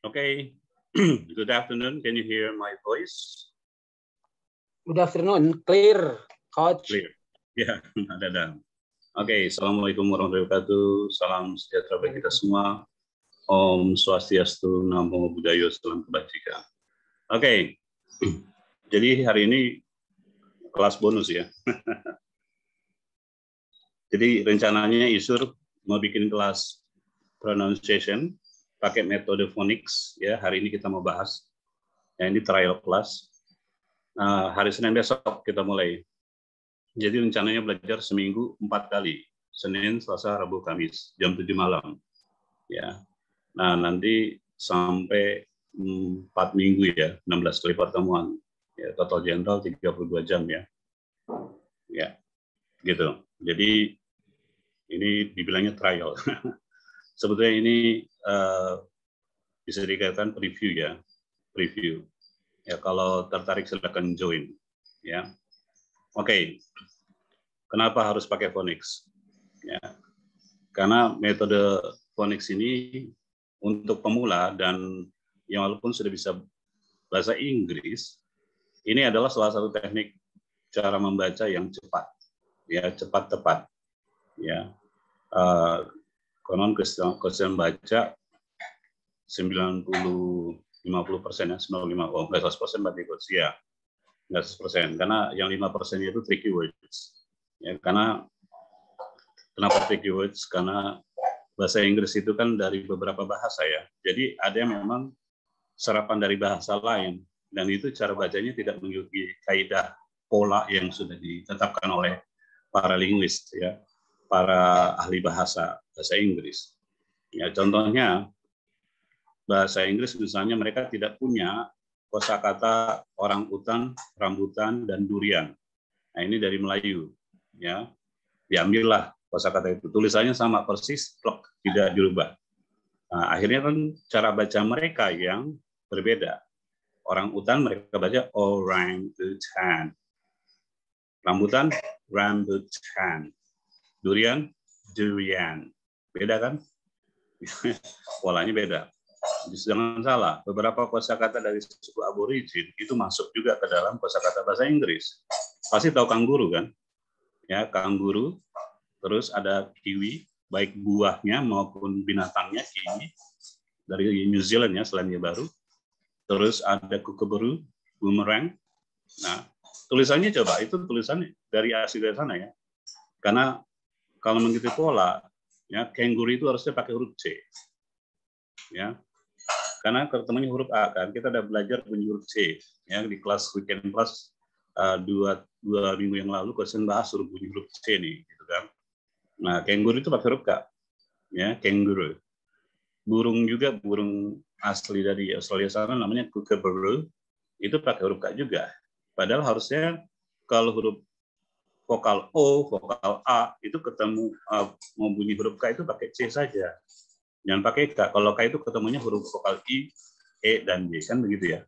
Okay, good afternoon. Can you hear my voice? Good afternoon. Clear, coach. Clear. Ya, yeah. ada dan. Oke, Assalamualaikum warahmatullahi wabarakatuh. Salam sejahtera bagi kita semua. Om Swastiastu, Namo Buddhaya, Salam Kebajikan. Oke, okay. jadi hari ini kelas bonus ya. jadi rencananya Isur mau bikin kelas pronunciation pakai metode phonics ya hari ini kita mau bahas ya ini trial class nah, hari Senin besok kita mulai jadi rencananya belajar seminggu empat kali Senin Selasa Rabu Kamis jam 7 malam ya nah nanti sampai empat minggu ya 16 kali pertemuan ya total general 32 jam ya ya gitu jadi ini dibilangnya trial sebetulnya ini Eh, bisa dikatakan preview ya, preview. Ya kalau tertarik silakan join. Ya, oke. Okay. Kenapa harus pakai Phoenix? Ya, karena metode Phoenix ini untuk pemula dan yang walaupun sudah bisa bahasa Inggris, ini adalah salah satu teknik cara membaca yang cepat, ya cepat tepat, ya. Uh, konon Kristen baca 90 50 persen ya, 95 oh, nggak 100 persen berarti ikut ya, nggak 100 persen karena yang 5 persennya itu tricky words ya karena kenapa tricky words karena bahasa Inggris itu kan dari beberapa bahasa ya jadi ada yang memang serapan dari bahasa lain dan itu cara bacanya tidak mengikuti kaidah pola yang sudah ditetapkan oleh para linguis ya para ahli bahasa bahasa Inggris. Ya, contohnya bahasa Inggris misalnya mereka tidak punya kosakata orang utan, rambutan dan durian. Nah, ini dari Melayu, ya. Diambillah kosakata itu. Tulisannya sama persis, plek, tidak dirubah. Nah, akhirnya kan cara baca mereka yang berbeda. Orang utan mereka baca orang oh, utan. Rambutan rambutan. Durian durian. Beda kan? Polanya beda. Jangan salah, beberapa kosakata dari suku aborigin itu masuk juga ke dalam kosakata bahasa Inggris. Pasti tahu kangguru kan? Ya, kangguru terus ada kiwi, baik buahnya maupun binatangnya kiwi dari New Zealand ya, Selandia Baru. Terus ada kukuburu, bumerang. Nah, tulisannya coba itu tulisannya dari asli dari sana ya. Karena kalau mengikuti pola Ya, kenguru itu harusnya pakai huruf C. Ya. Karena ketemunya huruf A kan, kita udah belajar bunyi huruf C ya di kelas weekend kelas uh, dua, dua minggu yang lalu kalian bahas huruf bunyi huruf C nih gitu kan. Nah, kenguru itu pakai huruf K. Ya, kenguru, Burung juga burung asli dari Australia sana namanya kookaburra itu pakai huruf K juga. Padahal harusnya kalau huruf vokal O, vokal A itu ketemu uh, bunyi huruf K itu pakai C saja. Jangan pakai K. Kalau K itu ketemunya huruf vokal I, E, dan J. Kan begitu ya.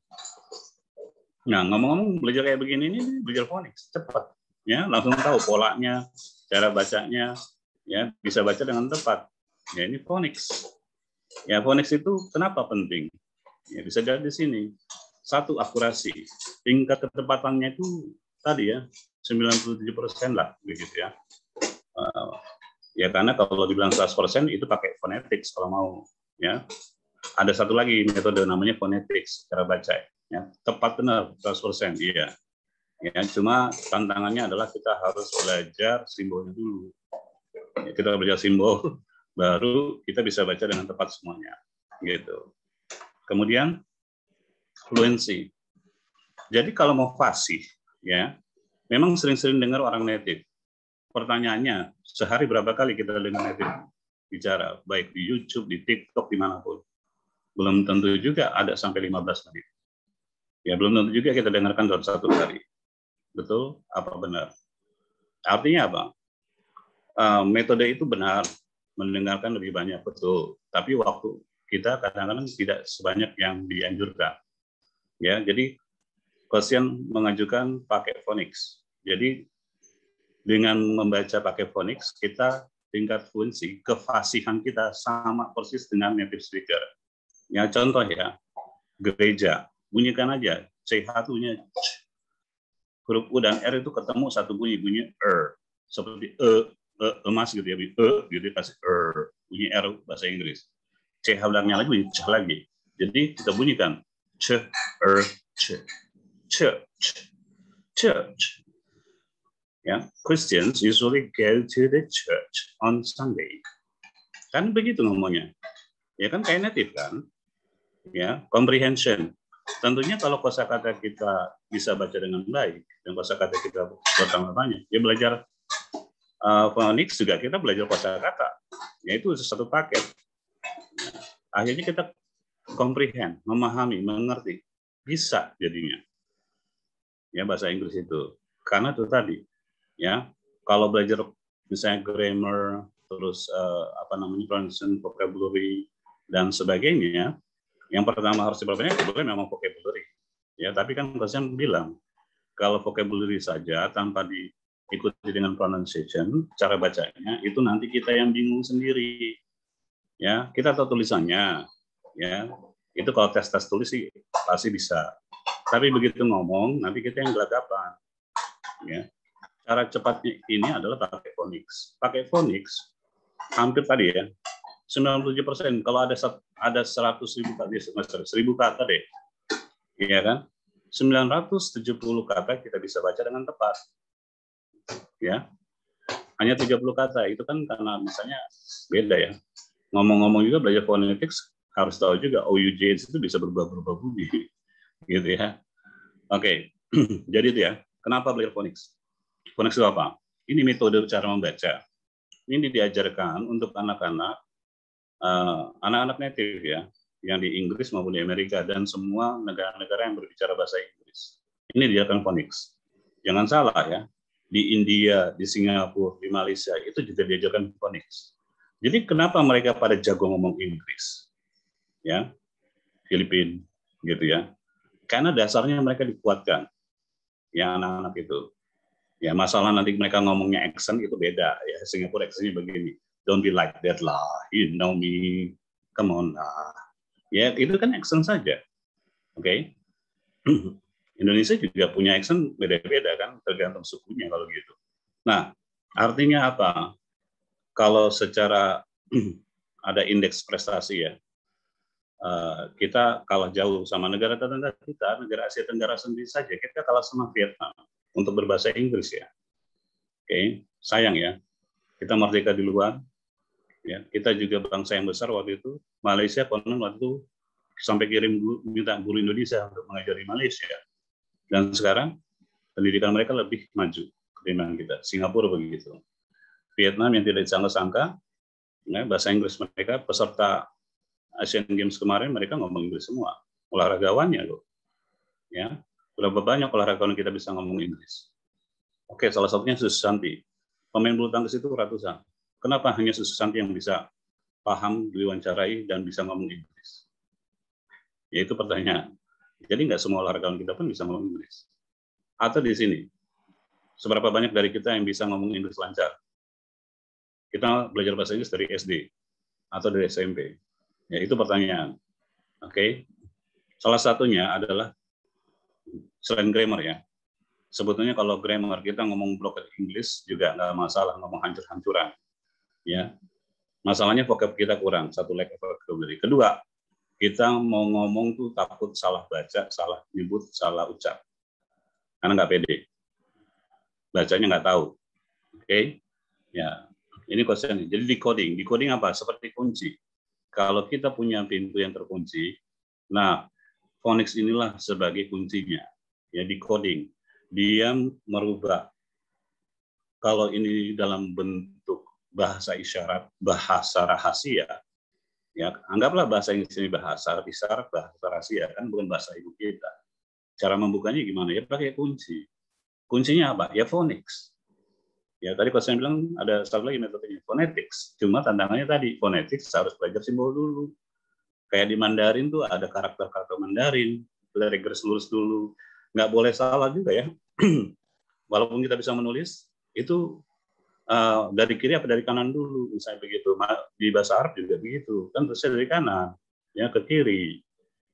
Nah, ngomong-ngomong belajar kayak begini ini belajar fonik cepat ya, langsung tahu polanya, cara bacanya ya, bisa baca dengan tepat. Ya, ini fonik. Ya, fonik itu kenapa penting? Ya, bisa dilihat di sini. Satu akurasi, tingkat ketepatannya itu tadi ya, 97 persen lah begitu ya. Uh, ya karena kalau dibilang 100 persen itu pakai phonetics kalau mau ya. Ada satu lagi metode namanya phonetics cara baca ya. Tepat benar 100 persen iya. Ya, cuma tantangannya adalah kita harus belajar simbolnya dulu. Ya, kita belajar simbol baru kita bisa baca dengan tepat semuanya gitu. Kemudian fluency. Jadi kalau mau fasih ya Memang sering-sering dengar orang native. Pertanyaannya, sehari berapa kali kita dengar native bicara? Baik di YouTube, di TikTok, di mana pun. Belum tentu juga ada sampai 15 menit. Ya belum tentu juga kita dengarkan dalam satu hari. Betul? Apa benar? Artinya apa? Uh, metode itu benar, mendengarkan lebih banyak betul. Tapi waktu kita kadang-kadang tidak sebanyak yang dianjurkan. Ya, jadi pasien mengajukan pakai phonics. Jadi dengan membaca pakai phonics kita tingkat fungsi kefasihan kita sama persis dengan native speaker. Ya contoh ya, gereja, bunyikan aja CH itu nya huruf U dan R itu ketemu satu bunyi, bunyi r Seperti e, e emas gitu ya, e gitu kasih R. bunyi R bahasa Inggris. CH belakangnya lagi bunyi C lagi. Jadi kita bunyikan C, r C, C, C, C, C. Ya, Christians usually go to the church on Sunday. Kan begitu ngomongnya. Ya kan kayak native kan? Ya, comprehension. Tentunya kalau kosakata kita bisa baca dengan baik dan kosakata kita bertambah banyak, ya belajar uh, phonics juga kita belajar kosakata. Ya, itu satu paket. Akhirnya kita comprehend, memahami, mengerti, bisa jadinya. Ya bahasa Inggris itu. Karena itu tadi ya kalau belajar misalnya grammar terus uh, apa namanya pronunciation vocabulary dan sebagainya yang pertama harus diperbanyak sebetulnya memang vocabulary ya tapi kan dosen bilang kalau vocabulary saja tanpa diikuti dengan pronunciation cara bacanya itu nanti kita yang bingung sendiri ya kita tahu tulisannya ya itu kalau tes tes tulis sih pasti bisa tapi begitu ngomong nanti kita yang gelagapan ya cara cepat ini adalah pakai Phoenix. Pakai Phoenix hampir tadi ya 97 persen. Kalau ada ada 100 ribu kata, ribu kata deh, iya kan? 970 kata kita bisa baca dengan tepat, ya. Hanya 30 kata itu kan karena misalnya beda ya. Ngomong-ngomong juga belajar phonetics harus tahu juga OUJ itu bisa berubah ubah bunyi, gitu ya. Oke, jadi itu ya. Kenapa belajar phonics? koneksi apa? Ini metode cara membaca. Ini diajarkan untuk anak-anak, anak eh, anak-anak native ya, yang di Inggris maupun di Amerika dan semua negara-negara yang berbicara bahasa Inggris. Ini diajarkan phonics. Jangan salah ya, di India, di Singapura, di Malaysia itu juga diajarkan phonics. Jadi kenapa mereka pada jago ngomong Inggris? Ya, Filipin gitu ya. Karena dasarnya mereka dikuatkan. Ya anak-anak itu. Ya masalah nanti mereka ngomongnya action itu beda ya. Singapura actionnya begini. Don't be like that lah. You know me. Come on lah. Ya itu kan action saja. Oke. Okay? Indonesia juga punya action beda-beda kan tergantung sukunya kalau gitu. Nah, artinya apa? Kalau secara ada indeks prestasi ya, eh, kita kalah jauh sama negara tetangga kita, negara Asia Tenggara sendiri saja, kita kalah sama Vietnam untuk berbahasa Inggris ya. Oke, okay. sayang ya. Kita merdeka di luar. Ya, kita juga bangsa yang besar waktu itu. Malaysia konon waktu itu sampai kirim guru, minta guru Indonesia untuk mengajari Malaysia. Dan sekarang pendidikan mereka lebih maju ketimbang kita. Singapura begitu. Vietnam yang tidak disangka-sangka, ya, bahasa Inggris mereka peserta Asian Games kemarin mereka ngomong Inggris semua. Olahragawannya loh. Ya, Berapa banyak olahragawan kita bisa ngomong Inggris? Oke, salah satunya Susanti. Pemain bulu tangkis itu ratusan. Kenapa hanya Susanti yang bisa paham, diwawancarai, dan bisa ngomong Inggris? Yaitu pertanyaan. Jadi nggak semua olahragawan kita pun bisa ngomong Inggris. Atau di sini, seberapa banyak dari kita yang bisa ngomong Inggris lancar? Kita belajar bahasa Inggris dari SD atau dari SMP. Ya, itu pertanyaan. Oke. Okay. Salah satunya adalah selain grammar ya. Sebetulnya kalau grammar kita ngomong broken English juga nggak masalah ngomong hancur-hancuran. Ya. Masalahnya vocab kita kurang, satu lack of vocabulary. Kedua, kita mau ngomong tuh takut salah baca, salah nyebut, salah ucap. Karena nggak pede. Bacanya nggak tahu. Oke? Okay? Ya. Ini question. Jadi decoding. Decoding apa? Seperti kunci. Kalau kita punya pintu yang terkunci, nah, phonics inilah sebagai kuncinya ya decoding. Dia merubah. Kalau ini dalam bentuk bahasa isyarat, bahasa rahasia, ya anggaplah bahasa Inggris ini bahasa isyarat, bahasa rahasia kan bukan bahasa ibu kita. Cara membukanya gimana? Ya pakai kunci. Kuncinya apa? Ya phonics. Ya tadi pas saya bilang ada satu lagi metodenya phonetics. Cuma tantangannya tadi phonetics harus belajar simbol dulu. Kayak di Mandarin tuh ada karakter-karakter Mandarin, belajar lurus dulu, nggak boleh salah juga ya. Walaupun kita bisa menulis, itu uh, dari kiri apa dari kanan dulu, misalnya begitu. Di bahasa Arab juga begitu, kan terusnya dari kanan, ya ke kiri,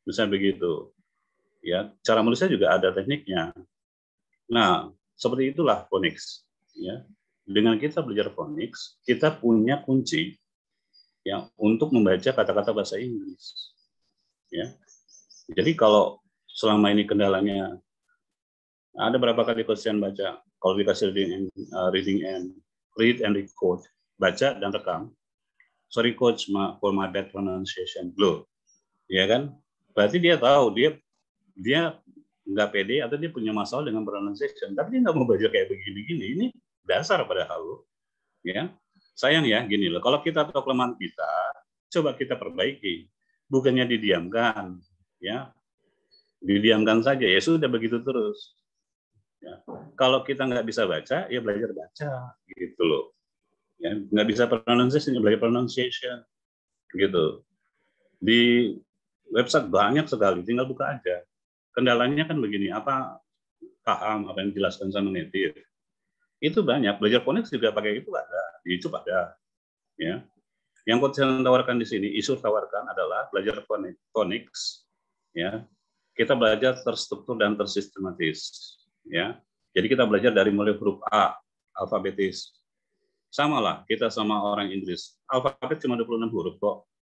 misalnya begitu. Ya, cara menulisnya juga ada tekniknya. Nah, seperti itulah phonics. Ya, dengan kita belajar phonics, kita punya kunci ya untuk membaca kata-kata bahasa Inggris. Ya, jadi kalau selama ini kendalanya ada berapa kali pasien baca? Kalau kita reading and, uh, reading and read and record, baca dan rekam. Sorry coach ma, for my bad pronunciation. blue, ya kan? Berarti dia tahu dia dia nggak pede atau dia punya masalah dengan pronunciation, tapi dia nggak mau baca kayak begini-gini. Ini dasar pada lo, ya. Sayang ya, gini loh. Kalau kita tahu kelemahan kita, coba kita perbaiki. Bukannya didiamkan, ya. Didiamkan saja ya sudah begitu terus. Ya. Kalau kita nggak bisa baca, ya belajar baca gitu loh. Ya, nggak bisa pronunciation, ya belajar pronunciation gitu. Di website banyak sekali, tinggal buka aja. Kendalanya kan begini, apa paham apa yang dijelaskan sama native itu banyak belajar Phoenix juga pakai itu ada di YouTube ada ya yang kau tawarkan di sini isu tawarkan adalah belajar Phoenix ya kita belajar terstruktur dan tersistematis ya. Jadi kita belajar dari mulai huruf A, alfabetis. Sama lah, kita sama orang Inggris. Alfabet cuma 26 huruf kok.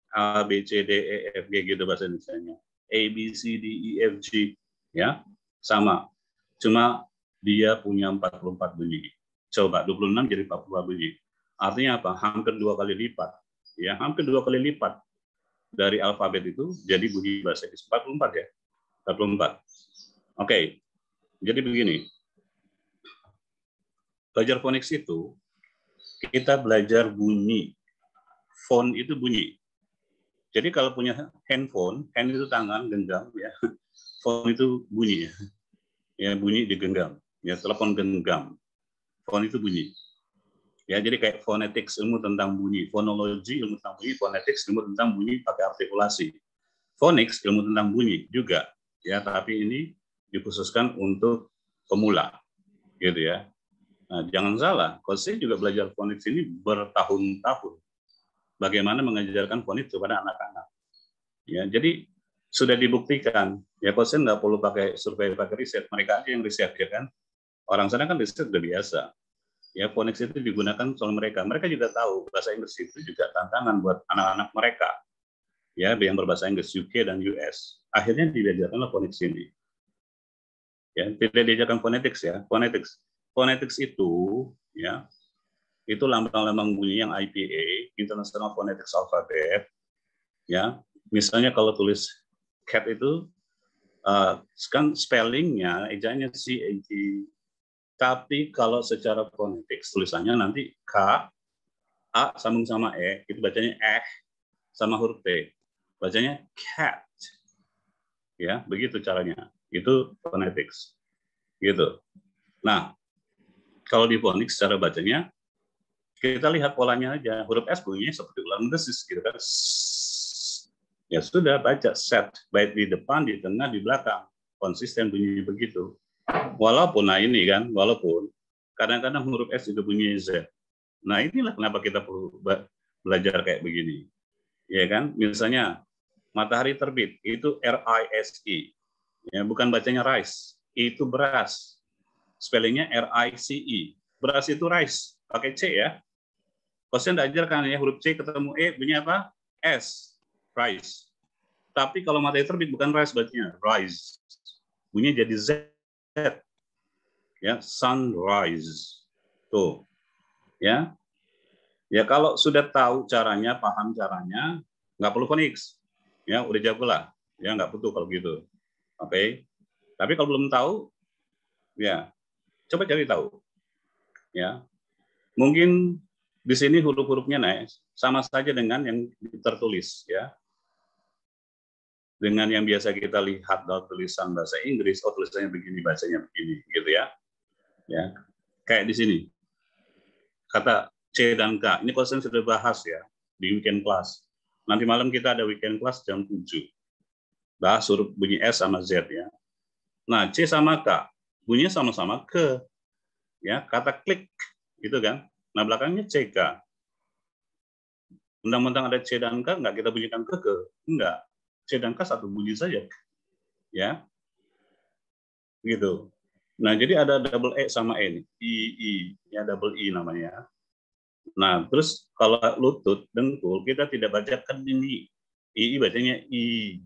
A, B, C, D, E, F, G, gitu bahasa indonesia A, B, C, D, E, F, G. Ya, sama. Cuma dia punya 44 bunyi. Coba 26 jadi 44 bunyi. Artinya apa? Hampir dua kali lipat. Ya, hampir dua kali lipat dari alfabet itu jadi bunyi bahasa Inggris 44 ya. 44. Oke. Okay. Jadi begini, belajar phonics itu kita belajar bunyi. fon itu bunyi. Jadi kalau punya handphone, hand itu tangan, genggam, ya. Phone itu bunyi, ya. ya. bunyi di genggam. Ya, telepon genggam. fon itu bunyi. Ya, jadi kayak phonetics, ilmu tentang bunyi. Phonology, ilmu tentang bunyi. Phonetics, ilmu tentang bunyi pakai artikulasi. Phonics, ilmu tentang bunyi juga. Ya, tapi ini dikhususkan untuk pemula, gitu ya. Nah, jangan salah, Coach juga belajar fonik ini bertahun-tahun. Bagaimana mengajarkan fonik kepada anak-anak. Ya, jadi sudah dibuktikan, ya Coach nggak perlu pakai survei, pakai riset. Mereka aja yang riset, ya kan. Orang sana kan riset udah biasa. Ya, fonik itu digunakan soal mereka. Mereka juga tahu bahasa Inggris itu juga tantangan buat anak-anak mereka. Ya, yang berbahasa Inggris UK dan US. Akhirnya diajarkanlah fonik sini ya tidak diajarkan phonetics ya phonetics phonetics itu ya itu lambang-lambang bunyi yang IPA International Phonetics Alphabet ya misalnya kalau tulis cat itu uh, kan spellingnya ejaannya C A e, T tapi kalau secara phonetics tulisannya nanti K A sambung sama E itu bacanya eh sama huruf T bacanya cat ya begitu caranya itu phonetics. Gitu. Nah, kalau di phonics cara bacanya kita lihat polanya aja. Huruf S bunyinya seperti ulang desis gitu kan. Ya sudah baca set baik di depan, di tengah, di belakang. Konsisten bunyinya begitu. Walaupun nah ini kan, walaupun kadang-kadang huruf S itu bunyinya Z. Nah, inilah kenapa kita perlu belajar kayak begini. Ya kan? Misalnya matahari terbit itu R I S E. Ya, bukan bacanya rice, itu beras. Spellingnya R-I-C-E. Beras itu rice, pakai C ya. Pasti Anda kan ya, huruf C ketemu E, bunyinya apa? S, rice. Tapi kalau materi terbit bukan rice bacanya, rice Bunyinya jadi Z. Ya, sunrise. Tuh. Ya. Ya kalau sudah tahu caranya, paham caranya, nggak perlu konix. Ya, udah jago lah. Ya, nggak butuh kalau gitu. Oke. Okay. Tapi kalau belum tahu, ya coba cari tahu. Ya. Mungkin di sini huruf-hurufnya naik sama saja dengan yang tertulis ya. Dengan yang biasa kita lihat dalam tulisan bahasa Inggris, oh tulisannya begini, bahasanya begini gitu ya. Ya. Kayak di sini. Kata C dan K. Ini konsen sudah bahas ya di weekend class. Nanti malam kita ada weekend class jam 7 Dah suruh bunyi S sama Z ya. Nah, C sama K. Bunyinya sama-sama ke. Ya, kata klik gitu kan. Nah, belakangnya c CK. Undang-undang ada C dan K enggak kita bunyikan ke ke. Enggak. C dan K satu bunyi saja. Ya. Gitu. Nah, jadi ada double E sama n e ini I, I. Ya, double I namanya. Ya. Nah, terus kalau lutut, dengkul, kita tidak baca ini I, I bacanya I.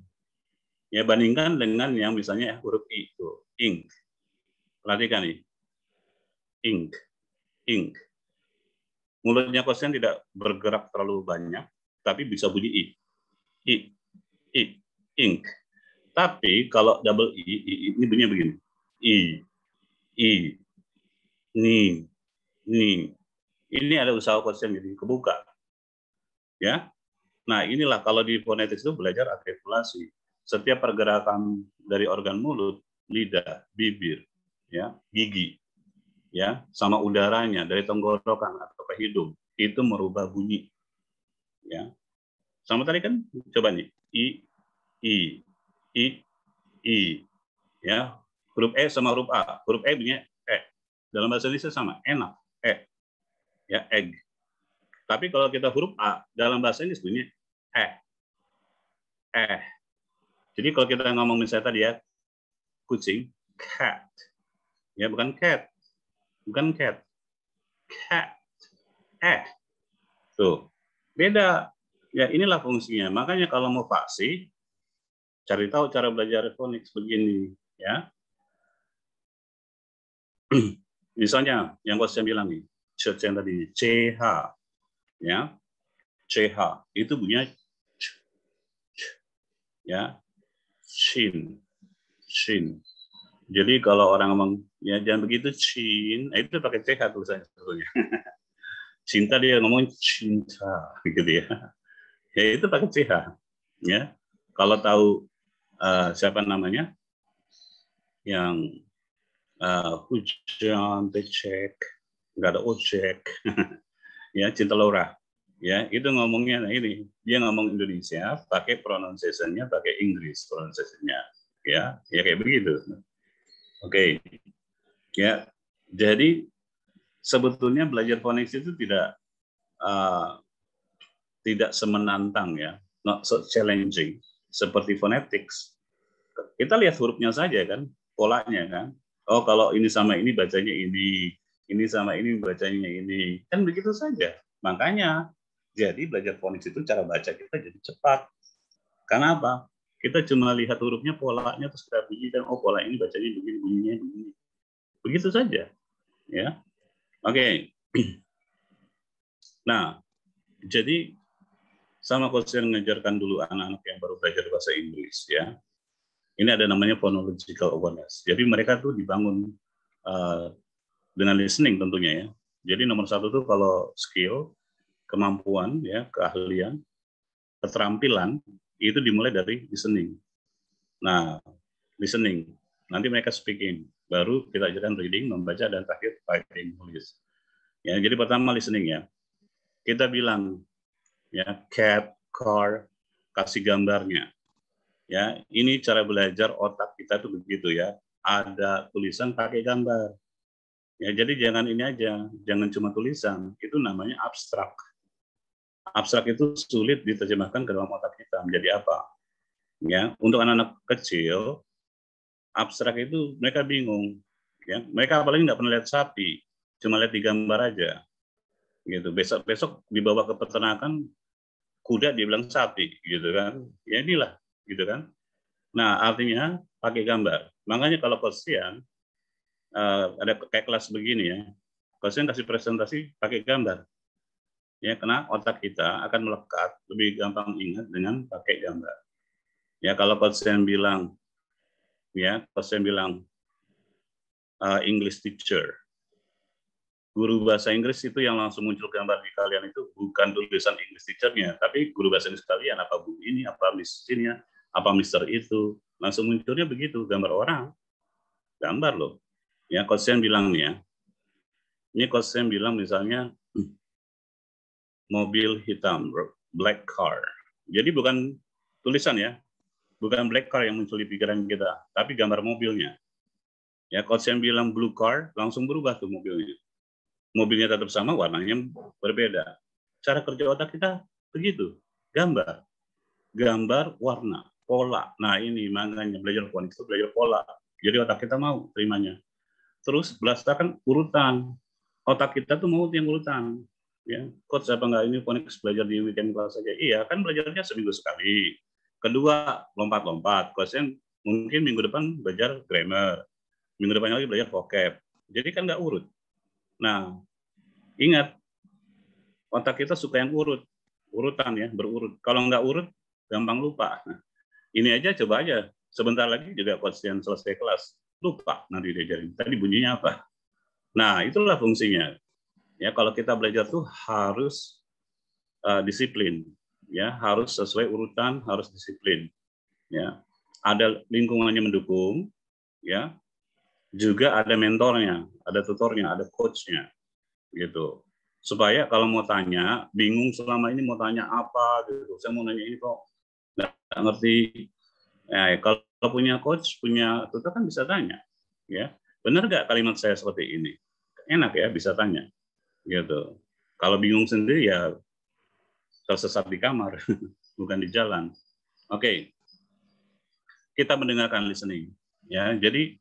Ya bandingkan dengan yang misalnya huruf I itu ink. Perhatikan nih. Ink. Ink. Mulutnya kosen tidak bergerak terlalu banyak, tapi bisa bunyi I. I. I. Ink. Tapi kalau double I, I, I ini bunyinya begini. I. I. Ni. Ni. Ini ada usaha kosen jadi kebuka. Ya, Nah, inilah kalau di fonetik itu belajar artikulasi setiap pergerakan dari organ mulut, lidah, bibir, ya, gigi, ya, sama udaranya dari tenggorokan atau ke hidung itu merubah bunyi. Ya. Sama tadi kan coba nih i i i i ya huruf e sama huruf a huruf e bunyinya e dalam bahasa Indonesia sama enak e ya egg tapi kalau kita huruf a dalam bahasa Inggris bunyinya e e jadi kalau kita ngomong misalnya tadi ya, kucing, cat. Ya, bukan cat. Bukan cat. Cat. Eh. Tuh. Beda. Ya, inilah fungsinya. Makanya kalau mau faksi, cari tahu cara belajar phonics begini. ya. Misalnya, yang saya bilang nih, search yang tadi, ya. CH. Ya. CH. Itu bunyinya ya Chin. Chin. Jadi kalau orang ngomong, ya jangan begitu, Chin. Eh, itu pakai CH tulisannya sebetulnya. cinta dia ngomong cinta, gitu ya. Ya itu pakai CH. Ya. Kalau tahu uh, siapa namanya, yang uh, hujan, becek, nggak ada ojek, ya cinta Laura ya itu ngomongnya nah ini dia ngomong Indonesia pakai pronunciation-nya pakai Inggris pronunciation-nya ya ya kayak begitu oke okay. ya jadi sebetulnya belajar koneksi itu tidak uh, tidak semenantang ya not so challenging seperti phonetics kita lihat hurufnya saja kan polanya kan oh kalau ini sama ini bacanya ini ini sama ini bacanya ini kan begitu saja makanya jadi belajar fonis itu cara baca kita jadi cepat. Karena apa? Kita cuma lihat hurufnya, polanya, terus kita pilih dan oh pola ini bacanya begini, bunyinya begini. Begitu saja. ya. Oke. Okay. Nah, jadi sama yang mengajarkan dulu anak-anak yang baru belajar bahasa Inggris ya. Ini ada namanya phonological awareness. Jadi mereka tuh dibangun uh, dengan listening tentunya ya. Jadi nomor satu tuh kalau skill, kemampuan, ya, keahlian, keterampilan itu dimulai dari listening. Nah, listening. Nanti mereka speaking, baru kita ajarkan reading, membaca dan terakhir writing tulis. Ya, jadi pertama listening ya. Kita bilang ya cat, car, kasih gambarnya. Ya, ini cara belajar otak kita tuh begitu ya. Ada tulisan pakai gambar. Ya, jadi jangan ini aja, jangan cuma tulisan. Itu namanya abstrak abstrak itu sulit diterjemahkan ke dalam otak kita menjadi apa. Ya, untuk anak-anak kecil abstrak itu mereka bingung. Ya, mereka apalagi nggak pernah lihat sapi, cuma lihat di gambar aja. Gitu. Besok besok dibawa ke peternakan kuda dibilang sapi, gitu kan? Ya inilah, gitu kan? Nah artinya pakai gambar. Makanya kalau kosian uh, eh, ada kayak kelas begini ya, kosian kasih presentasi pakai gambar ya karena otak kita akan melekat lebih gampang ingat dengan pakai gambar ya kalau pasien bilang ya pasien bilang uh, English teacher guru bahasa Inggris itu yang langsung muncul gambar di kalian itu bukan tulisan English teachernya tapi guru bahasa Inggris kalian apa bu ini apa miss ini apa mister itu langsung munculnya begitu gambar orang gambar loh ya kosen bilang nih ya ini kosen bilang misalnya mobil hitam, black car. Jadi bukan tulisan ya, bukan black car yang muncul di pikiran kita, tapi gambar mobilnya. Ya, kalau saya bilang blue car, langsung berubah tuh mobilnya. Mobilnya tetap sama, warnanya berbeda. Cara kerja otak kita begitu, gambar. Gambar, warna, pola. Nah ini makanya belajar kuantitas itu belajar pola. Jadi otak kita mau terimanya. Terus belajarkan urutan. Otak kita tuh mau yang urutan ya coach apa nggak ini koneksi belajar di weekend kelas saja iya kan belajarnya seminggu sekali kedua lompat-lompat coachnya mungkin minggu depan belajar grammar minggu depan lagi belajar vocab jadi kan nggak urut nah ingat otak kita suka yang urut urutan ya berurut kalau nggak urut gampang lupa nah, ini aja coba aja sebentar lagi juga coach yang selesai kelas lupa nanti diajarin tadi bunyinya apa nah itulah fungsinya Ya, kalau kita belajar tuh harus uh, disiplin, ya, harus sesuai urutan, harus disiplin. Ya. Ada lingkungannya mendukung, ya. Juga ada mentornya, ada tutornya, ada coachnya, gitu. Supaya kalau mau tanya, bingung selama ini mau tanya apa, gitu. Saya mau nanya ini kok nggak ngerti. Nah, kalau punya coach, punya tutor kan bisa tanya, ya benar nggak kalimat saya seperti ini? Enak ya, bisa tanya gitu kalau bingung sendiri ya tersesat di kamar bukan di jalan oke okay. kita mendengarkan listening ya jadi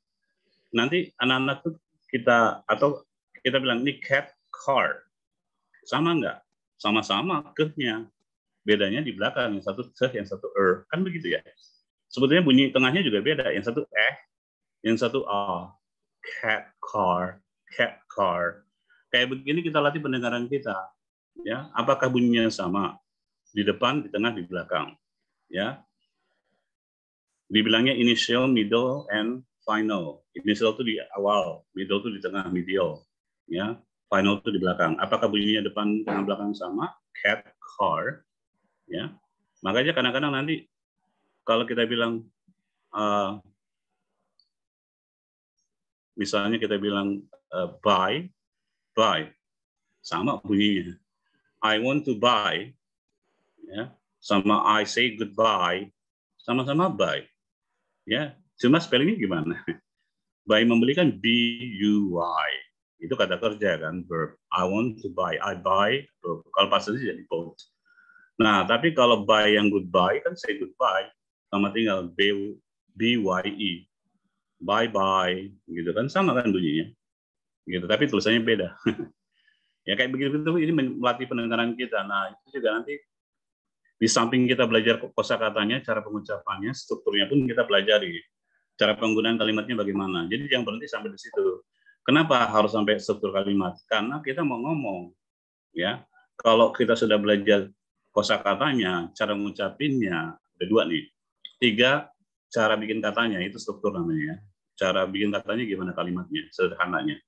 nanti anak-anak tuh kita atau kita bilang ini cat car sama nggak sama-sama kehnya bedanya di belakang yang satu c yang satu er kan begitu ya sebetulnya bunyi tengahnya juga beda yang satu eh yang satu ah cat car cat car kayak begini kita latih pendengaran kita ya apakah bunyinya sama di depan di tengah di belakang ya dibilangnya initial middle and final initial itu di awal middle itu di tengah medial ya final itu di belakang apakah bunyinya depan tengah belakang sama cat car ya makanya kadang-kadang nanti kalau kita bilang uh, misalnya kita bilang uh, buy buy. Sama bunyinya. I want to buy. Ya, sama I say goodbye. Sama-sama buy. Ya, cuma spellingnya gimana? Buy membeli kan B U Y. Itu kata kerja kan verb. I want to buy. I buy. Verb. Kalau pasti jadi both. Nah, tapi kalau buy yang goodbye kan say goodbye sama tinggal B B Y E bye bye gitu kan sama kan bunyinya gitu tapi tulisannya beda ya kayak begitu begitu ini melatih pendengaran kita nah itu juga nanti di samping kita belajar kosa katanya cara pengucapannya strukturnya pun kita pelajari cara penggunaan kalimatnya bagaimana jadi yang berhenti sampai di situ kenapa harus sampai struktur kalimat karena kita mau ngomong ya kalau kita sudah belajar kosa katanya cara mengucapinnya ada dua nih tiga cara bikin katanya itu struktur namanya ya cara bikin katanya gimana kalimatnya sederhananya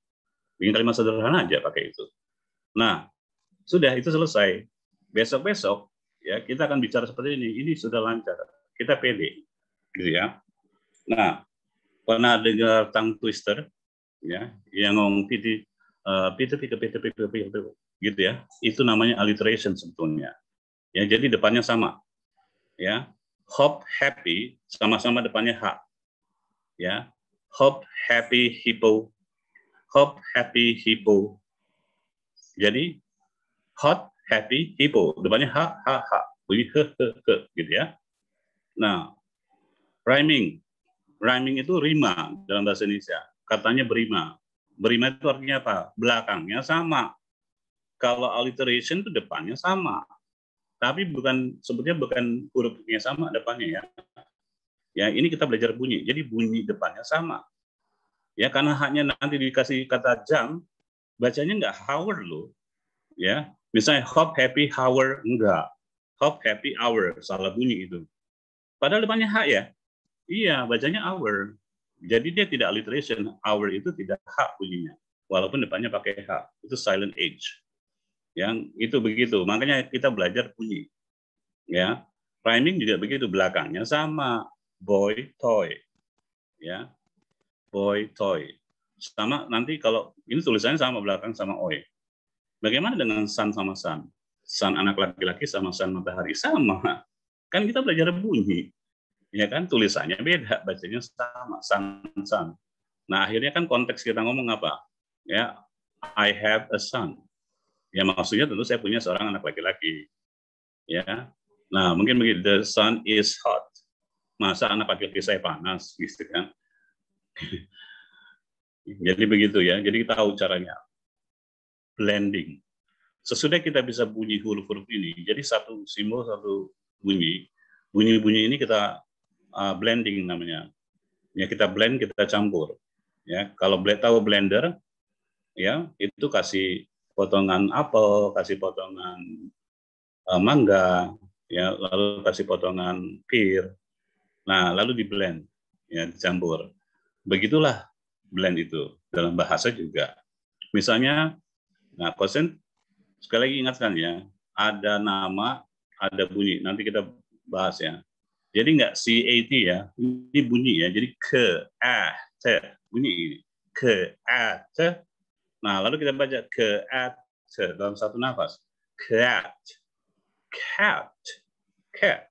Bikin kalimat sederhana aja pakai itu. Nah, sudah itu selesai. Besok-besok ya kita akan bicara seperti ini. Ini sudah lancar. Kita pede, gitu ya. Nah, pernah dengar tang twister ya yang ngomong piti eh, piti piti piti piti piti gitu ya. Itu namanya alliteration sebetulnya. Ya, jadi depannya sama. Ya, hop happy sama-sama depannya h. Ya, hop happy hippo Hop Happy Hippo. Jadi hot happy hippo. Depannya ha ha ha. Bunyi he he he gitu ya. Nah, rhyming. Rhyming itu rima dalam bahasa Indonesia. Katanya berima. Berima itu artinya apa? Belakangnya sama. Kalau alliteration itu depannya sama. Tapi bukan sebetulnya bukan hurufnya sama depannya ya. Ya, ini kita belajar bunyi. Jadi bunyi depannya sama ya karena haknya nanti dikasih kata jam bacanya nggak hour loh ya misalnya hop happy hour enggak hop happy hour salah bunyi itu padahal depannya hak ya iya bacanya hour jadi dia tidak alliteration hour itu tidak hak bunyinya walaupun depannya pakai hak itu silent age yang itu begitu makanya kita belajar bunyi ya priming juga begitu belakangnya sama boy toy ya boy toy. Sama nanti kalau ini tulisannya sama belakang sama oi. Bagaimana dengan san sama san? San anak laki-laki sama san matahari sama. Kan kita belajar bunyi. Ya kan tulisannya beda, bacanya sama, san san. Nah, akhirnya kan konteks kita ngomong apa? Ya, I have a son. Ya maksudnya tentu saya punya seorang anak laki-laki. Ya. Nah, mungkin begitu the sun is hot. Masa anak laki-laki saya panas gitu kan. Jadi begitu ya. Jadi kita tahu caranya. Blending. Sesudah kita bisa bunyi huruf-huruf ini, jadi satu simbol, satu bunyi. Bunyi-bunyi ini kita uh, blending namanya. Ya kita blend, kita campur. Ya, kalau tahu blender, ya itu kasih potongan apel, kasih potongan uh, mangga, ya lalu kasih potongan pir. Nah, lalu di blend, ya dicampur. Begitulah blend itu dalam bahasa juga. Misalnya, nah kosen sekali lagi ingatkan ya, ada nama, ada bunyi. Nanti kita bahas ya. Jadi nggak CAT ya, ini bunyi ya. Jadi ke a t bunyi ini ke a t. Nah lalu kita baca ke a t dalam satu nafas. Cat, cat, cat.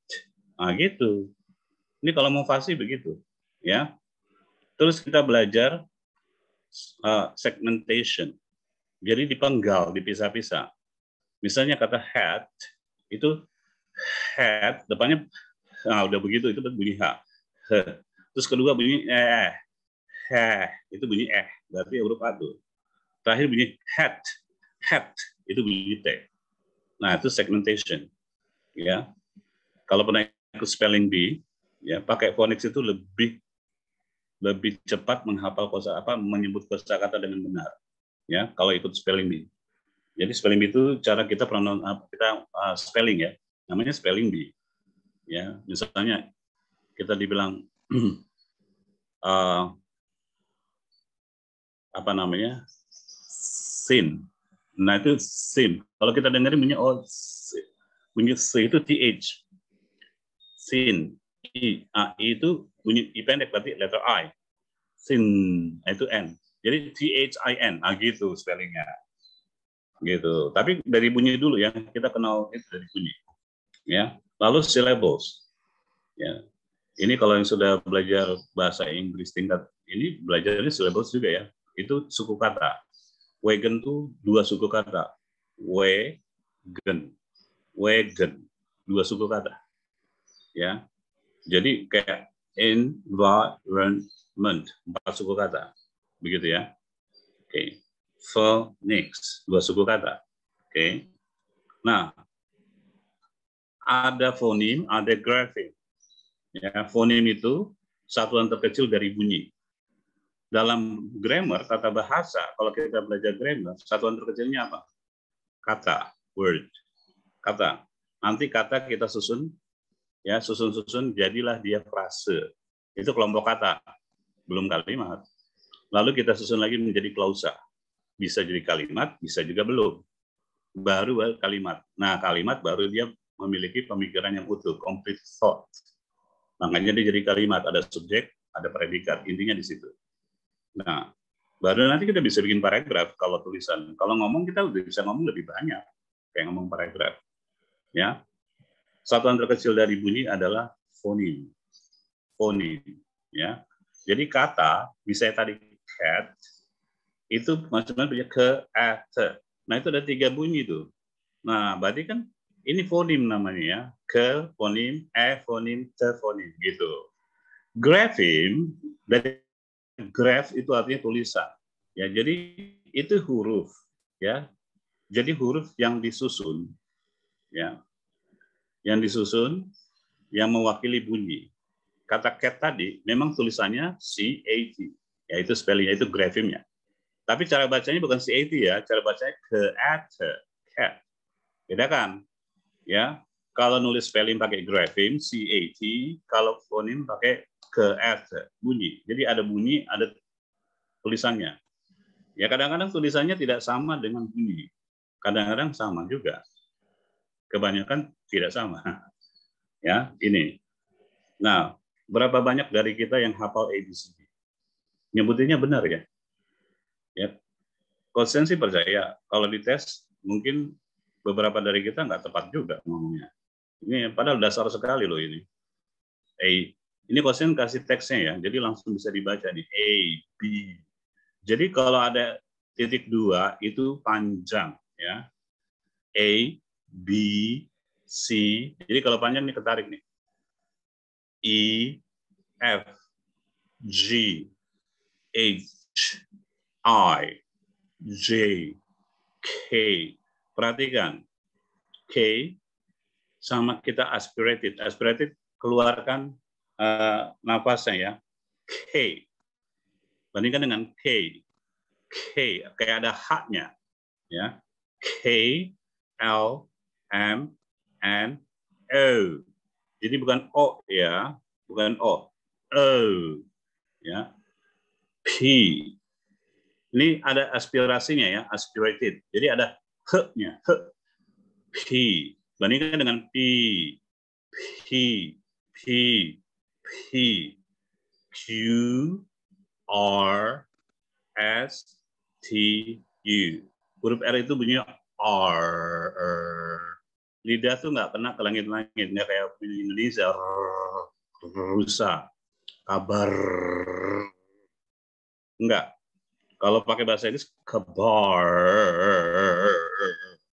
Nah gitu. Ini kalau mau fasih begitu, ya. Terus kita belajar uh, segmentation. Jadi dipenggal, dipisah-pisah. Misalnya kata hat, itu hat, depannya nah, udah begitu, itu bunyi H. Terus kedua bunyi eh, e. heh, itu bunyi eh, berarti huruf A tuh. Terakhir bunyi hat, hat, itu bunyi T. Nah, itu segmentation. Ya. Kalau pernah ikut spelling b, ya pakai phonics itu lebih lebih cepat menghafal kosa apa menyebut kosakata dengan benar ya kalau ikut spelling bee. Jadi spelling bee itu cara kita pronoun kita uh, spelling ya. Namanya spelling bee. Ya, misalnya kita dibilang uh, apa namanya? sin. Nah, itu sin. Kalau kita dengerin bunyi oh bunyi c itu th. Sin. I. Ah, I itu bunyi I pendek berarti letter I. Sin itu N. Jadi T H I N. Ah gitu spellingnya. Gitu. Tapi dari bunyi dulu ya kita kenal itu dari bunyi. Ya. Lalu syllables. Ya. Ini kalau yang sudah belajar bahasa Inggris tingkat ini belajar ini syllables juga ya. Itu suku kata. Wagon itu dua suku kata. Wagon. Wagon. Dua suku kata ya jadi kayak environment, empat suku kata. Begitu ya. Oke. Okay. Phonics, dua suku kata. Oke. Okay. Nah, ada fonim, ada grafik. Ya, fonim itu satuan terkecil dari bunyi. Dalam grammar, kata bahasa, kalau kita belajar grammar, satuan terkecilnya apa? Kata, word. Kata. Nanti kata kita susun ya susun-susun jadilah dia frase. Itu kelompok kata, belum kalimat. Lalu kita susun lagi menjadi klausa. Bisa jadi kalimat, bisa juga belum. Baru kalimat. Nah, kalimat baru dia memiliki pemikiran yang utuh, complete thought. Makanya dia jadi kalimat, ada subjek, ada predikat, intinya di situ. Nah, baru nanti kita bisa bikin paragraf kalau tulisan. Kalau ngomong kita udah bisa ngomong lebih banyak, kayak ngomong paragraf. Ya, Satuan terkecil dari bunyi adalah fonim. Fonim, ya. Jadi kata, misalnya tadi cat, itu maksudnya punya ke at. Nah itu ada tiga bunyi tuh. Nah berarti kan ini fonim namanya ya. Ke fonim, e fonim, te fonim gitu. Grafim dari graph itu artinya tulisan. Ya jadi itu huruf ya. Jadi huruf yang disusun ya yang disusun yang mewakili bunyi. Kata cat tadi memang tulisannya c a CAT, yaitu spelling, yaitu grafimnya. Tapi cara bacanya bukan c a t ya, cara bacanya cat, cat. kan? Ya, kalau nulis spelling pakai grafim t kalau fonim pakai cat bunyi. Jadi ada bunyi, ada tulisannya. Ya kadang-kadang tulisannya tidak sama dengan bunyi. Kadang-kadang sama juga kebanyakan tidak sama. Ya, ini. Nah, berapa banyak dari kita yang hafal ABCD? Nyebutinnya benar ya? Ya. Konsensi percaya kalau dites mungkin beberapa dari kita nggak tepat juga ngomongnya. Ini padahal dasar sekali loh ini. A. Ini kosen kasih teksnya ya, jadi langsung bisa dibaca nih. A, B. Jadi kalau ada titik dua itu panjang ya. A, B, C. Jadi kalau panjang nih ketarik nih. E, F, G, H, I, J, K. Perhatikan. K sama kita aspirated. Aspirated keluarkan uh, nafasnya ya. K. Bandingkan dengan K. K, kayak ada haknya. Ya. K, L, M, N, O. Jadi bukan O ya, bukan O. O. Ya. P. Ini ada aspirasinya ya, aspirated. Jadi ada H-nya, H. P. Bandingkan dengan P. P. P. P. Q. R. S. T. U. Huruf R itu bunyinya R lidah tuh nggak kena ke langit-langit nggak kayak Indonesia rusak kabar nggak kalau pakai bahasa Inggris kabar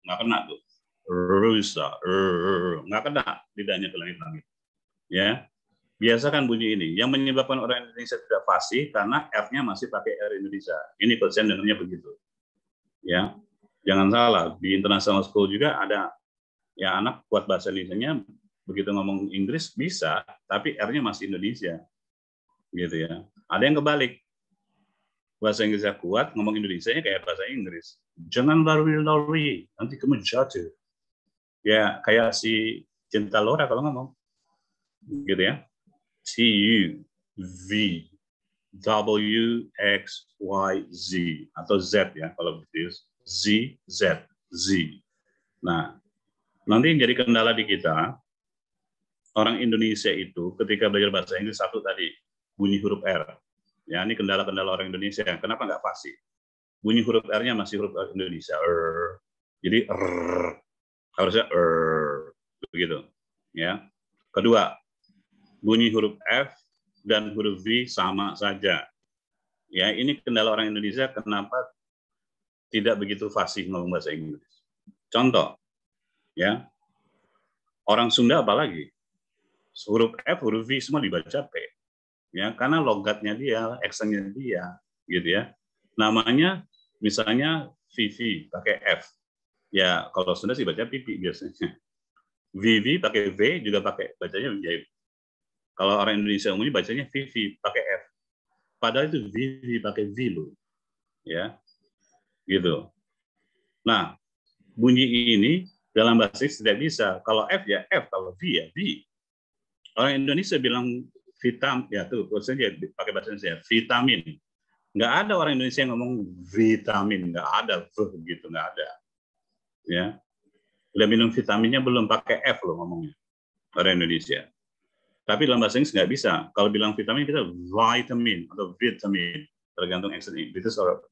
nggak kena tuh rusak nggak kena lidahnya ke langit-langit ya biasa kan bunyi ini yang menyebabkan orang Indonesia tidak fasih karena R-nya masih pakai R Indonesia ini persen dengarnya begitu ya jangan salah di international school juga ada ya anak kuat bahasa indonesia begitu ngomong Inggris bisa, tapi R-nya masih Indonesia. Gitu ya. Ada yang kebalik. Bahasa Inggrisnya kuat, ngomong Indonesia-nya kayak bahasa Inggris. Jangan lari-lari, nanti kamu jatuh. Ya, kayak si Cinta Laura kalau ngomong. Gitu ya. T U V W X Y Z atau Z ya kalau begitu Z Z Z. Nah, Nanti yang jadi kendala di kita, orang Indonesia itu ketika belajar bahasa Inggris satu tadi, bunyi huruf R. Ya, ini kendala-kendala orang Indonesia. Kenapa nggak fasih? Bunyi huruf R-nya masih huruf R Indonesia. r Jadi r Harusnya r Begitu. Ya. Kedua, bunyi huruf F dan huruf V sama saja. Ya, ini kendala orang Indonesia kenapa tidak begitu fasih ngomong bahasa Inggris. Contoh, ya orang Sunda apalagi huruf F huruf V semua dibaca P ya karena logatnya dia aksennya dia gitu ya namanya misalnya Vivi pakai F ya kalau Sunda sih baca pipi biasanya Vivi pakai V juga pakai bacanya ya kalau orang Indonesia umumnya bacanya Vivi pakai F padahal itu Vivi pakai V loh ya gitu nah bunyi ini dalam bahasa Inggris tidak bisa. Kalau F ya F, kalau V ya V. Orang Indonesia bilang vitam, ya tuh, maksudnya pakai bahasa Indonesia, vitamin. Nggak ada orang Indonesia yang ngomong vitamin, nggak ada tuh gitu, nggak ada. Ya, udah minum vitaminnya belum pakai F loh ngomongnya orang Indonesia. Tapi dalam bahasa Inggris nggak bisa. Kalau bilang vitamin kita vitamin atau vitamin tergantung accent British or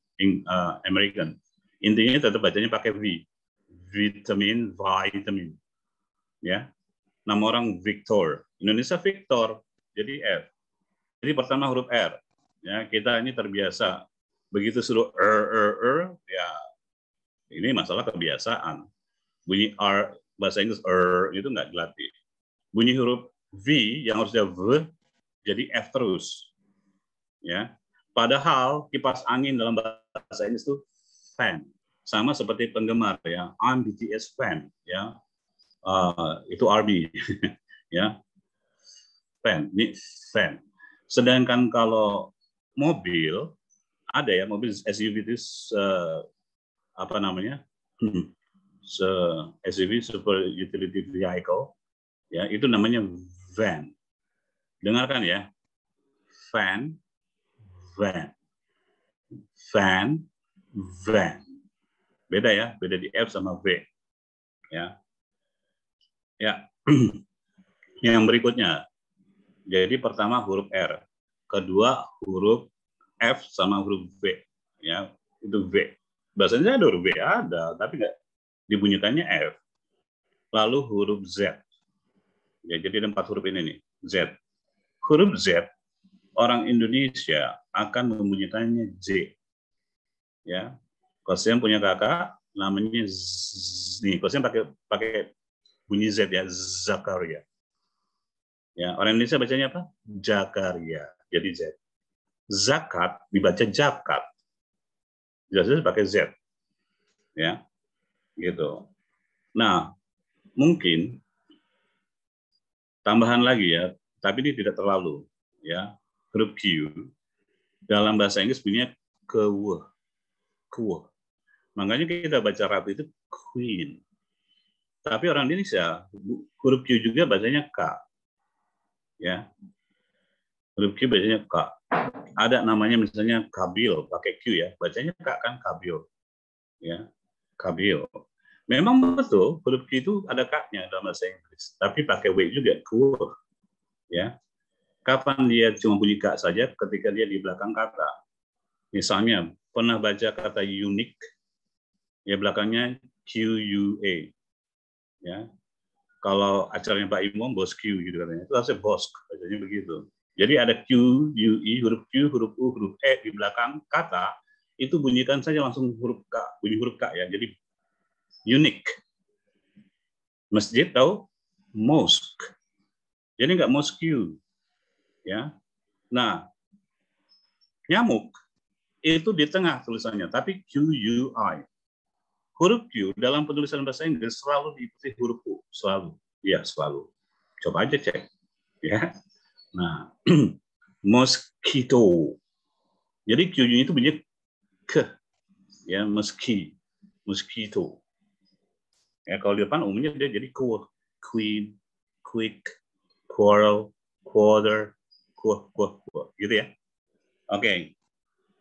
American. Intinya tetap bacanya pakai V vitamin, vitamin. Ya. Nama orang Victor. Indonesia Victor, jadi F. Jadi pertama huruf R. Ya, kita ini terbiasa. Begitu suruh R, R, R, ya ini masalah kebiasaan. Bunyi R, bahasa Inggris R, e, itu nggak dilatih. Bunyi huruf V yang harusnya V, jadi F terus. Ya, Padahal kipas angin dalam bahasa Inggris itu fan sama seperti penggemar ya I'm BTS fan ya uh, itu RB ya fan ini fan sedangkan kalau mobil ada ya mobil SUV itu uh, apa namanya hmm. SUV super utility vehicle ya itu namanya van dengarkan ya van van van van Beda ya, beda di F sama V. Ya. Ya. Yang berikutnya. Jadi pertama huruf R, kedua huruf F sama huruf V. Ya, itu V. Bahasanya ada huruf V ada, tapi nggak dibunyikannya F. Lalu huruf Z. Ya, jadi ada empat huruf ini nih, Z. Huruf Z orang Indonesia akan membunyikannya J. Ya, Kosem punya kakak namanya Z, nih Kosem pakai pakai bunyi Z ya Zakaria. Ya, orang Indonesia bacanya apa? Zakaria. Jadi Z. Zakat dibaca zakat. Jelas-jelas pakai Z. Ya. Gitu. Nah, mungkin tambahan lagi ya, tapi ini tidak terlalu ya. Huruf Q dalam bahasa Inggris punya kewe. Kewe. Makanya kita baca ratu itu queen. Tapi orang Indonesia huruf Q juga bacanya K. Ya. Huruf Q bacanya K. Ada namanya misalnya kabil pakai Q ya. Bacanya K kan kabil. Ya. Kabil. Memang betul huruf Q itu ada K-nya dalam bahasa Inggris, tapi pakai W juga, cool. Ya. Kapan dia cuma bunyi K saja ketika dia di belakang kata. Misalnya, pernah baca kata unique ya belakangnya QUA. Ya. Kalau acaranya Pak Imam bos Q gitu katanya. Itu harusnya bosk, bacanya begitu. Jadi ada Q, U, I, e, huruf Q, huruf U, huruf E di belakang kata itu bunyikan saja langsung huruf K, bunyi huruf K ya. Jadi unik. Masjid tahu mosque. Jadi nggak mosque. Ya. Nah, nyamuk itu di tengah tulisannya, tapi Q U I huruf Q dalam penulisan bahasa Inggris selalu diikuti huruf U, selalu. Ya, selalu. Coba aja cek. Ya. Nah, mosquito. Jadi Q-nya itu bunyi ke. Ya, meski. Mosquito. Ya, kalau di depan umumnya dia jadi ku, queen, quick, quarrel, quarter, ku, ku, ku. Gitu ya. Oke. Okay.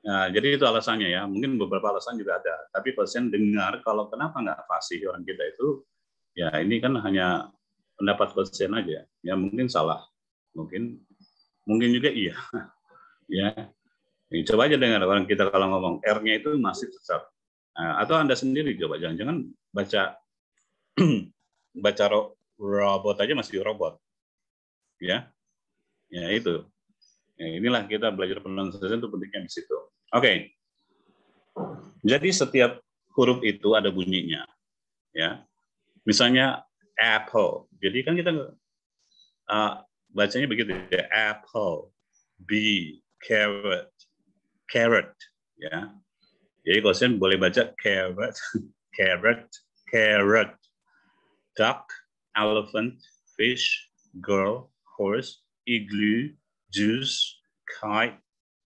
Nah, jadi itu alasannya ya. Mungkin beberapa alasan juga ada. Tapi pasien dengar kalau kenapa nggak fasih orang kita itu, ya ini kan hanya pendapat pasien aja. Ya mungkin salah, mungkin mungkin juga iya. ya. Ini ya, Coba aja dengar orang kita kalau ngomong R-nya itu masih tetap. Nah, atau anda sendiri coba jangan-jangan baca baca ro robot aja masih robot. Ya, ya itu Ya, inilah kita belajar pronunciation itu pentingnya di situ. Oke. Okay. Jadi setiap huruf itu ada bunyinya. Ya. Misalnya apple. Jadi kan kita uh, bacanya begitu ya. Apple, b, carrot, carrot, ya. Jadi kalian boleh baca carrot, carrot, carrot, duck, elephant, fish, girl, horse, igloo, Zeus, kite,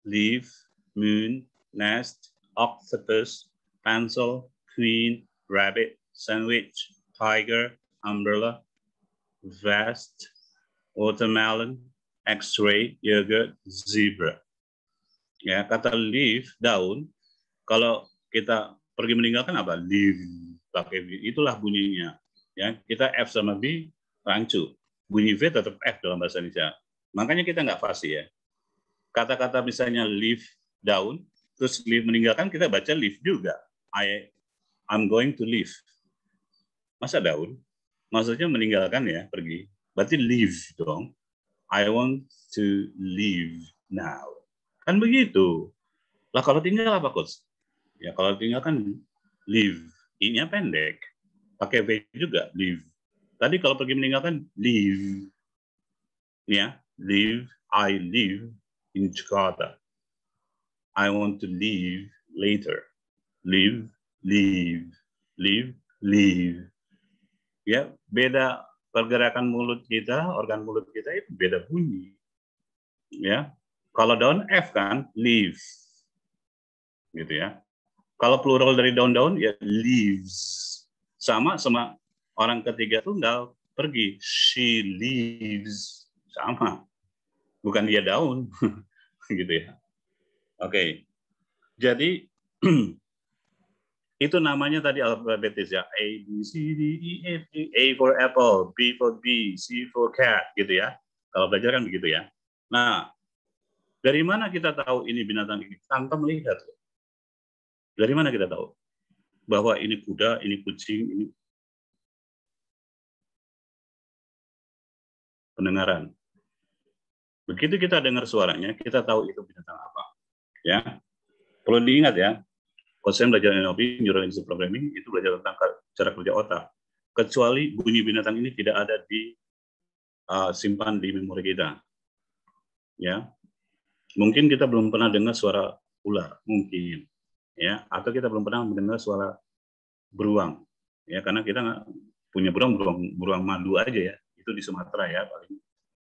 leaf, moon, nest, octopus, pencil, queen, rabbit, sandwich, tiger, umbrella, vest, watermelon, x-ray, yogurt, zebra. Ya, kata leaf, daun, kalau kita pergi meninggalkan apa? leaf pakai V. Itulah bunyinya. Ya, kita F sama B, rancu. Bunyi V tetap F dalam bahasa Indonesia. Makanya kita nggak fasih ya. Kata-kata misalnya leave down, terus leave meninggalkan, kita baca leave juga. I, I'm going to leave. Masa down? Maksudnya meninggalkan ya, pergi. Berarti leave dong. I want to leave now. Kan begitu. Lah kalau tinggal apa, Coach? Ya kalau tinggal kan leave. ini pendek. Pakai V juga, leave. Tadi kalau pergi meninggalkan, leave. Ya, live, I live in Jakarta. I want to live later. Live, live, live, live. Ya, beda pergerakan mulut kita, organ mulut kita itu beda bunyi. Ya, kalau daun F kan leaves, gitu ya. Kalau plural dari daun-daun ya leaves. Sama sama orang ketiga tunggal pergi, she leaves sama bukan dia down gitu ya oke okay. jadi itu namanya tadi alfabetis ya A B C D E F G A for apple B for bee C for cat gitu ya kalau belajar kan begitu ya nah dari mana kita tahu ini binatang ini tanpa melihat dari mana kita tahu bahwa ini kuda ini kucing ini pendengaran Begitu kita dengar suaranya, kita tahu itu binatang apa. Ya, perlu diingat ya, konsep belajar NLP, Neural Linguistic Programming, itu belajar tentang cara kerja otak. Kecuali bunyi binatang ini tidak ada di uh, simpan di memori kita. Ya, mungkin kita belum pernah dengar suara ular, mungkin. Ya, atau kita belum pernah mendengar suara beruang. Ya, karena kita nggak punya beruang, beruang beruang madu aja ya. Itu di Sumatera ya paling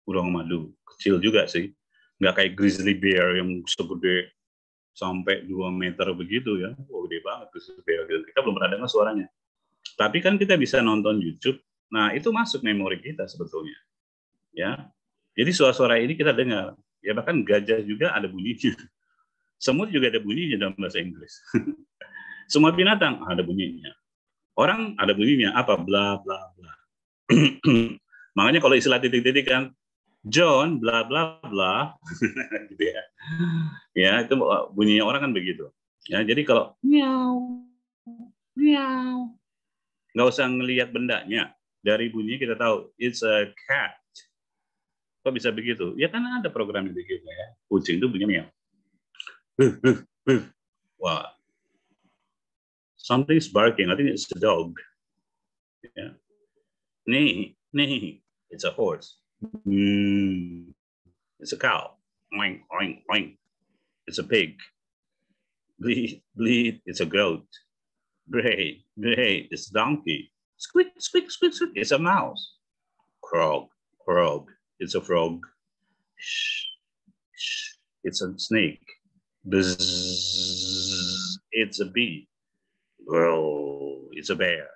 burung madu kecil juga sih nggak kayak grizzly bear yang segede sampai 2 meter begitu ya oh, gede banget grizzly bear gitu. kita belum pernah dengar suaranya tapi kan kita bisa nonton YouTube nah itu masuk memori kita sebetulnya ya jadi suara-suara ini kita dengar ya bahkan gajah juga ada bunyinya semut juga ada bunyinya dalam bahasa Inggris semua binatang ada bunyinya orang ada bunyinya apa bla bla bla makanya kalau istilah titik-titik kan John bla bla bla gitu ya ya itu eh, bunyinya orang kan begitu ya jadi kalau miau miau nggak usah ngelihat bendanya dari bunyi kita tahu it's a cat kok bisa begitu ya kan ada programnya begitu ya kucing itu bunyinya miau wah something's barking I think it's a dog ya nih nih it's a horse Mm, it's a cow. Oink, oink, oink. It's a pig. Bleed, bleed. It's a goat. Gray, gray. It's a donkey. Squeak, squeak, squeak, squeak. It's a mouse. Crog, crog. It's a frog. Shh, shh. It's a snake. Bzz. It's a bee. Roar. It's a bear.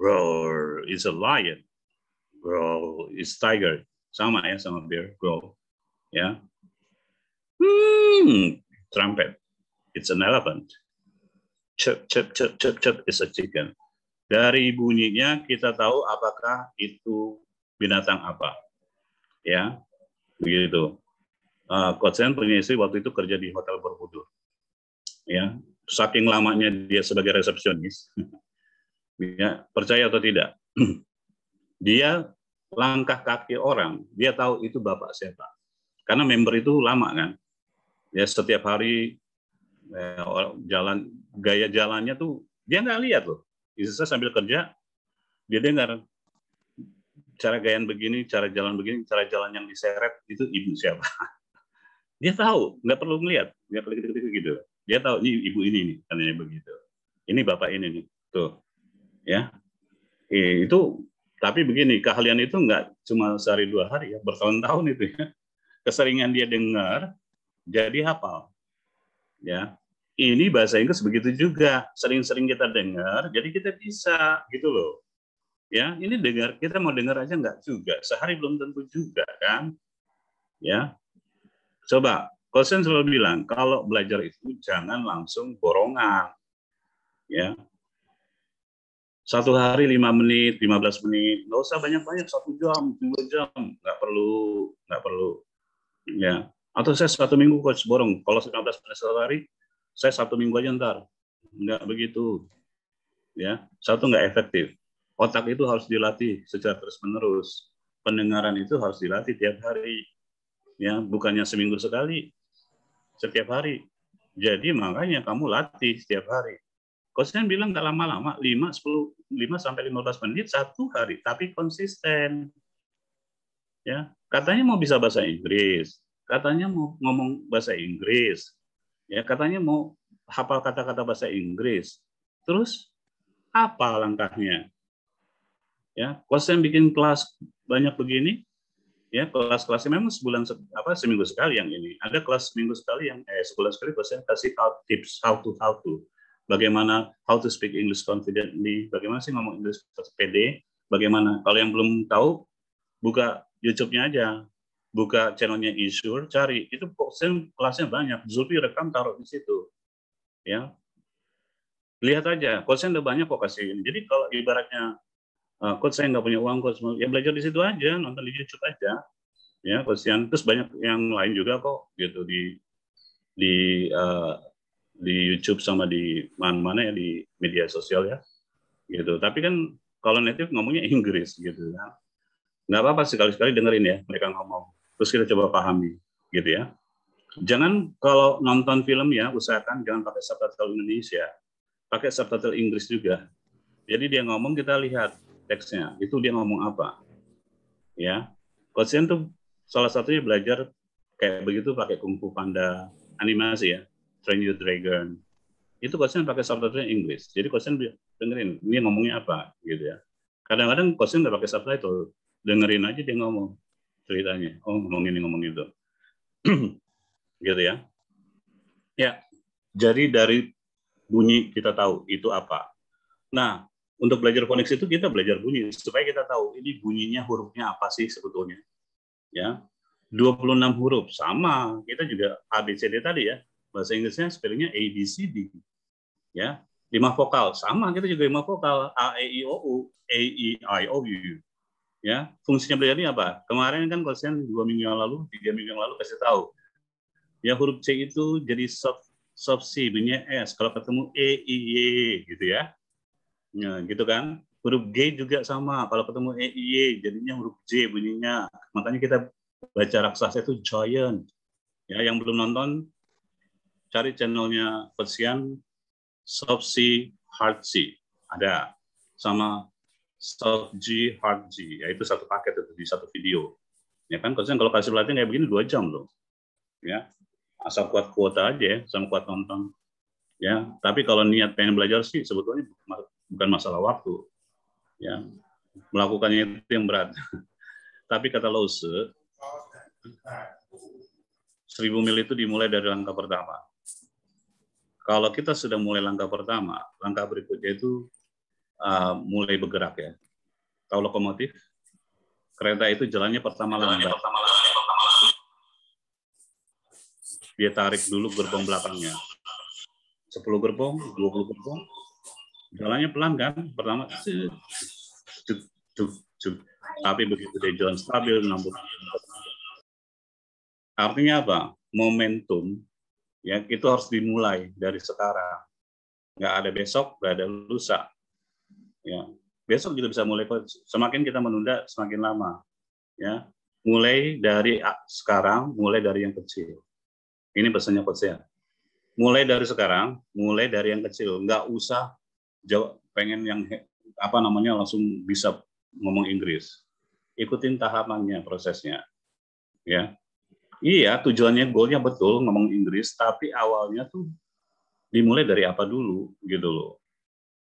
Roar. It's a lion. Roar. It's tiger sama ya sama Bear Grow ya hmm trumpet it's an elephant chirp chirp chirp chirp chirp is a chicken dari bunyinya kita tahu apakah itu binatang apa ya begitu uh, Coach punya istri waktu itu kerja di hotel berbudur ya saking lamanya dia sebagai resepsionis ya percaya atau tidak dia langkah kaki orang, dia tahu itu bapak siapa. Karena member itu lama kan. Ya setiap hari eh, jalan gaya jalannya tuh dia nggak lihat loh. Istri sambil kerja dia dengar cara gaya begini, cara jalan begini, cara jalan yang diseret itu ibu siapa. Dia tahu, nggak perlu ngelihat, nggak perlu gitu, gitu, gitu. Dia tahu ini ibu ini nih, katanya begitu. Ini bapak ini nih, tuh, ya. Eh, itu tapi begini, keahlian itu nggak cuma sehari dua hari ya, bertahun-tahun itu ya. Keseringan dia dengar, jadi hafal. Ya, ini bahasa Inggris begitu juga. Sering-sering kita dengar, jadi kita bisa gitu loh. Ya, ini dengar kita mau dengar aja nggak juga. Sehari belum tentu juga kan. Ya, coba Kosen selalu bilang kalau belajar itu jangan langsung borongan. Ya, satu hari lima menit, lima belas menit, nggak usah banyak-banyak, satu jam, dua jam, nggak perlu, nggak perlu. Ya. Atau saya satu minggu coach borong, kalau 15 menit satu hari, saya satu minggu aja ntar. Nggak begitu. Ya, satu nggak efektif. Otak itu harus dilatih secara terus-menerus. Pendengaran itu harus dilatih tiap hari. Ya, bukannya seminggu sekali, setiap hari. Jadi makanya kamu latih setiap hari Kosnya bilang nggak lama-lama, 5, 10, 5 sampai 15 menit satu hari, tapi konsisten. Ya, katanya mau bisa bahasa Inggris, katanya mau ngomong bahasa Inggris, ya katanya mau hafal kata-kata bahasa Inggris. Terus apa langkahnya? Ya, dosen bikin kelas banyak begini, ya kelas-kelasnya memang sebulan apa seminggu sekali yang ini ada kelas seminggu sekali yang eh sebulan sekali kosnya kasih tips how to how to bagaimana how to speak English confidently, bagaimana sih ngomong English pede, bagaimana. Kalau yang belum tahu, buka YouTube-nya aja, buka channelnya Isur, cari. Itu kelasnya banyak. Zulfi rekam taruh di situ. Ya, lihat aja. Coach udah banyak kok kasih ini. Jadi kalau ibaratnya uh, eh, coach saya nggak punya uang, coach ya belajar di situ aja, nonton di YouTube aja. Ya, coach Terus banyak yang lain juga kok gitu di di uh, di YouTube sama di mana-mana ya di media sosial ya gitu tapi kan kalau native ngomongnya Inggris gitu ya nggak apa-apa sekali-sekali dengerin ya mereka ngomong terus kita coba pahami gitu ya jangan kalau nonton film ya usahakan jangan pakai subtitle Indonesia pakai subtitle Inggris juga jadi dia ngomong kita lihat teksnya itu dia ngomong apa ya kalau tuh salah satunya belajar kayak begitu pakai kungfu panda animasi ya Train Your Dragon. Itu kosen pakai subtitle Inggris. Jadi kosen dengerin, ini ngomongnya apa gitu ya. Kadang-kadang kosen nggak pakai subtitle, dengerin aja dia ngomong ceritanya. Oh ngomong ini ngomong itu. gitu ya. Ya, jadi dari bunyi kita tahu itu apa. Nah, untuk belajar koneksi itu kita belajar bunyi supaya kita tahu ini bunyinya hurufnya apa sih sebetulnya. Ya, 26 huruf sama kita juga ABCD tadi ya bahasa Inggrisnya spellingnya A B C D ya lima vokal sama kita juga lima vokal a e i o u a e i o u ya fungsinya belajar ini apa kemarin kan kalian dua minggu yang lalu tiga minggu yang lalu kasih tahu ya huruf c itu jadi soft soft c bunyinya s kalau ketemu e i y gitu ya nah, gitu kan huruf g juga sama kalau ketemu e i y jadinya huruf j bunyinya makanya kita baca raksasa itu giant ya yang belum nonton cari channelnya Persian Soft C Hard C ada sama soft G hard G yaitu satu paket itu di satu video ya kan kalau kalau kasih pelatihan kayak begini dua jam loh ya asal kuat kuota aja ya, kuat nonton ya tapi kalau niat pengen belajar sih sebetulnya bukan masalah waktu ya melakukannya itu yang berat tapi kata Lose, oh, seribu mil itu dimulai dari langkah pertama kalau kita sudah mulai langkah pertama, langkah berikutnya itu uh, mulai bergerak ya. Tahu lokomotif? Kereta itu jalannya pertama langkah. Dia tarik dulu gerbong belakangnya. 10 gerbong, 20 gerbong. Jalannya pelan kan? Pertama, cuk, cuk, cuk. tapi begitu dia jalan stabil, 60. Artinya apa? Momentum ya itu harus dimulai dari sekarang nggak ada besok nggak ada lusa ya besok kita bisa mulai semakin kita menunda semakin lama ya mulai dari sekarang mulai dari yang kecil ini pesannya coach ya mulai dari sekarang mulai dari yang kecil nggak usah jawab pengen yang apa namanya langsung bisa ngomong Inggris ikutin tahapannya prosesnya ya Iya, tujuannya golnya betul ngomong Inggris, tapi awalnya tuh dimulai dari apa dulu gitu loh.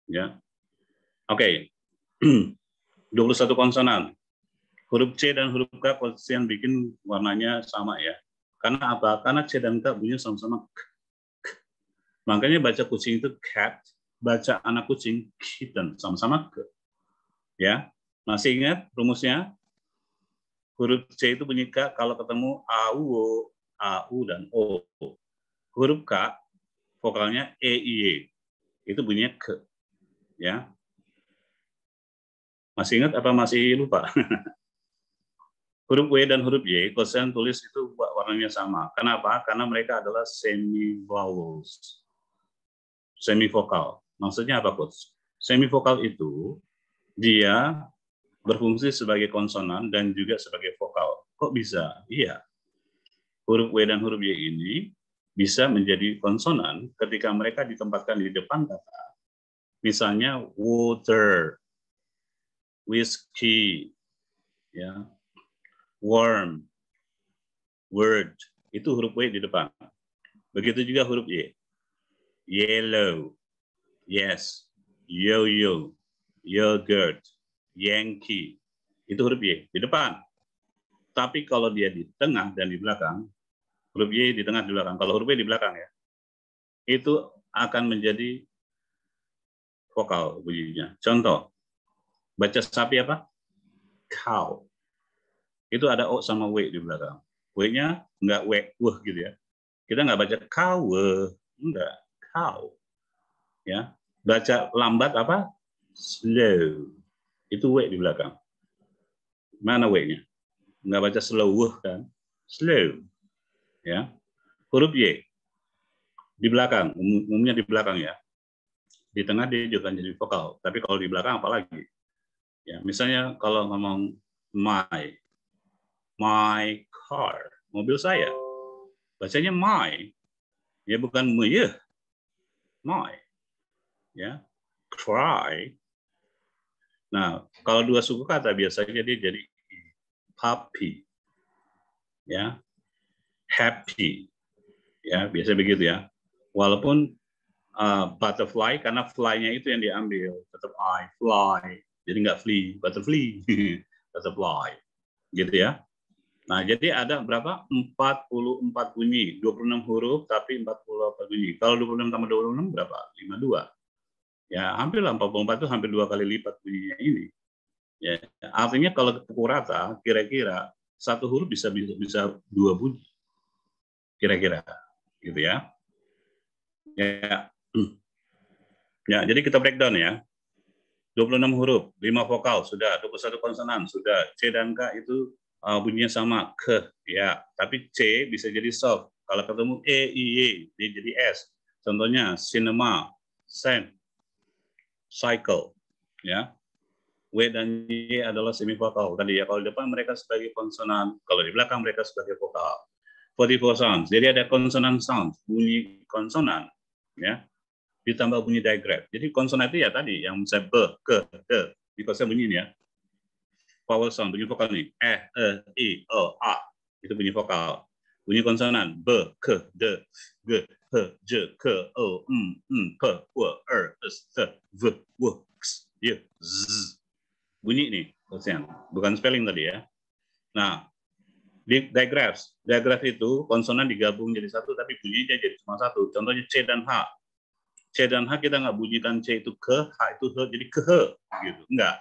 Ya. Oke. Okay. 21 konsonan. Huruf C dan huruf K konsonan bikin warnanya sama ya. Karena apa? Karena C dan K bunyinya sama-sama k, k. Makanya baca kucing itu cat, baca anak kucing kitten sama-sama k. Ya. Masih ingat rumusnya? Huruf C itu bunyi K kalau ketemu A U A U dan O. Huruf K vokalnya E, I, E Itu bunyinya ke. Ya. Masih ingat apa masih lupa? huruf W dan huruf Y, kosen tulis itu warnanya sama. Kenapa? Karena mereka adalah semi vowels, semi vokal. Maksudnya apa, coach? Semi vokal itu dia berfungsi sebagai konsonan dan juga sebagai vokal. Kok bisa? Iya. Huruf W dan huruf Y ini bisa menjadi konsonan ketika mereka ditempatkan di depan kata. Misalnya water, whiskey, ya, warm word. Itu huruf W di depan. Begitu juga huruf Y. Yellow, yes, yo-yo, yogurt, Yankee. Itu huruf Y di depan. Tapi kalau dia di tengah dan di belakang, huruf Y di tengah di belakang. Kalau huruf Y di belakang ya, itu akan menjadi vokal bunyinya. Contoh, baca sapi apa? Cow. Itu ada O sama W di belakang. W-nya nggak W, W gitu ya. Kita nggak baca cow, nggak cow. Ya, baca lambat apa? Slow. Itu W di belakang. Mana W-nya? Nggak baca slow kan? Slow. Ya. Huruf Y. Di belakang, umumnya di belakang ya. Di tengah dia juga jadi vokal, tapi kalau di belakang apalagi? Ya, misalnya kalau ngomong my, my car, mobil saya. Bacanya my. Ya bukan my. My. Ya. Cry Nah, kalau dua suku kata biasanya dia jadi happy, ya, happy, ya, biasa begitu ya. Walaupun uh, butterfly karena fly-nya itu yang diambil, tetap I fly, jadi nggak flee, butterfly, butterfly, gitu ya. Nah, jadi ada berapa? 44 bunyi, 26 huruf tapi 44 bunyi. Kalau 26 tambah 26 berapa? 52. Ya, hampir lah 44 itu hampir dua kali lipat bunyinya ini. Ya, artinya kalau pukul rata, kira-kira satu huruf bisa bisa, bisa dua bunyi. Kira-kira gitu ya. Ya. Ya, jadi kita breakdown ya. 26 huruf, 5 vokal sudah, 21 konsonan sudah. C dan K itu uh, bunyinya sama ke ya, tapi C bisa jadi soft. Kalau ketemu E, I, Y, e, dia jadi S. Contohnya cinema, sen, cycle. Ya. W dan Y adalah semi vokal Tadi ya, kalau di depan mereka sebagai konsonan, kalau di belakang mereka sebagai vokal. 44 sounds. Jadi ada konsonan sound, bunyi konsonan. ya Ditambah bunyi digraph. Jadi konsonan itu ya tadi, yang bisa be, ke, ke. Dikosnya bunyi ini ya. Power sound, bunyi vokal ini. E, e, i, o, a. Itu bunyi vokal. Bunyi konsonan, b, ke, de, ge, h j k o m m p w e r s t v w x y z. Bunyi nih, dosen. Bukan spelling tadi ya. Nah, di digraphs Digraph itu konsonan digabung jadi satu, tapi bunyinya jadi cuma satu. Contohnya C dan H. C dan H kita nggak bunyikan C itu ke, H itu ke, jadi ke gitu. Enggak.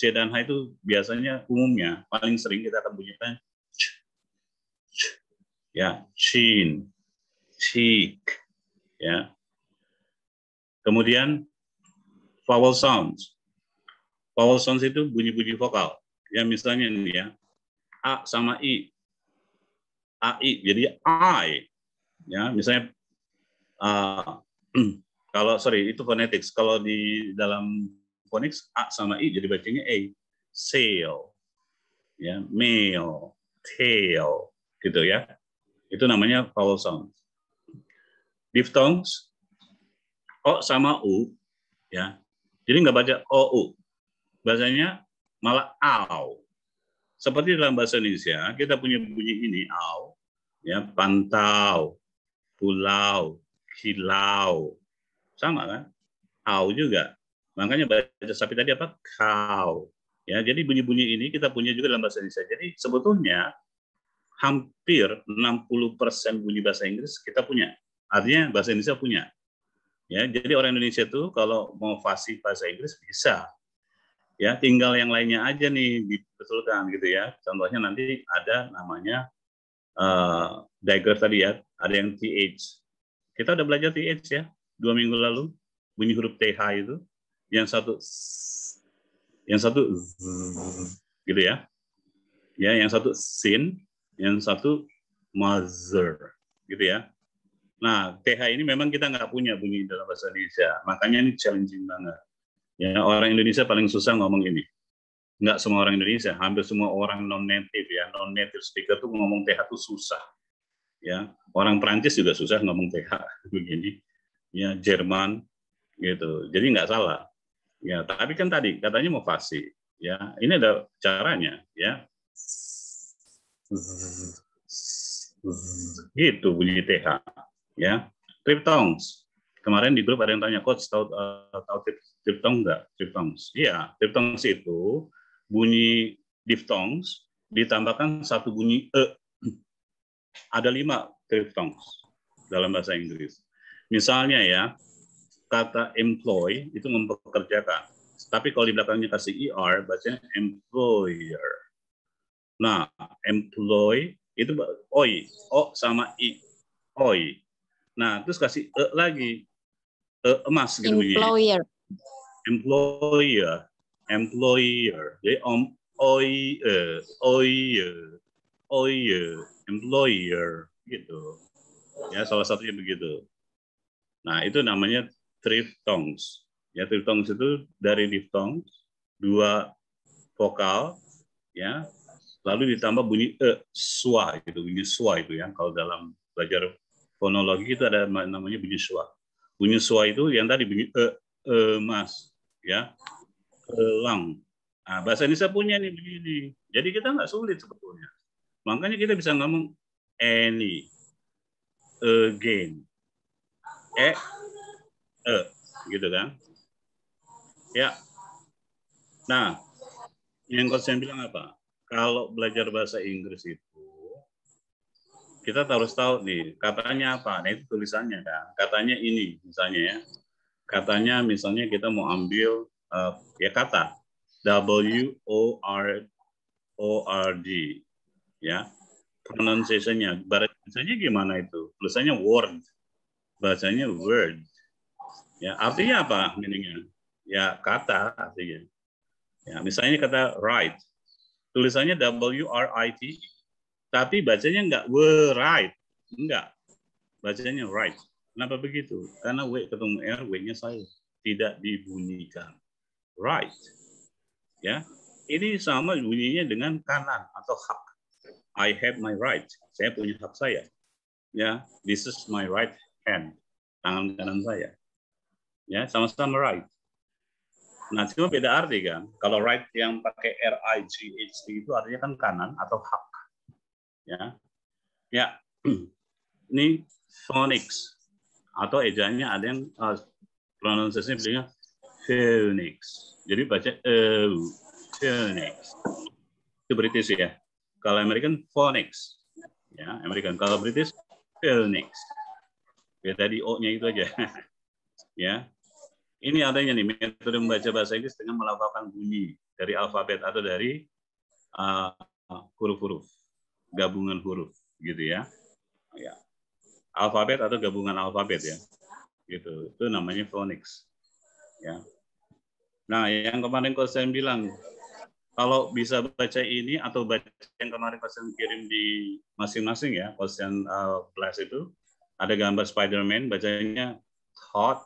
C dan H itu biasanya umumnya, paling sering kita akan bunyikan Ya, Chin, Cheek, ya kemudian vowel sounds vowel sounds itu bunyi-bunyi vokal ya misalnya ini ya a sama i a i jadi i ya misalnya uh, kalau sorry itu phonetics kalau di dalam phonics a sama i jadi bacanya a sail ya mail tail gitu ya itu namanya vowel sounds diphthongs o sama u ya jadi nggak baca o u bahasanya malah au seperti dalam bahasa Indonesia kita punya bunyi ini au ya pantau pulau hilau sama kan au juga makanya baca sapi tadi apa kau ya jadi bunyi-bunyi ini kita punya juga dalam bahasa Indonesia jadi sebetulnya hampir 60% bunyi bahasa Inggris kita punya Artinya bahasa Indonesia punya. Ya, jadi orang Indonesia tuh kalau mau fasih bahasa Inggris bisa. Ya, tinggal yang lainnya aja nih dibetulkan gitu ya. Contohnya nanti ada namanya uh, dagger tadi ya, ada yang th. Kita udah belajar th ya dua minggu lalu bunyi huruf th itu yang satu yang satu gitu ya. Ya, yang satu sin, yang satu mother gitu ya. Nah, TH ini memang kita nggak punya bunyi dalam bahasa Indonesia. Makanya ini challenging banget. Ya, orang Indonesia paling susah ngomong ini. Nggak semua orang Indonesia, hampir semua orang non-native ya. Non-native speaker tuh ngomong TH tuh susah. Ya, orang Perancis juga susah ngomong TH begini. Ya, Jerman gitu. Jadi nggak salah. Ya, tapi kan tadi katanya mau fasi. Ya, ini ada caranya ya. Gitu bunyi TH ya triptongs kemarin di grup ada yang tanya coach tahu eh, tahu triptong nggak triptongs iya triptongs itu bunyi diftongs ditambahkan satu bunyi e ada lima triptongs dalam bahasa Inggris misalnya ya kata employ itu mempekerjakan tapi kalau di belakangnya kasih er bacanya employer nah employ itu oi o sama i oi Nah, terus kasih e lagi. E emas gitu Employer. Begini. Employer. Employer. Jadi om oi e oi oi employer gitu. Ya, salah satunya begitu. Nah, itu namanya triptongs. Ya, triptongs itu dari diphtongs dua vokal ya lalu ditambah bunyi e, swa gitu bunyi swa itu ya kalau dalam belajar fonologi itu ada namanya bunyi suah. Bunyi suah itu yang tadi bunyi e, e mas, ya, elang. Nah, bahasa Indonesia punya nih begini. Jadi kita nggak sulit sebetulnya. Makanya kita bisa ngomong any, again, e, e, e, gitu kan? Ya. Nah, yang kau bilang apa? Kalau belajar bahasa Inggris itu kita harus tahu nih katanya apa nah itu tulisannya kan katanya ini misalnya ya katanya misalnya kita mau ambil uh, ya kata W O R O R D ya pronunciationnya bahasanya gimana itu tulisannya word bahasanya word ya artinya apa meaningnya ya kata artinya ya misalnya kata write, tulisannya W R I T e. Tapi bacanya enggak were right. Enggak. Bacanya right. Kenapa begitu? Karena W ketemu R, W-nya saya. Tidak dibunyikan. Right. Ya, Ini sama bunyinya dengan kanan atau hak. I have my right. Saya punya hak saya. Ya, This is my right hand. Tangan kanan saya. Ya, Sama-sama right. Nah, cuma beda arti kan. Kalau right yang pakai R I G H T itu artinya kan kanan atau hak. Ya, ya. ini phonics atau ejaannya ada yang uh, eh, pronunciasinya bilangnya phonics. Jadi baca uh, phonics. Itu British ya. Kalau American phonics. Ya, American. Kalau British phonics. Ya tadi O-nya itu aja. ya. Ini adanya nih metode membaca bahasa Inggris dengan melafalkan bunyi dari alfabet atau dari eh, huruf-huruf. Uh, huruf -huruf gabungan huruf gitu ya. Ya. Alfabet atau gabungan alfabet ya. Gitu. Itu namanya phonics. Ya. Nah, yang kemarin kau saya bilang kalau bisa baca ini atau baca yang kemarin saya kirim di masing-masing ya, dosen uh, belas itu ada gambar Spiderman, bacanya hot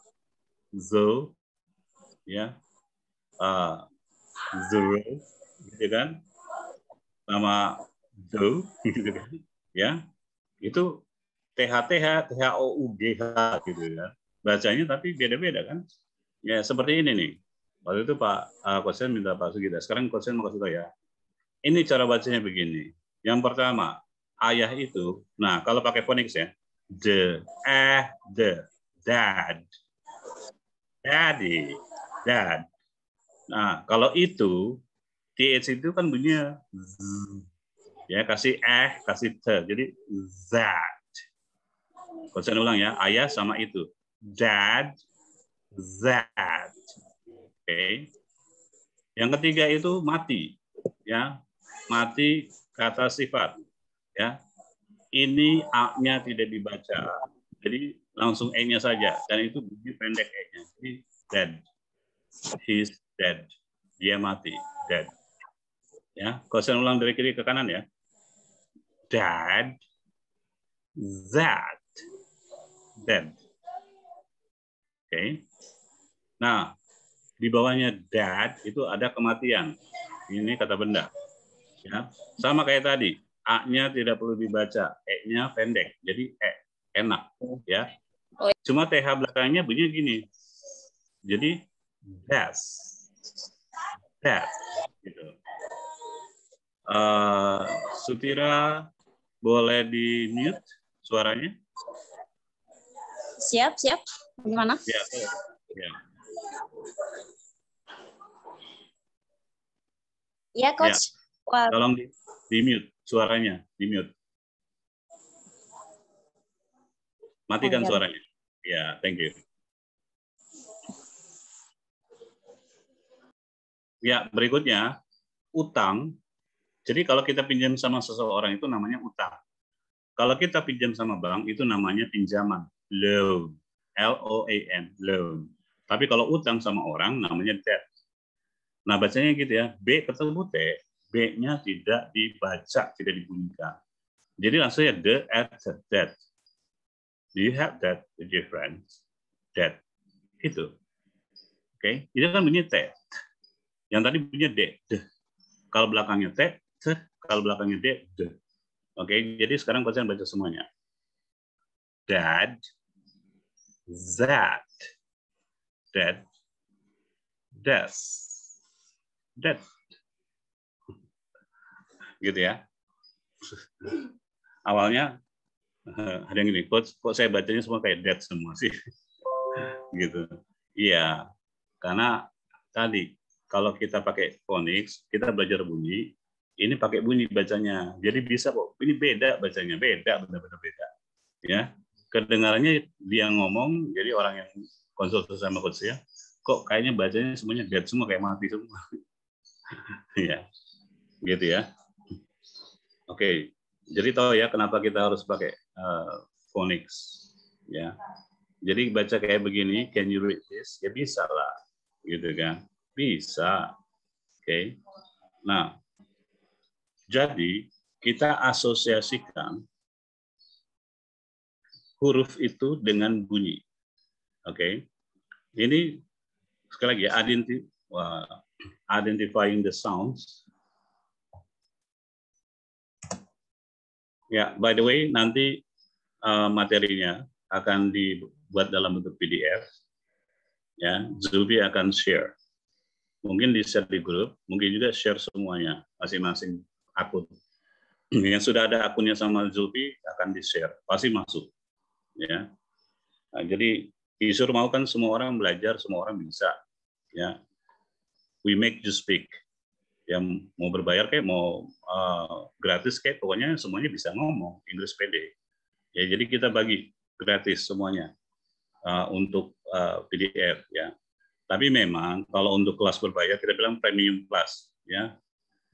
Zo ya uh, zero gitu kan nama do gitu kan ya itu THTH THOUGH gitu ya bacanya tapi beda-beda kan ya seperti ini nih waktu itu Pak uh, Kosen minta Pak Sugita sekarang Kosen mau kasih tahu ya ini cara bacanya begini yang pertama ayah itu nah kalau pakai phonics ya the eh the dad daddy dad nah kalau itu th itu kan bunyinya Ya, kasih eh, kasih te. Jadi that. Konsen ulang ya, ayah sama itu. Dad, that. Oke. Okay. Yang ketiga itu mati. Ya, mati kata sifat. Ya. Ini a-nya tidak dibaca. Jadi langsung e-nya saja dan itu bunyi pendek e-nya. Jadi dead. He's dead. Dia mati, dead. Ya, saya ulang dari kiri ke kanan ya dad that dead. Oke. Okay. Nah, di bawahnya dad itu ada kematian. Ini kata benda. Ya. Sama kayak tadi, A-nya tidak perlu dibaca, E-nya pendek. Jadi E, enak, ya. Cuma TH belakangnya bunyi gini. Jadi das. Das gitu. Uh, Sutira boleh di mute suaranya? Siap, siap. Gimana? Ya, ya. Ya, iya. coach. Ya. Tolong di, di mute suaranya, di mute. Matikan oh, suaranya. Ya, thank you. Ya, berikutnya utang jadi kalau kita pinjam sama seseorang itu namanya utang. Kalau kita pinjam sama bank itu namanya pinjaman, loan, L O A N, loan. Tapi kalau utang sama orang namanya debt. Nah, bacanya gitu ya, B ketemu T, B-nya tidak dibaca, tidak dibunyikan. Jadi langsung ya the at the debt. Do you have that with your friends? Debt. Itu. Oke, okay? ini kan bunyi T. Yang tadi bunyinya D. Kalau belakangnya T, kalau belakangnya D, D. Oke, okay, jadi sekarang kalian baca semuanya. Dad, that, dad, das, dad, Gitu ya. Awalnya eh, ada yang gini, kok, kok saya bacanya semua kayak dad semua sih. gitu. Iya, karena tadi kalau kita pakai phonics, kita belajar bunyi, ini pakai bunyi bacanya. Jadi bisa kok. Ini beda bacanya, beda benar-benar beda. Ya, kedengarannya dia ngomong, jadi orang yang konsultasi sama coach ya, kok kayaknya bacanya semuanya dead semua kayak mati semua. ya, gitu ya. Oke, okay. jadi tahu ya kenapa kita harus pakai uh, Ya, jadi baca kayak begini, can you read this? Ya bisa lah, gitu kan? Bisa. Oke. Okay. Nah, jadi kita asosiasikan huruf itu dengan bunyi. Oke. Okay? Ini sekali lagi identi uh, identifying the sounds. Ya, yeah, by the way nanti uh, materinya akan dibuat dalam bentuk PDF. Ya, yeah, Zubi akan share. Mungkin di share di grup, mungkin juga share semuanya masing-masing akun. Yang sudah ada akunnya sama Zulfi akan di-share, pasti masuk. Ya. Nah, jadi Isur mau kan semua orang belajar, semua orang bisa. Ya. We make you speak. Yang mau berbayar kayak mau uh, gratis kayak pokoknya semuanya bisa ngomong Inggris PD. Ya, jadi kita bagi gratis semuanya uh, untuk uh, eh, PDF ya. Tapi memang kalau untuk kelas berbayar kita bilang premium plus ya.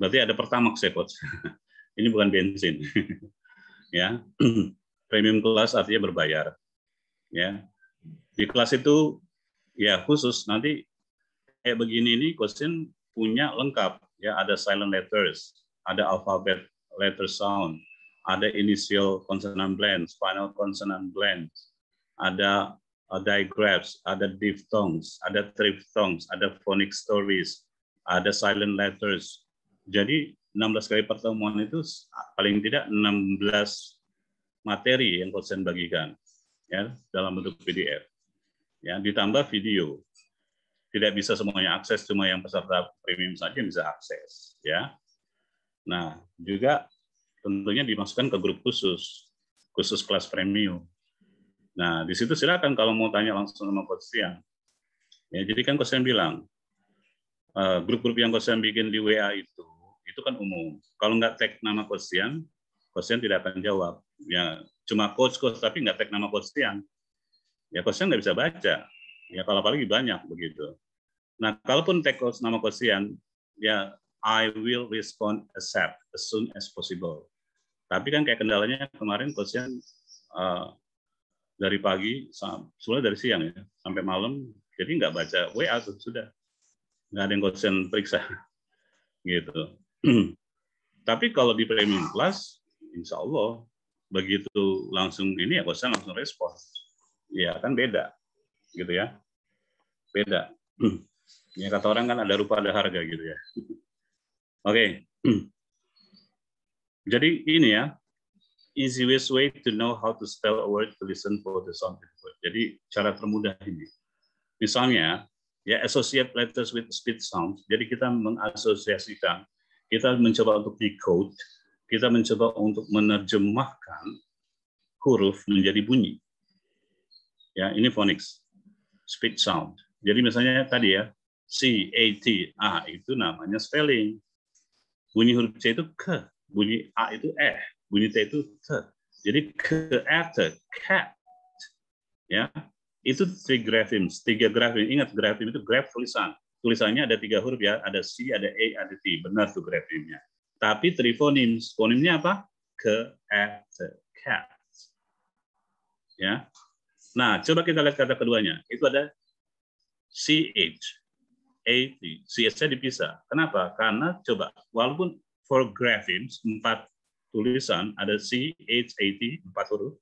Berarti ada Pertamax ya coach. Ini bukan bensin. ya. Premium kelas artinya berbayar. Ya. Di kelas itu ya khusus nanti kayak begini ini coachin punya lengkap ya ada silent letters, ada alphabet letter sound, ada initial consonant blends, final consonant blends, ada uh, digraphs, ada diphthongs, ada triphthongs, ada phonic stories, ada silent letters, jadi 16 kali pertemuan itu paling tidak 16 materi yang konsen bagikan ya dalam bentuk PDF. Ya, ditambah video. Tidak bisa semuanya akses, cuma yang peserta premium saja bisa akses, ya. Nah, juga tentunya dimasukkan ke grup khusus, khusus kelas premium. Nah, di situ silakan kalau mau tanya langsung sama Coach Tian. Ya, jadi kan Coach Tian bilang, Eh, grup-grup yang kosian bikin di WA itu, itu kan umum. Kalau nggak tag nama kosian, kosian tidak akan jawab. Ya, cuma coach coach tapi nggak tag nama kosian. Ya kosian nggak bisa baca. Ya kalau apalagi banyak begitu. Nah, kalaupun tag coach nama kosian, ya I will respond ASAP as soon as possible. Tapi kan kayak kendalanya kemarin kosian uh, eh, dari pagi, sebenarnya dari siang ya, sampai malam, jadi nggak baca WA sudah nggak ada yang konsen periksa gitu. Tapi kalau di premium plus, insya Allah begitu langsung ini ya dosen langsung respon. Ya kan beda, gitu ya. Beda. ya kata orang kan ada rupa ada harga gitu ya. Oke. Okay. Jadi ini ya, easiest way to know how to spell a word to listen for the sound Jadi cara termudah ini. Misalnya, ya associate letters with speech sounds. Jadi kita mengasosiasikan, kita mencoba untuk decode, kita mencoba untuk menerjemahkan huruf menjadi bunyi. Ya, ini phonics, speech sound. Jadi misalnya tadi ya, C, A, T, A itu namanya spelling. Bunyi huruf C itu ke, bunyi A itu eh, bunyi T itu te. Jadi ke, at, cat. Ya, itu three graphemes, tiga grafem. Ingat grafem itu graf tulisan. Tulisannya ada tiga huruf ya, ada C, ada E, ada T. Benar tuh grafemnya. Tapi three phonemes, fonemnya apa? Ke, at, e, cat. Ya. Nah, coba kita lihat kata keduanya. Itu ada CH, AT. CH-nya dipisah. Kenapa? Karena coba, walaupun for graphemes, empat tulisan, ada C, H, AT, empat huruf.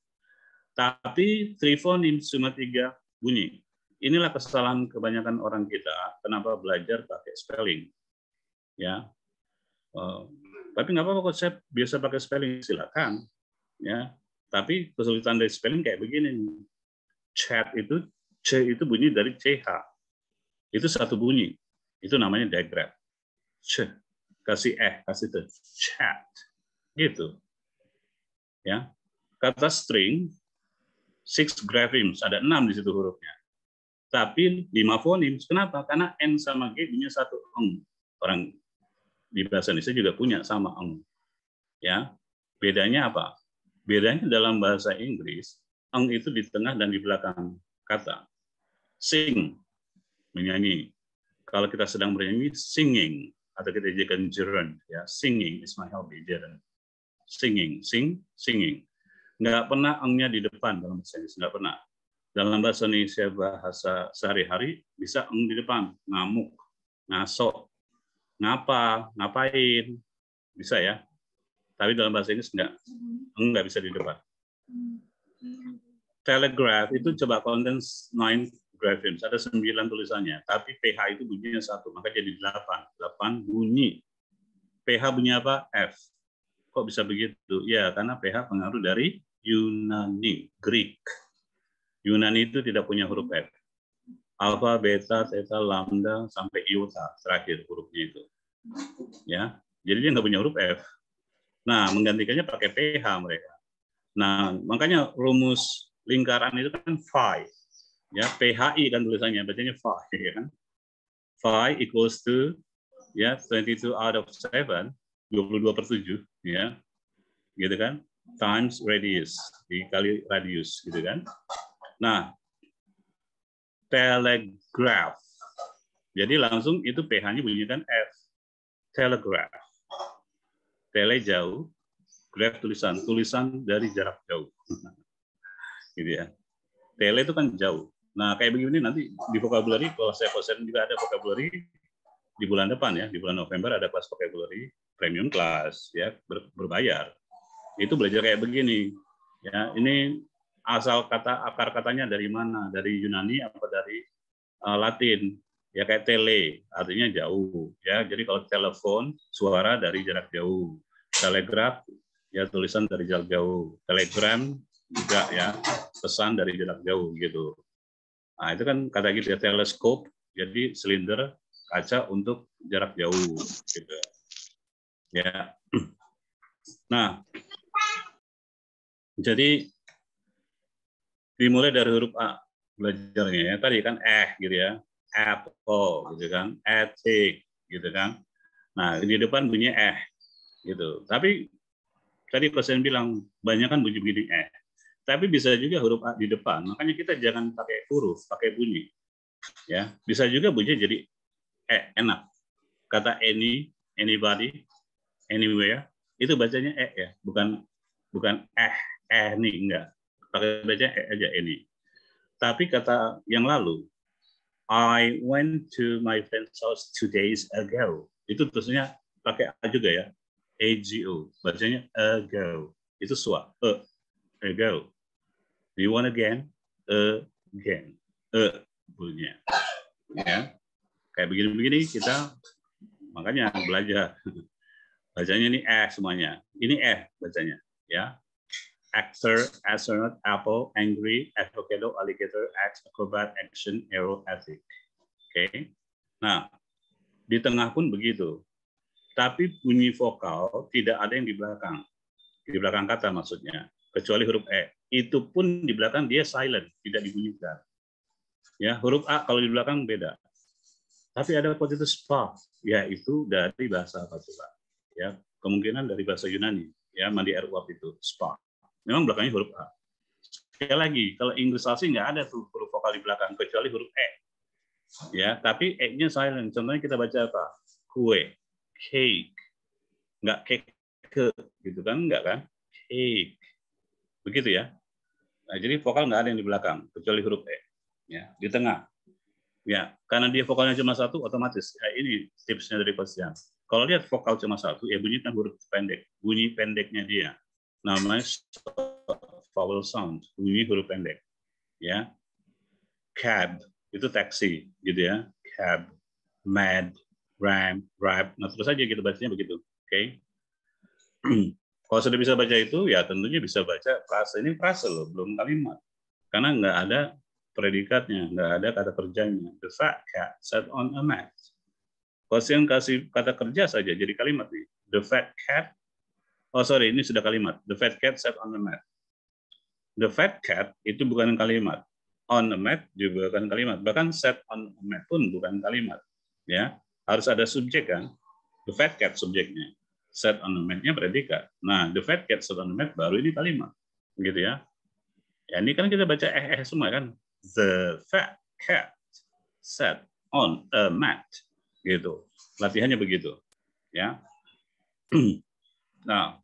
Tapi trifonim cuma tiga bunyi. Inilah kesalahan kebanyakan orang kita. Kenapa belajar pakai spelling? Ya, uh, tapi nggak apa-apa saya biasa pakai spelling silakan. Ya, tapi kesulitan dari spelling kayak begini. Chat itu c itu bunyi dari ch. Itu satu bunyi. Itu namanya digraph. C kasih eh kasih itu chat gitu ya kata string six graphemes, ada enam di situ hurufnya. Tapi lima fonim, Kenapa? Karena N sama G punya satu eng. Orang di bahasa Indonesia juga punya sama eng. Ya, bedanya apa? Bedanya dalam bahasa Inggris, eng itu di tengah dan di belakang kata. Sing, menyanyi. Kalau kita sedang bernyanyi, singing atau kita jadikan jiran ya singing is my hobby jeren. singing sing singing nggak pernah engnya di depan dalam bahasa Indonesia nggak pernah dalam bahasa Indonesia bahasa sehari-hari bisa eng di depan ngamuk ngasok ngapa ngapain bisa ya tapi dalam bahasa Inggris nggak enggak nggak bisa di depan telegraph itu coba konten 9 graphemes ada sembilan tulisannya tapi ph itu bunyinya satu maka jadi delapan delapan bunyi ph bunyi apa f kok bisa begitu? Ya, karena pH pengaruh dari Yunani, Greek. Yunani itu tidak punya huruf F. Alfa, beta, theta, lambda, sampai iota terakhir hurufnya itu. Ya, jadi dia nggak punya huruf F. Nah, menggantikannya pakai PH mereka. Nah, makanya rumus lingkaran itu kan phi. Ya, PHI kan tulisannya, bacanya phi. Ya kan? Phi equals to ya 22 out of 7, 22 per 7. Ya, gitu kan? times radius dikali radius gitu kan. Nah, telegraph. Jadi langsung itu ph-nya bunyikan f. Telegraph. Tele jauh, graph tulisan, tulisan dari jarak jauh. gitu ya. Tele itu kan jauh. Nah, kayak begini nanti di vocabulary kalau saya konsen juga ada vocabulary di bulan depan ya, di bulan November ada kelas vocabulary premium class ya berbayar itu belajar kayak begini ya ini asal kata akar katanya dari mana dari Yunani apa dari uh, Latin ya kayak tele artinya jauh ya jadi kalau telepon suara dari jarak jauh telegraf ya tulisan dari jarak jauh telegram juga ya pesan dari jarak jauh gitu nah itu kan kata gitu ya teleskop jadi silinder kaca untuk jarak jauh gitu ya nah jadi dimulai dari huruf A belajarnya ya. Tadi kan eh gitu ya. Apple gitu kan. Attic gitu kan. Nah, di depan bunyi eh gitu. Tapi tadi presiden bilang banyak kan bunyi begini eh. Tapi bisa juga huruf A di depan. Makanya kita jangan pakai huruf, pakai bunyi. Ya, bisa juga bunyi jadi eh enak. Kata any, anybody, anywhere itu bacanya eh ya, bukan bukan eh Eni eh, enggak pakai baca e aja ini tapi kata yang lalu I went to my friend's house two days ago itu terusnya pakai a juga ya ago bacanya ago itu suar a e. ago do you want again again e bunyinya ya kayak begini-begini kita makanya belajar bacanya ini eh semuanya ini e bacanya ya actor, astronaut, apple, angry, avocado, alligator, axe, acrobat, action, arrow, ethic. Oke. Okay. Nah, di tengah pun begitu. Tapi bunyi vokal tidak ada yang di belakang. Di belakang kata maksudnya. Kecuali huruf E. Itu pun di belakang dia silent, tidak dibunyikan. Ya, huruf A kalau di belakang beda. Tapi ada positive Ya, yaitu dari bahasa apa coba? Ya, kemungkinan dari bahasa Yunani, ya mandi air uap itu, spa memang belakangnya huruf A. Sekali lagi, kalau Inggris asli nggak ada tuh huruf vokal di belakang, kecuali huruf E. Ya, tapi E-nya silent. Contohnya kita baca apa? Kue, cake, nggak cake, ke, gitu kan? Nggak kan? Cake. Begitu ya. Nah, jadi vokal nggak ada yang di belakang, kecuali huruf E. Ya, di tengah. Ya, karena dia vokalnya cuma satu, otomatis. Ya, ini tipsnya dari Coach Kalau lihat vokal cuma satu, ya kan huruf pendek. Bunyi pendeknya dia namanya vowel sound, bunyi huruf pendek. Ya. Cab itu taksi gitu ya. Cab, mad, ram, rap. Nah, terus aja kita bacanya begitu. Oke. Okay? Kalau sudah bisa baca itu, ya tentunya bisa baca frase. Ini frase loh, belum kalimat. Karena nggak ada predikatnya, nggak ada kata kerjanya. The fat cat sat on a mat. Kalau yang kasih kata kerja saja, jadi kalimat nih. The fat cat Oh sorry, ini sudah kalimat. The fat cat sat on the mat. The fat cat itu bukan kalimat. On the mat juga bukan kalimat. Bahkan sat on the mat pun bukan kalimat. Ya, harus ada subjek kan? The fat cat subjeknya. Sat on the matnya predikat. Nah, the fat cat sat on the mat baru ini kalimat. Gitu ya. Ya ini kan kita baca eh eh semua kan. The fat cat sat on a mat. Gitu. Latihannya begitu. Ya. Nah,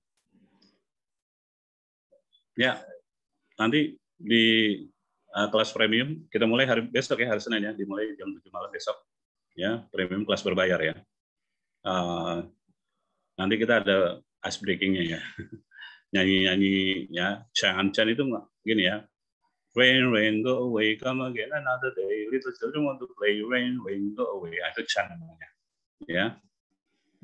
ya nanti di uh, kelas premium kita mulai hari besok ya hari Senin ya, dimulai jam tujuh malam besok ya premium kelas berbayar ya. Uh, nanti kita ada ice breakingnya ya nyanyi-nyanyi ya Chan Chan itu gini ya Rain, rain, go away, come again another day. Little children want to play. Rain, rain, go away. Itu Chan namanya. Ya,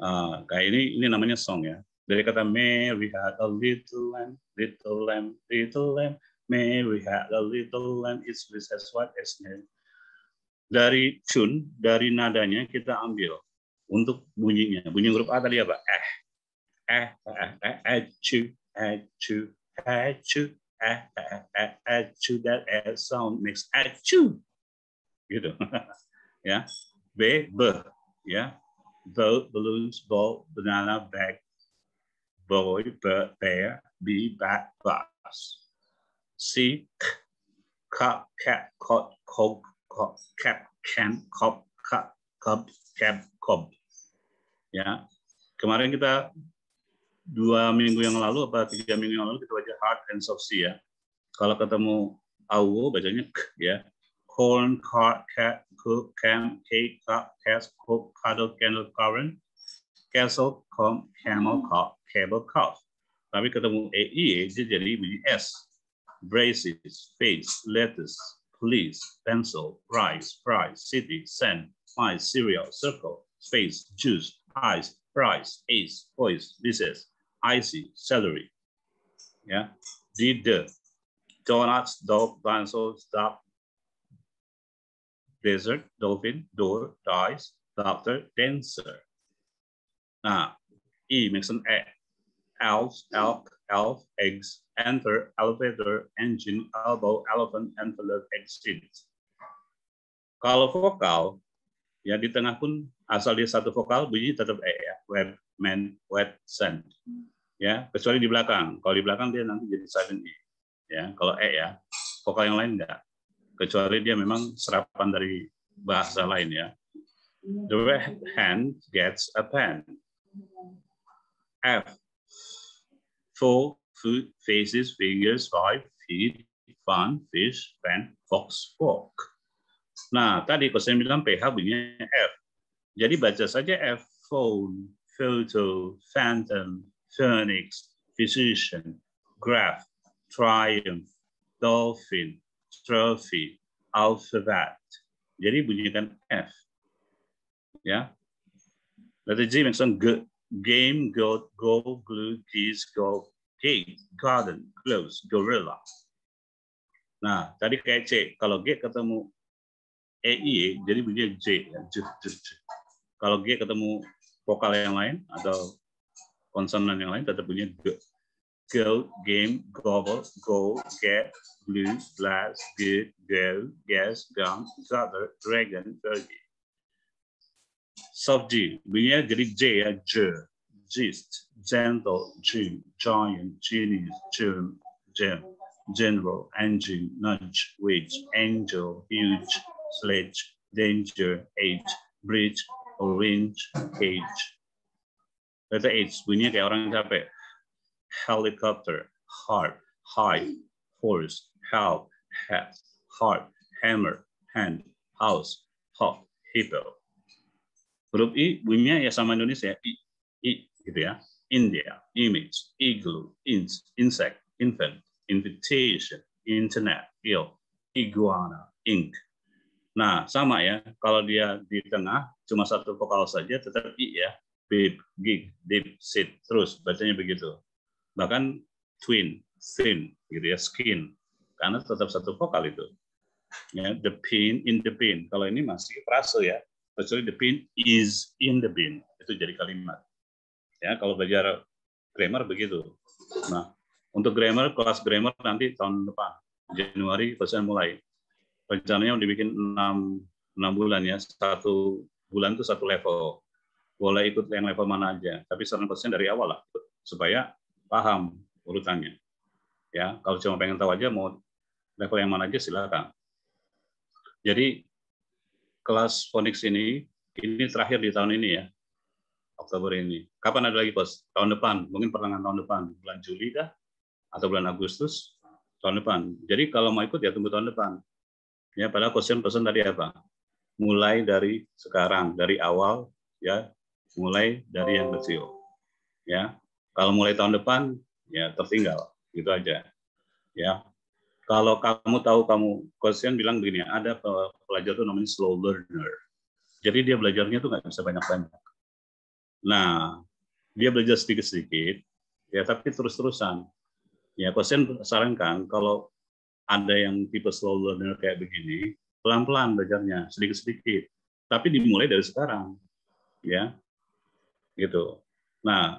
uh, kayak ini ini namanya song ya. Dari kata Mary had a little lamb, little lamb, little lamb. Mary had a little lamb, it's with as what as Mary. Dari tune, dari nadanya kita ambil untuk bunyinya. Bunyi huruf A tadi apa? Eh. Eh, eh, eh, eh chu, eh, chu, eh eh, eh, eh, eh, chu. That eh sound makes chu. Gitu. ya. B, B. Ya. Boat, balloons, ball, banana, bag, boy, but bear, be, bat, bus. See, cup, cat, cot, coke, cop, cap, can, cop, cup, cup, cap, cob. Ya, kemarin kita dua minggu yang lalu apa tiga minggu yang lalu kita baca hard and soft C ya. Kalau ketemu awo bacanya k ya. Corn, card, cat, cook, camp, cake, cup, cast, cook, cuddle, candle, current, castle, come, camel, cop. cable cuff. Kami kata AE dia jadi bunyi S. Braces, face, letters, Please. pencil, rice, price, city, sand, my, cereal, circle, space, juice, ice, price, ace, voice, is, icy, Celery. Yeah. Did the donuts, dog, dinosaur, stop, desert, dolphin, door, dice, doctor, dancer. Ah. E makes an A. elves, elk, elf, eggs, enter, elevator, engine, elbow, elephant, envelope, exit. Kalau vokal, ya di tengah pun asal dia satu vokal bunyi tetap e ya. Web, man, wet, send. Ya, kecuali di belakang. Kalau di belakang dia nanti jadi silent e. Ya, kalau e ya. Vokal yang lain enggak. Kecuali dia memang serapan dari bahasa lain ya. The red hand gets a pen. F four food faces, figures, five feet, fun, fish, fan, fox, fork. Nah, tadi kalau saya bilang PH bunyinya F. Jadi baca saja F, phone, photo, phantom, phoenix, physician, graph, triumph, dolphin, trophy, alphabet. Jadi bunyikan F. Ya. Letter G maksudnya G game, gold go, glue, geese, go, cake, garden, close, gorilla. Nah, tadi kayak C. Kalau G ketemu e i e jadi punya J. Ya. J, J, J. Kalau G ketemu vokal yang lain atau konsonan yang lain, tetap punya G. Go, game, gobble, go, get, blue, blast, good, go, guess, gun gather, dragon, birdie. subdue, Mia Greek J, J, gist, gentle, G, giant, genius, germ, gem, general, engine, nudge, witch, angel, huge, sledge, danger, age, bridge, orange, cage. Letter H, need kayak orang capek. Helicopter, harp, high, horse, help, hat, heart, hammer, hand, house, hop, hippo. Huruf I bunyinya ya sama Indonesia, ya. I, I gitu ya. India, image, igloo, ins, insect, infant, invitation, internet, ill, iguana, ink. Nah, sama ya. Kalau dia di tengah, cuma satu vokal saja, tetap I ya. Bib, gig, Deep, sit, terus. Bacanya begitu. Bahkan twin, thin, gitu ya, skin. Karena tetap satu vokal itu. Ya, the pin, in the pin. Kalau ini masih frase ya. Actually the pin is in the bin. Itu jadi kalimat. Ya, kalau belajar grammar begitu. Nah, untuk grammar, kelas grammar nanti tahun depan. Januari persen mulai. Rencananya mau dibikin 6, 6 bulan ya. Satu bulan itu satu level. Boleh ikut yang level mana aja. Tapi pesan dari awal lah. Supaya paham urutannya. Ya, kalau cuma pengen tahu aja mau level yang mana aja silakan. Jadi kelas Phoenix ini, ini terakhir di tahun ini ya, Oktober ini. Kapan ada lagi, Bos? Tahun depan, mungkin pertengahan tahun depan, bulan Juli dah, atau bulan Agustus, tahun depan. Jadi kalau mau ikut ya tunggu tahun depan. Ya, pada question pesan tadi apa? Mulai dari sekarang, dari awal, ya, mulai dari yang kecil. Ya, kalau mulai tahun depan, ya tertinggal, gitu aja. Ya, kalau kamu tahu kamu, Kosian bilang begini, ada pelajar tuh namanya slow learner. Jadi dia belajarnya tuh nggak bisa banyak-banyak. Nah, dia belajar sedikit-sedikit, ya tapi terus-terusan. Ya Kosian sarankan kalau ada yang tipe slow learner kayak begini, pelan-pelan belajarnya, sedikit-sedikit. Tapi dimulai dari sekarang. Ya, gitu. Nah,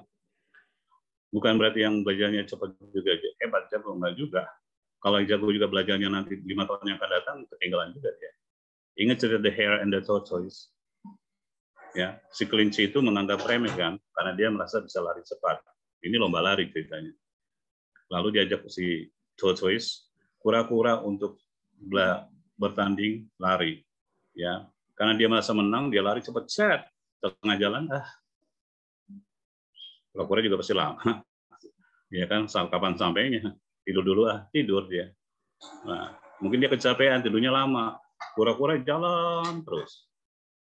bukan berarti yang belajarnya cepat juga hebat, cepat enggak juga kalau jago juga belajarnya nanti lima tahun yang akan datang ketinggalan juga dia. Ingat cerita The Hare and the Tortoise. Ya, si kelinci itu menganggap remeh kan, karena dia merasa bisa lari cepat. Ini lomba lari ceritanya. Lalu diajak si tortoise kura-kura untuk bertanding lari. Ya, karena dia merasa menang, dia lari cepat set tengah jalan ah kura-kura juga pasti lama ya kan kapan sampainya tidur dulu ah tidur dia nah mungkin dia kecapean tidurnya lama kura-kura jalan terus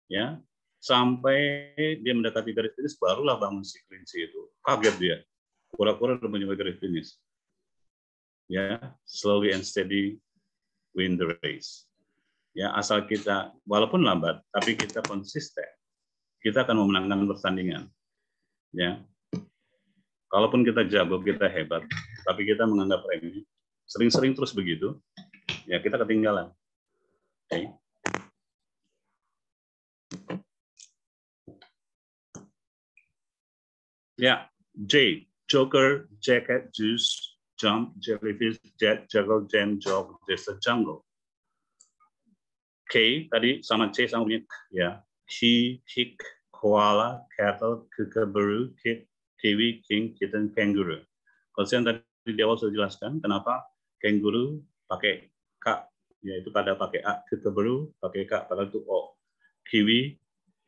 ya sampai dia mendekati garis finish barulah bangun si kelinci itu kaget dia kura-kura udah menyampai garis finish ya slowly and steady win the race ya asal kita walaupun lambat tapi kita konsisten kita akan memenangkan pertandingan ya kalaupun kita jago kita hebat tapi kita menganggap remeh. Sering-sering terus begitu, ya kita ketinggalan. Okay. Ya, J. Joker, jacket, juice, jump, jellyfish, jet, juggle, jam, jog, Desert jungle. K tadi sama C sama punya ya. He, hick, koala, cattle, Kukaburu, kid, kiwi, king, kitten, kangaroo. Kalau tadi di awal sudah jelaskan kenapa kanguru pakai K, yaitu pada pakai A, kita baru pakai K, pada itu O. Kiwi,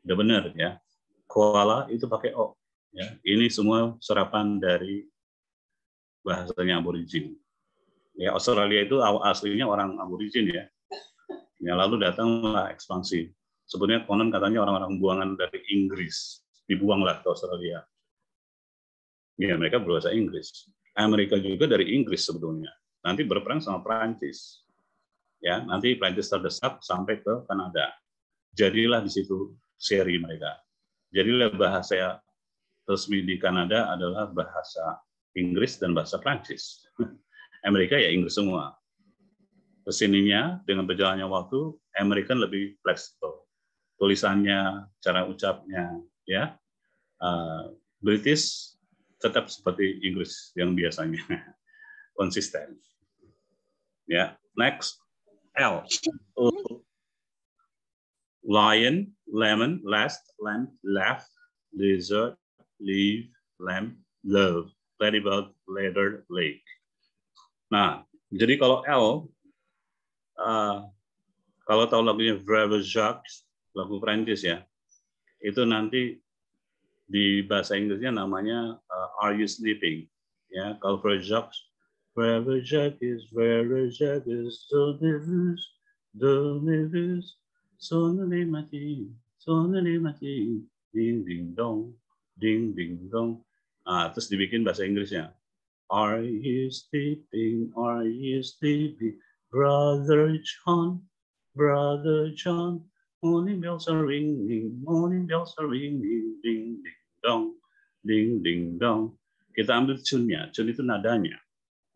udah benar ya. Koala itu pakai O. Ya. Ini semua serapan dari bahasanya aborigin. Ya, Australia itu aslinya orang aborigin ya. Yang lalu datanglah ekspansi. Sebenarnya konon katanya orang-orang buangan dari Inggris dibuanglah ke Australia. Ya, mereka berbahasa Inggris Amerika juga dari Inggris sebetulnya. Nanti berperang sama Prancis, Ya, nanti Prancis terdesak sampai ke Kanada. Jadilah di situ seri mereka. Jadilah bahasa resmi di Kanada adalah bahasa Inggris dan bahasa Prancis. Amerika ya Inggris semua. Kesininya dengan berjalannya waktu, American lebih fleksibel. Tulisannya, cara ucapnya, ya. Eh, British tetap seperti Inggris yang biasanya konsisten. Ya, next L. Uh, lion, lemon, last, lamp, laugh, lizard, leave, lamp, love, ladybug, ladder, lake. Nah, jadi kalau L, uh, kalau tahu lagunya Bravo Jacques, lagu Prancis ya, itu nanti di bahasa Inggrisnya namanya uh, Are You Sleeping? Ya, kalau for Jacques, Wherever Jack is, wherever Jack is, don't lose, don't lose, So mati, So mati, ding ding dong, ding ding dong. Nah, terus dibikin bahasa Inggrisnya. Are you sleeping? Are you sleeping? Brother John, Brother John, Morning bells are ringing, morning bells are ringing, ding, ding, dong, ding ding dong. Kita ambil tune nya tune itu nadanya.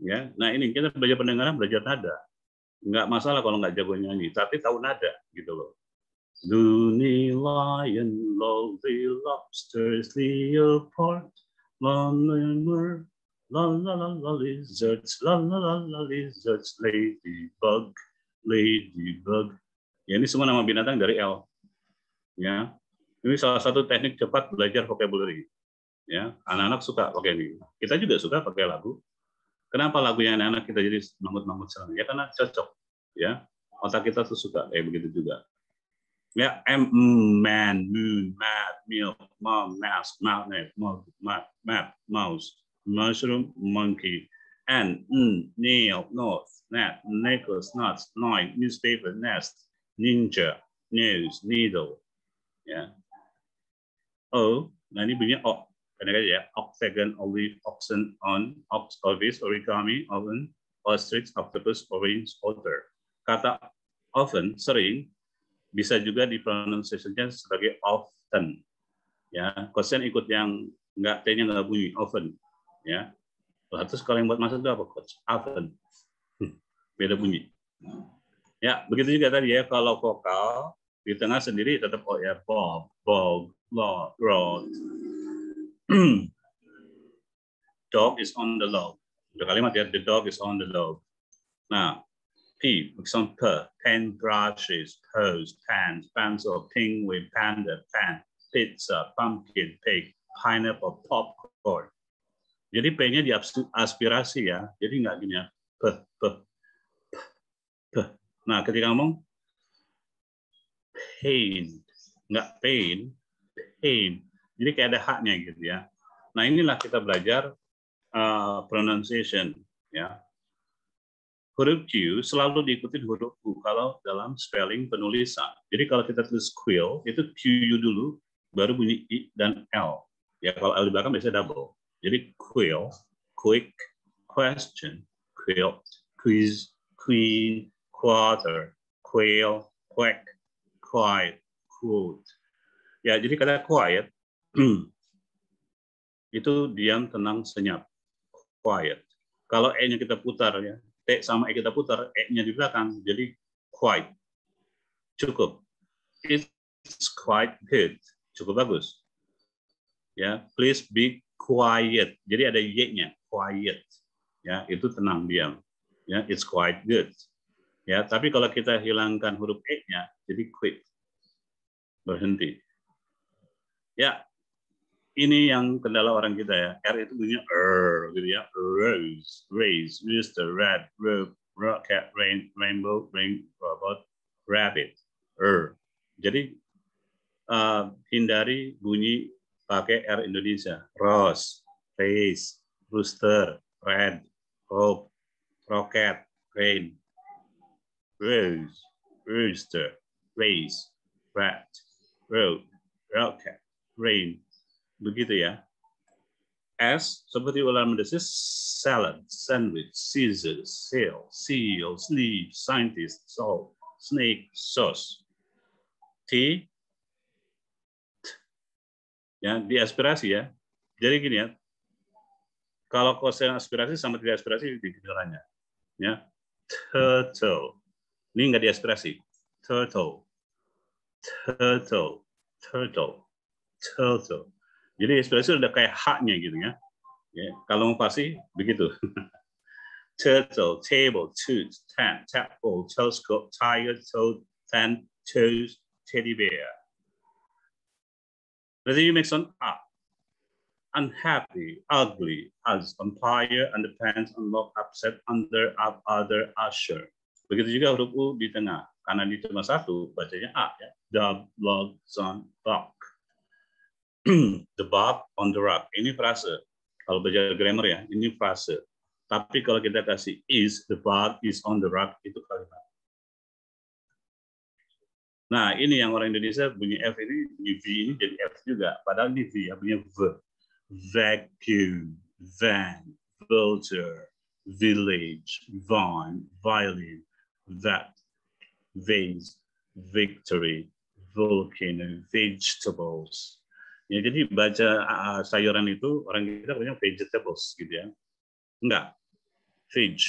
Ya, nah ini kita belajar pendengaran belajar nada. Enggak masalah kalau nggak jago nyanyi, tapi tahu nada gitu loh. Looney lion, lovely lobster, leopard, lonely mer, la la la la lizards, la lizards, ladybug, ladybug. Ya ini semua nama binatang dari L. Ya, ini salah satu teknik cepat belajar vocabulary. Ya, anak-anak suka pakai ini. Kita juga suka pakai lagu. Kenapa lagu yang anak-anak kita jadi mangut-mangut sekarang? Ya karena cocok. Ya, otak kita tuh suka kayak begitu juga. Ya, M, man, moon, mat milk, mom, mask, magnet, mouth, map, mouse, mushroom, monkey, and, mm, nail, north, net, necklace, nuts, nine, newspaper, nest, ninja, news, needle. Ya, O, nah ini bunyinya O, karena aja ya. Octagon, olive, oxen, on, ox, ovis, origami, oven, ostrich, octopus, orange, otter. Kata oven sering, bisa juga pronunciation nya sebagai often. Ya, kosen ikut yang nggak T-nya nggak bunyi, oven. Ya, terus kalau yang buat masuk itu apa coach? Oven. Hmm, beda bunyi. Ya, begitu juga tadi ya kalau vokal di tengah sendiri tetap oh ya bob, bob, law road. dog is on the log. Untuk kalimat ya, the dog is on the log. Nah, P, misalnya P, pen brushes, toes, pants, pencil, penguin, panda, pan, pizza, pumpkin, pig, pineapple, popcorn. Jadi P-nya aspirasi ya, jadi nggak gini ya. P, P, P, Nah, ketika ngomong pain, nggak pain, pain. Jadi kayak ada haknya gitu ya. Nah inilah kita belajar uh, pronunciation ya. Huruf Q selalu diikuti huruf U kalau dalam spelling penulisan. Jadi kalau kita tulis quill itu Q u dulu baru bunyi I dan L. Ya kalau L di belakang biasanya double. Jadi quill, quick, question, quilt, quiz, queen, quarter, quail, quack, quiet, quote. Ya, jadi kata quiet itu diam, tenang, senyap. Quiet. Kalau E-nya kita putar ya, T sama E kita putar, E-nya di belakang, jadi quiet. Cukup. It's quite good. Cukup bagus. Ya, please be quiet. Jadi ada Y-nya, quiet. Ya, itu tenang, diam. Ya, it's quite good. Ya, tapi kalau kita hilangkan huruf E-nya, jadi quit. Berhenti. Ya, ini yang kendala orang kita ya. R itu bunyinya er, gitu ya. Rose, raise, rooster, red rope, rocket, rain, rainbow, ring, robot, rabbit, er. Jadi uh, hindari bunyi pakai R Indonesia. Rose, raise, rooster, red, rope, rocket, rain, rose, rooster, raise, rat, rope, rocket, Rain, Begitu ya. S seperti ular mendesis, salad, sandwich, scissors, sail, seal, sleeve, scientist, salt, snake, sauce. T, t ya aspirasi ya. Jadi gini ya, kalau kosin aspirasi sama tidak aspirasi di dibilangnya. Ya, turtle. Ini di aspirasi. Turtle, turtle, turtle turtle. Jadi ekspresi sudah kayak haknya gitu ya. ya kalau mau pasti begitu. Turtle, table, tooth, tent, tadpole, telescope, tiger, toad, tent, toes, teddy bear. Jadi you make some up, ah. unhappy, ugly, as umpire, underpants, unlock, upset, under, up, other, usher. Begitu juga huruf U di tengah. Karena di cuma satu, bacanya A. Ya. Dub, log, son, bug. the bug on the rug. Ini frase. Kalau belajar grammar ya, ini frase. Tapi kalau kita kasih is, the bug is on the rug, itu kalimat. Nah, ini yang orang Indonesia bunyi F ini, bunyi V ini jadi F juga. Padahal ini V, ya, punya V. Vacuum, van, vulture, village, vine, violin, that, vase, victory, volcano, vegetables, Ya, jadi baca ah, ah, sayuran itu orang kita punya vegetables gitu ya. Enggak. Veg.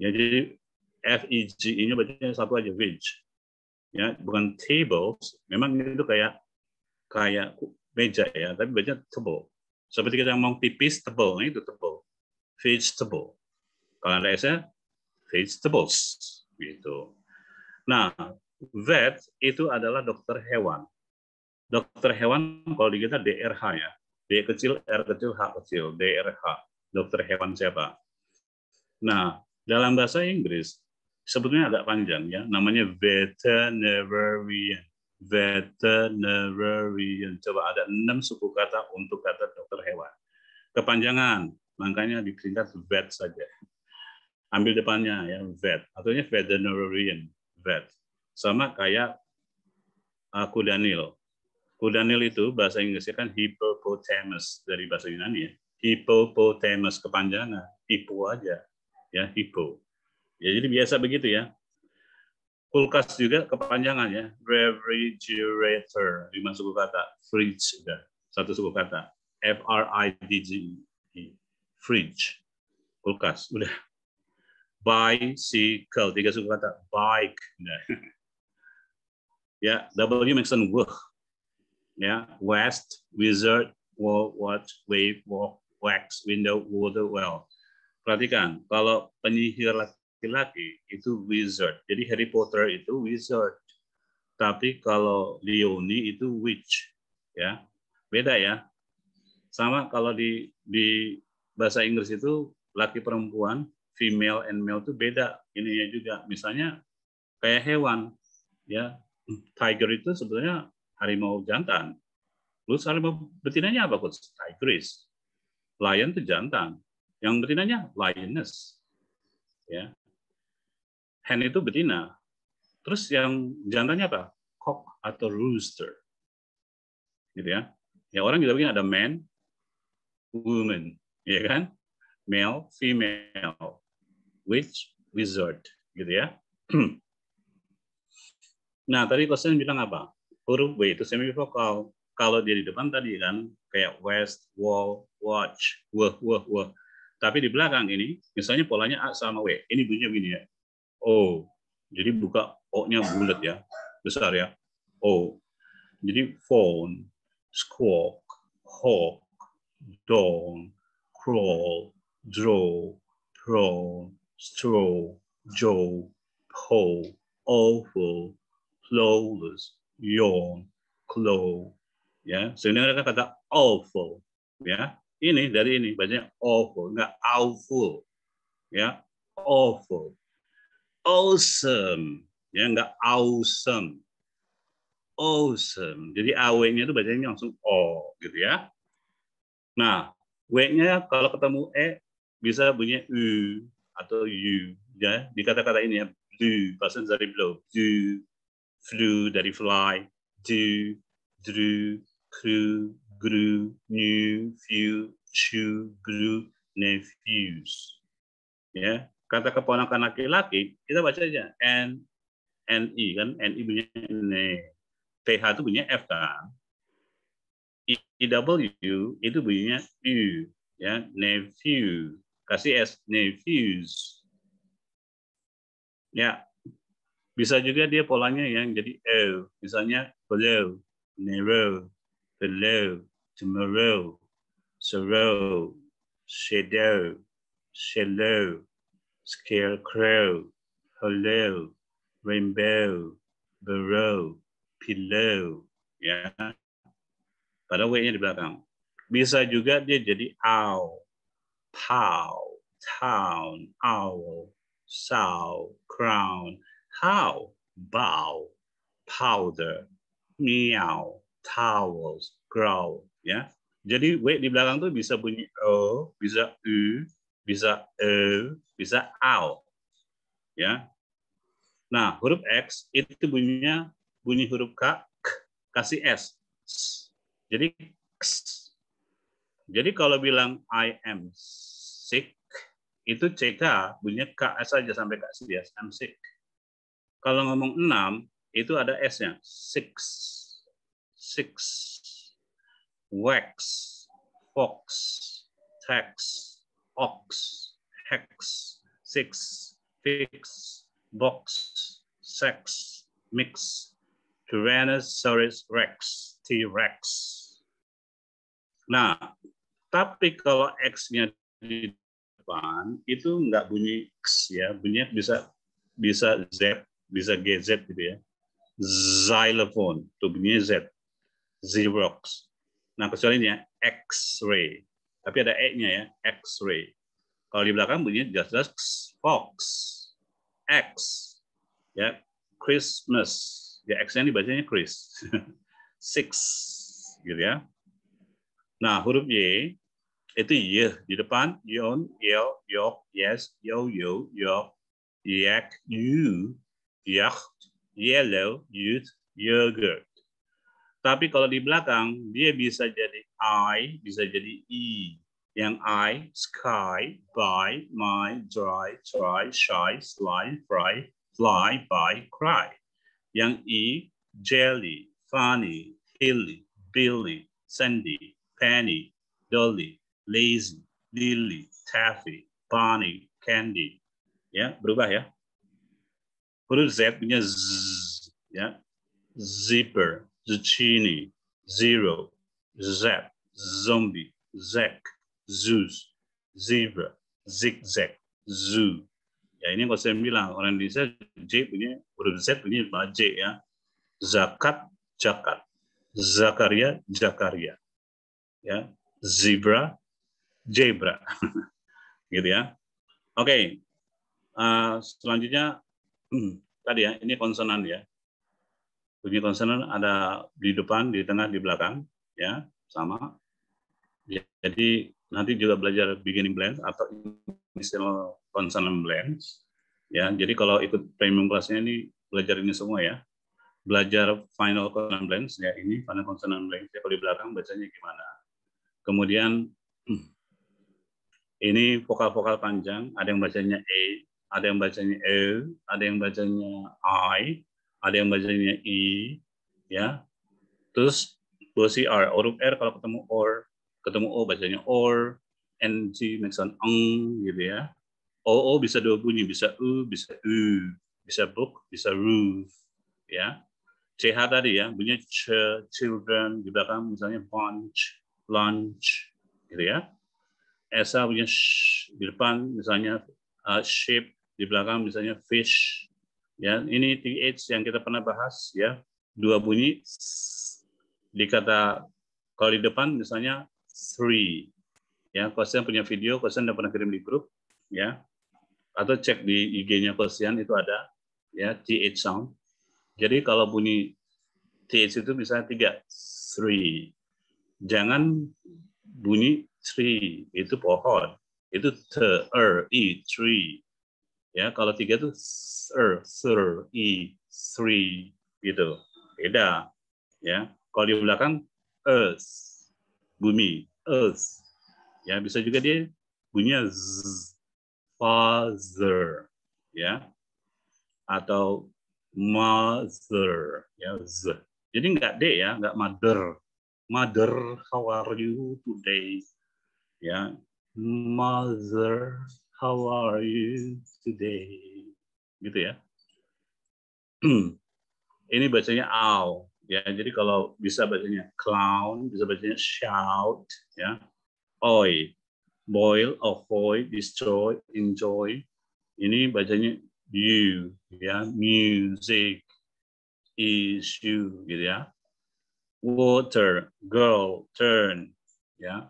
Ya, jadi F E G ini bacanya satu aja veg. Ya, bukan tables. Memang itu kayak kayak meja ya, tapi baca table. Seperti kita ngomong tipis tebel, nah itu tebel. Vegetable. Kalau ada s vegetables. Gitu. Nah, vet itu adalah dokter hewan. Dokter hewan kalau di kita DRH ya. D kecil, R kecil, H kecil, DRH. Dokter hewan siapa? Nah, dalam bahasa Inggris sebetulnya agak panjang ya, namanya veterinarian. Veterinarian. Coba ada enam suku kata untuk kata dokter hewan. Kepanjangan, makanya disingkat vet saja. Ambil depannya ya vet, artinya veterinarian, vet. Sama kayak aku Daniel. Gudaniel itu bahasa Inggrisnya kan hippopotamus dari bahasa Yunani ya. Hippopotamus kepanjangan hippo aja ya hippo. Ya jadi biasa begitu ya. Kulkas juga kepanjangan ya refrigerator lima suku kata fridge juga satu suku kata F R I D G E fridge kulkas udah bicycle tiga suku kata bike udah. ya W Maxon work yeah, west, wizard, wall, watch, wave, walk, wax, window, water, well. Perhatikan, kalau penyihir laki-laki itu wizard. Jadi Harry Potter itu wizard. Tapi kalau Leonie itu witch. ya Beda ya. Sama kalau di, di bahasa Inggris itu laki perempuan, female and male itu beda ininya juga. Misalnya kayak hewan, ya tiger itu sebenarnya harimau jantan. Terus harimau betinanya apa, Coach? Tigris. Lion itu jantan. Yang betinanya lioness. Ya. Hen itu betina. Terus yang jantannya apa? Cock atau rooster. Gitu ya. Ya orang juga bikin ada man, woman, ya kan? Male, female, witch, wizard, gitu ya. nah, tadi kosen bilang apa? huruf W itu semi vokal. Kalau dia di depan tadi kan kayak west, wall, watch, wah, wah, wah. Tapi di belakang ini, misalnya polanya A sama W. Ini bunyinya begini ya. O. Jadi buka O-nya bulat ya. Besar ya. O. Jadi phone, squawk, hawk, dawn, crawl, draw, prawn, straw, joe, pole, awful, flawless, your clothes. ya. Sebenarnya mereka kata awful, ya. Ini dari ini bacanya awful, enggak awful, ya. Awful, awesome, ya enggak awesome, awesome. Jadi aw-nya itu bacanya langsung o, gitu ya. Nah, w-nya kalau ketemu e bisa bunyi u atau u, ya. Di kata-kata ini ya, blue, bahasa dari blue, blue, flu, dari fly, do, dru, kru, gru, new, few, chu, gru, nephews. Ya, kata keponakan laki-laki kita baca aja n n i kan n i bunyinya n th itu bunyinya f kan i, I w itu bunyinya u ya nephew kasih s nephews ya bisa juga dia polanya yang jadi L. Misalnya below, narrow, below, tomorrow, sorrow, shadow, shallow, scarecrow, hollow, rainbow, burrow, pillow. Ya. Pada W-nya di belakang. Bisa juga dia jadi owl, pow, town, owl, sow, crown, how, bow, powder, meow, towels, growl. Ya. Jadi W di belakang tuh bisa bunyi O, bisa U, bisa E, bisa ao. Ya. Nah, huruf X itu bunyinya bunyi huruf K, k kasih S. Jadi X. Jadi kalau bilang I am sick, itu CK bunyinya KS saja sampai k KS, I I'm sick. Kalau ngomong enam itu ada S-nya. Six, six, wax, fox, tax, ox, hex, six, fix, box, sex, mix, Tyrannosaurus rex, T-rex. Nah, tapi kalau X-nya di depan itu nggak bunyi X ya, bunyinya bisa bisa Z bisa GZ gitu ya. Xylophone, tubuhnya Z. Xerox. Nah, ya, X-ray. Tapi ada E-nya ya, X-ray. Kalau di belakang bunyinya jelas-jelas Fox. X. Ya, Christmas. Ya, X-nya dibacanya Chris. Six. Gitu ya. Nah, huruf Y itu Y di depan, yon, yel, yok, yes, yo, yo, yok, yak, you, yacht, yellow, youth, yogurt. Tapi kalau di belakang, dia bisa jadi I, bisa jadi E. Yang I, sky, by, my, dry, try, shy, slide, fry, fly, by, cry. Yang E, jelly, funny, hilly, billy, sandy, penny, dolly, lazy, lily, taffy, bunny, candy. Ya, berubah ya huruf Z punya z, ya. Zipper, zucchini, zero, zap, zombie, zack, Zeus zebra, zigzag, zoo. Ya ini kalau saya bilang orang Indonesia J punya huruf Z punya J ya. Zakat, zakat. Zakaria, Zakaria. Ya, zebra, zebra. gitu ya. Oke. Okay. Uh, selanjutnya tadi ya, ini konsonan ya. Bunyi konsonan ada di depan, di tengah, di belakang, ya, sama. jadi nanti juga belajar beginning blend atau initial consonant blends Ya, jadi kalau ikut premium kelasnya ini belajar ini semua ya. Belajar final consonant blends ya ini final consonant blends ya, kalau di belakang bacanya gimana. Kemudian ini vokal-vokal panjang, ada yang bacanya E, ada yang bacanya L, ada yang bacanya I, ada yang bacanya I, e, ya. Terus bosi R, huruf R kalau ketemu or, ketemu O bacanya or, ng make sound ng, gitu ya. O O bisa dua bunyi, bisa u, bisa u, bisa book, bisa roof, ya. CH tadi ya, bunyinya ch, children, di belakang misalnya punch, lunch, gitu ya. Esa punya sh, di depan misalnya uh, shape, di belakang misalnya fish. Ya, ini th yang kita pernah bahas ya, dua bunyi di kata kalau di depan misalnya three. Ya, Kosian punya video, Kosian udah pernah kirim di grup ya. Atau cek di IG-nya Kosian itu ada ya th sound. Jadi kalau bunyi th itu misalnya tiga, three. Jangan bunyi three itu pohon, itu ter, e tree Ya, kalau tiga itu ser, ser, i, sri gitu. Beda. Ya. Kalau di belakang es, bumi, es. Ya, bisa juga dia bunyinya z, father, ya. Atau mother, ya z. Jadi nggak d ya, nggak mother. Mother, how are you today? Ya, mother, how are you today? Gitu ya. Ini bacanya ow. Ya, jadi kalau bisa bacanya clown, bisa bacanya shout, ya. Oi, boil, avoid, destroy, enjoy. Ini bacanya you, ya. Music is you, gitu ya. Water, girl, turn, ya.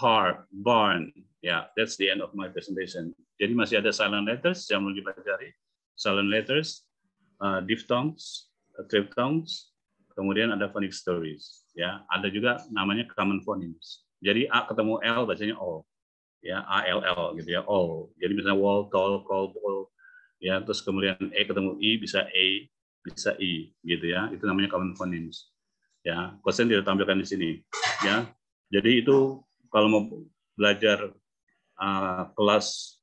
Heart, barn, Ya, yeah, that's the end of my presentation. Jadi masih ada silent letters yang perlu dipelajari. Silent letters, uh, diphthongs, uh, triphthongs, kemudian ada phonic stories. Ya, ada juga namanya common phonemes. Jadi A ketemu L bacanya o. Ya, A L L gitu ya, o. Jadi misalnya wall, tall, call, ball. Ya, terus kemudian E ketemu I bisa A, bisa I gitu ya. Itu namanya common phonemes. Ya, kosen tidak tampilkan di sini. Ya. Jadi itu kalau mau belajar Ah, kelas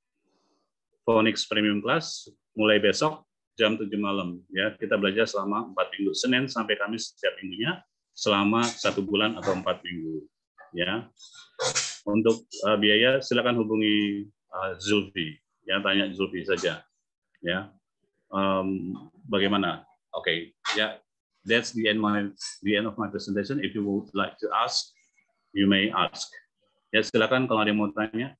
Phonics Premium Class mulai besok jam 7 malam ya. Kita belajar selama empat minggu Senin sampai Kamis setiap minggunya selama satu bulan atau empat minggu ya. Untuk uh, biaya silakan hubungi uh, Zulfi ya tanya Zulfi saja ya. Um, bagaimana? Oke, okay. ya. Yeah. That's the end my the end of my presentation. If you would like to ask, you may ask. Ya silakan kalau ada yang mau tanya.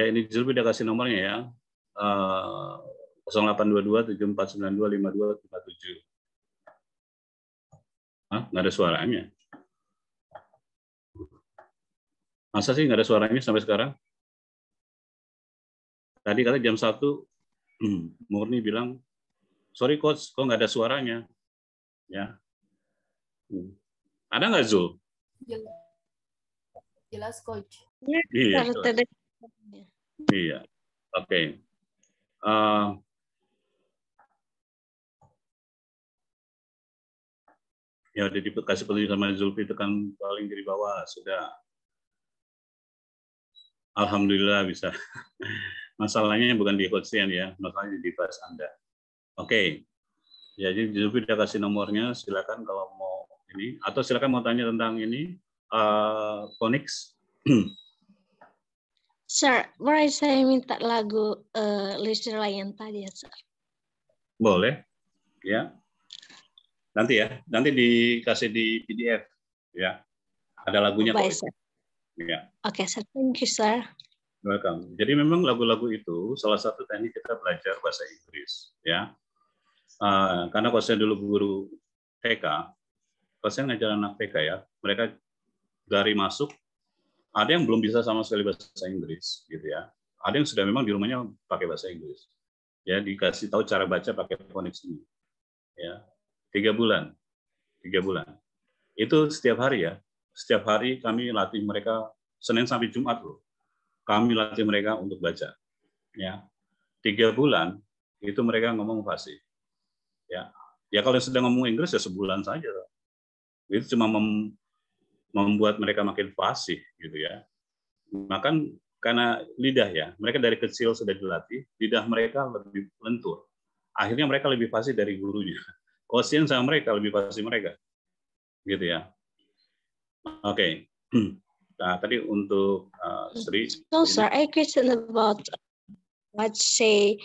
Ya ini di sudah kasih nomornya ya. Uh, 0822 7492 5237. Hah? Nggak ada suaranya. Masa sih nggak ada suaranya sampai sekarang? Tadi kata jam 1, Murni bilang, sorry coach, kok nggak ada suaranya? Ya. Hmm. Ada nggak Zul? Jelas, jelas coach. iya, iya jelas. Iya. Oke. Okay. Ehm, uh, ya udah dikasih petunjuk sama Zulfi tekan paling dari bawah sudah. Alhamdulillah bisa. Masalahnya bukan di koefisien ya, masalahnya di device Anda. Oke. Okay. Ya, jadi Zulfi udah kasih nomornya, silakan kalau mau ini atau silakan mau tanya tentang ini uh, eh, Konix. Sir, boleh saya minta lagu uh, eh, Lister Lion tadi ya, Sir? Boleh, ya. Nanti ya, nanti dikasih di PDF, ya. Ada lagunya Baik, kok. Sir. Ya. Oke, okay, sir. Thank you, sir. Welcome. Jadi memang lagu-lagu itu salah satu teknik kita belajar bahasa Inggris, ya. Uh, karena kalau saya dulu guru TK, kalau saya ngajar anak TK ya, mereka dari masuk ada yang belum bisa sama sekali bahasa Inggris gitu ya ada yang sudah memang di rumahnya pakai bahasa Inggris ya dikasih tahu cara baca pakai phonics ini ya tiga bulan tiga bulan itu setiap hari ya setiap hari kami latih mereka Senin sampai Jumat loh kami latih mereka untuk baca ya tiga bulan itu mereka ngomong fasih ya ya kalau sedang ngomong Inggris ya sebulan saja itu cuma mem, membuat mereka makin fasih gitu ya. Makan karena lidah ya, mereka dari kecil sudah dilatih, lidah mereka lebih lentur. Akhirnya mereka lebih fasih dari gurunya. Kosien sama mereka lebih fasih mereka. Gitu ya. Oke. Okay. Nah, tadi untuk uh, Sri. No, sir, I question about let's say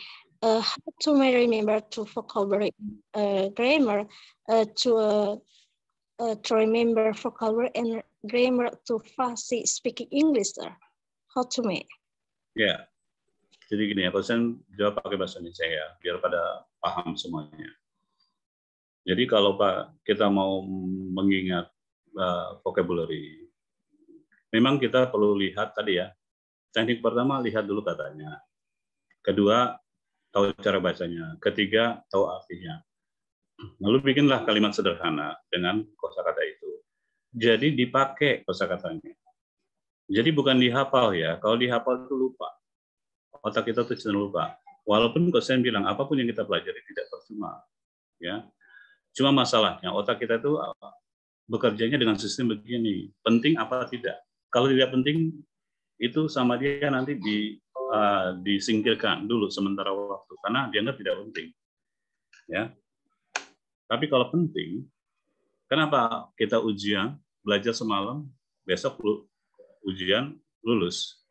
uh, how to remember to vocabulary uh, grammar uh, to uh, uh, to remember vocabulary and grammar to fasi speaking English, sir. How to make? Ya, yeah. jadi gini ya, saya jawab pakai bahasa Indonesia ya, biar pada paham semuanya. Jadi kalau Pak kita mau mengingat uh, vocabulary, memang kita perlu lihat tadi ya. Teknik pertama lihat dulu katanya. Kedua tahu cara bacanya. Ketiga tahu artinya. Lalu bikinlah kalimat sederhana dengan kosakata itu. Jadi dipakai kosakatanya. Jadi bukan dihafal ya. Kalau dihafal itu lupa. Otak kita tuh cenderung lupa. Walaupun saya bilang apapun yang kita pelajari tidak percuma, ya. Cuma masalahnya otak kita itu apa? bekerjanya dengan sistem begini. Penting apa tidak? Kalau tidak penting itu sama dia nanti di uh, disingkirkan dulu sementara waktu karena dianggap tidak penting. Ya, tapi kalau penting, kenapa kita ujian, belajar semalam, besok lu, ujian lulus.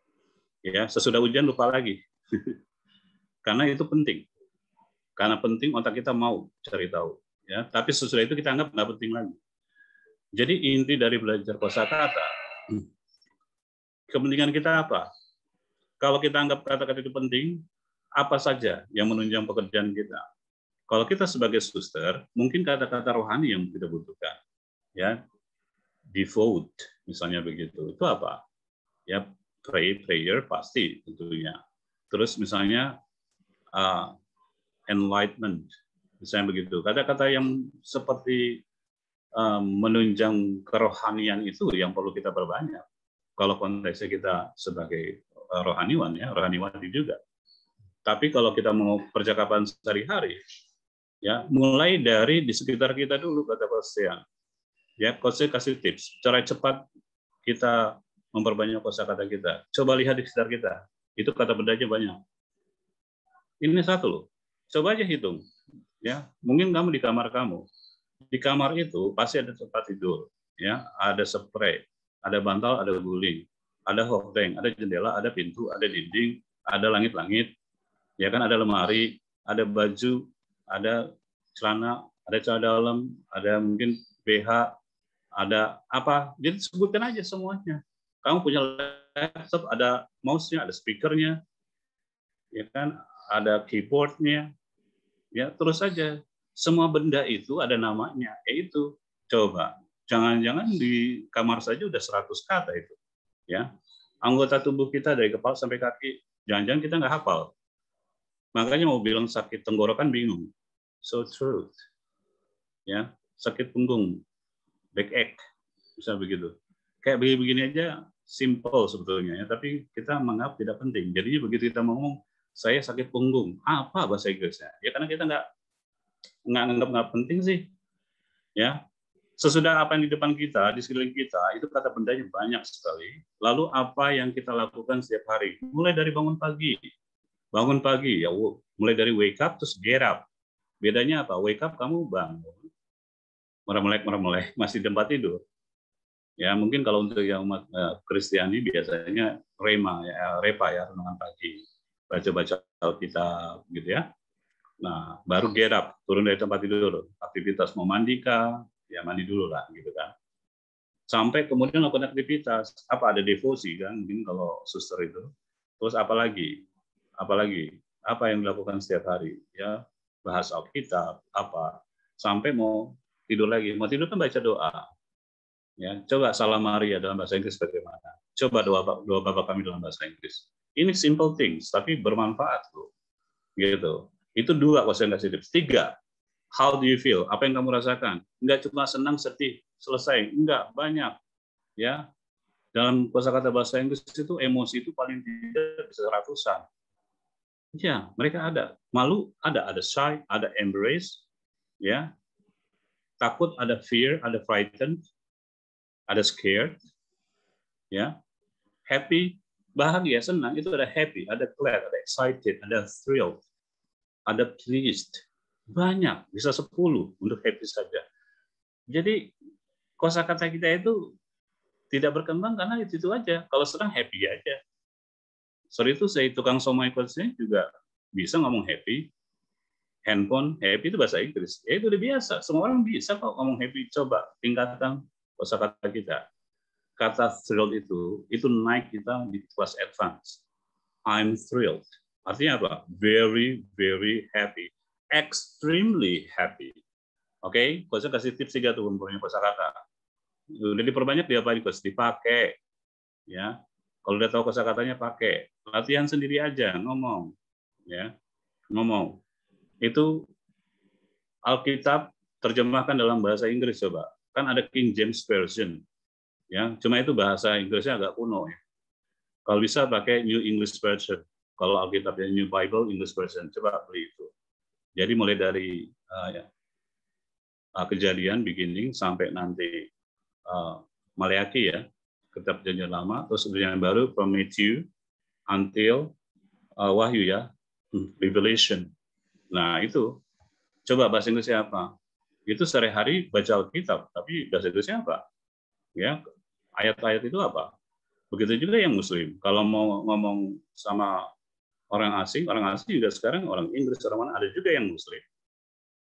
Ya, sesudah ujian lupa lagi. Karena itu penting. Karena penting otak kita mau cari tahu, ya. Tapi sesudah itu kita anggap nggak penting lagi. Jadi inti dari belajar kosakata kepentingan kita apa? Kalau kita anggap kata-kata itu penting, apa saja yang menunjang pekerjaan kita? Kalau kita sebagai suster, mungkin kata-kata rohani yang kita butuhkan. Ya, devote, misalnya begitu. Itu apa? Ya, pray, prayer pasti tentunya. Terus misalnya uh, enlightenment, misalnya begitu. Kata-kata yang seperti uh, menunjang kerohanian itu yang perlu kita perbanyak. Kalau konteksnya kita sebagai ah, rohaniwan ya, rohaniwan juga. Tapi kalau kita mau percakapan sehari-hari, ya mulai dari di sekitar kita dulu kata Kosea ya Kosea kasih tips cara cepat kita memperbanyak kosakata kita coba lihat di sekitar kita itu kata benda aja banyak ini satu loh coba aja hitung ya mungkin kamu di kamar kamu di kamar itu pasti ada tempat tidur ya ada spray ada bantal ada guling ada hordeng ada jendela ada pintu ada dinding ada langit-langit ya kan ada lemari ada baju ada celana, ada celana dalam, ada mungkin BH, ada apa. Jadi sebutkan aja semuanya. Kamu punya laptop, ada mouse-nya, ada speakernya, ya kan, ada keyboardnya, ya terus saja semua benda itu ada namanya, yaitu coba. Jangan-jangan di kamar saja udah 100 kata itu, ya. Anggota tubuh kita dari kepala sampai kaki, jangan-jangan kita nggak hafal, Makanya mau bilang sakit tenggorokan kan bingung. So truth. Ya, sakit punggung, backache, bisa begitu. Kayak begini-begini aja simple sebetulnya ya, tapi kita menganggap tidak penting. Jadinya begitu kita ngomong saya sakit punggung, apa bahasa Inggrisnya? Ya karena kita nggak nggak anggap nggak penting sih. Ya, sesudah apa yang di depan kita, di sekeliling kita, itu kata bendanya banyak sekali. Lalu apa yang kita lakukan setiap hari? Mulai dari bangun pagi, Bangun pagi ya mulai dari wake up terus get up. Bedanya apa? Wake up kamu bangun meremelek meremelek masih tempat tidur. Ya mungkin kalau untuk yang umat eh, Kristiani uh, biasanya rema ya eh, repa ya renungan pagi baca-baca Alkitab gitu ya. Nah, baru get up, turun dari tempat tidur, aktivitas mau mandi kah? Ya mandi dulu lah gitu kan. Sampai kemudian lakukan aktivitas, apa ada devosi kan mungkin kalau suster itu. Terus apalagi apalagi apa yang dilakukan setiap hari ya bahas Alkitab apa sampai mau tidur lagi mau tidur kan baca doa ya coba salam Maria dalam bahasa Inggris bagaimana coba doa doa Bapa kami dalam bahasa Inggris ini simple things tapi bermanfaat loh gitu itu dua konsentrasi tips tiga how do you feel apa yang kamu rasakan enggak cuma senang sedih selesai enggak banyak ya dalam kata bahasa Inggris itu emosi itu paling tidak bisa ratusan Ya, mereka ada. Malu ada, ada shy, ada embrace, ya. Takut ada fear, ada frightened, ada scared, ya. Happy, bahagia, senang itu ada happy, ada glad, ada excited, ada thrilled, ada pleased. Banyak, bisa 10 untuk happy saja. Jadi kosakata kita itu tidak berkembang karena itu, itu aja. Kalau senang happy aja, sorry itu saya tukang somai coachnya juga bisa ngomong happy handphone happy itu bahasa Inggris ya itu udah biasa semua orang bisa kok ngomong happy coba tingkatan kata kita kata thrilled itu itu naik kita di kelas advance I'm thrilled artinya apa very very happy extremely happy oke okay? saya kasih tips tiga tuh umpamanya kosakata udah diperbanyak di kelas dipakai ya kalau udah tahu kosakatanya pakai latihan sendiri aja ngomong ya ngomong itu Alkitab terjemahkan dalam bahasa Inggris coba kan ada King James Version ya cuma itu bahasa Inggrisnya agak kuno ya kalau bisa pakai New English Version kalau Alkitabnya New Bible English Version coba beli itu jadi mulai dari uh, ya, eh, kejadian beginning sampai nanti uh, eh, Maleaki ya kitab Janji lama terus yang baru Prometheus until uh, wahyu ya, hmm. revelation. Nah itu, coba bahasa Inggrisnya apa? Itu sehari-hari baca Alkitab, tapi bahasa Inggrisnya apa? Ya, ayat-ayat itu apa? Begitu juga yang Muslim. Kalau mau ngomong sama orang asing, orang asing juga sekarang orang Inggris, orang mana ada juga yang Muslim.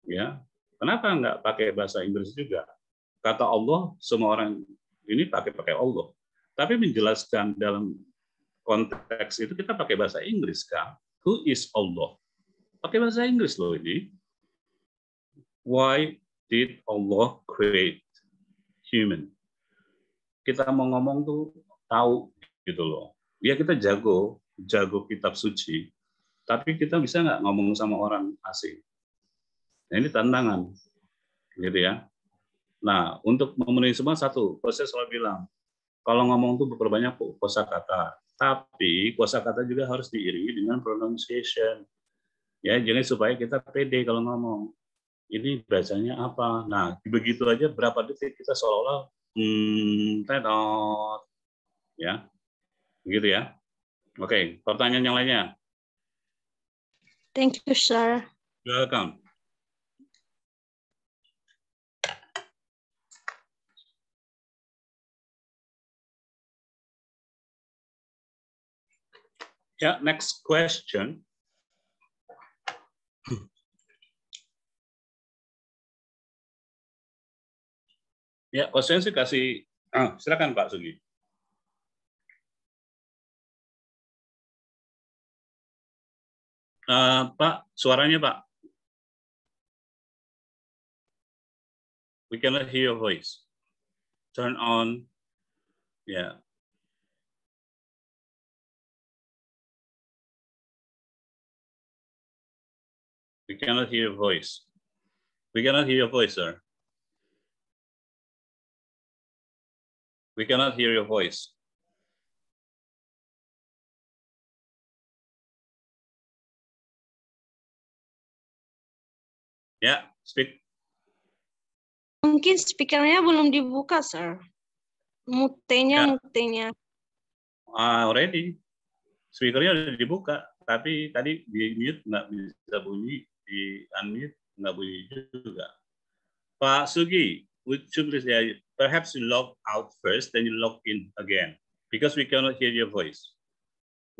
Ya, kenapa nggak pakai bahasa Inggris juga? Kata Allah, semua orang ini pakai pakai Allah. Tapi menjelaskan dalam konteks itu kita pakai bahasa Inggris kan. Who is Allah? Pakai bahasa Inggris loh ini. Why did Allah create human? Kita mau ngomong tuh tahu gitu loh. Ya kita jago, jago kitab suci, tapi kita bisa nggak ngomong sama orang asing? Nah, ini tantangan, gitu ya. Nah, untuk memenuhi semua satu, proses selalu bilang, kalau ngomong tuh berbanyak kosa kata. Tapi kata juga harus diiringi dengan pronunciation. Ya, jadi supaya kita pede kalau ngomong. Ini bahasanya apa? Nah, begitu aja berapa detik kita seolah-olah hmm, tedot. Ya. Begitu ya. Oke, pertanyaan yang lainnya. Thank you, sir. Welcome. Yeah, next question. Ya, question sih kasih. Ah. ah, silakan Pak Sugi. Uh, ah, Pak, suaranya Pak. We cannot hear your voice. Turn on. Yeah. We cannot hear your voice. We cannot hear your voice, sir. We cannot hear your voice. Ya, speak. Mungkin speakernya belum dibuka, sir. Mutenya, yeah. mutenya. Ah, already. Speakernya udah dibuka, tapi tadi di mute nggak bisa bunyi di unmute nggak bunyi juga. Pak Sugi, would you please uh, perhaps you log out first, then you log in again because we cannot hear your voice.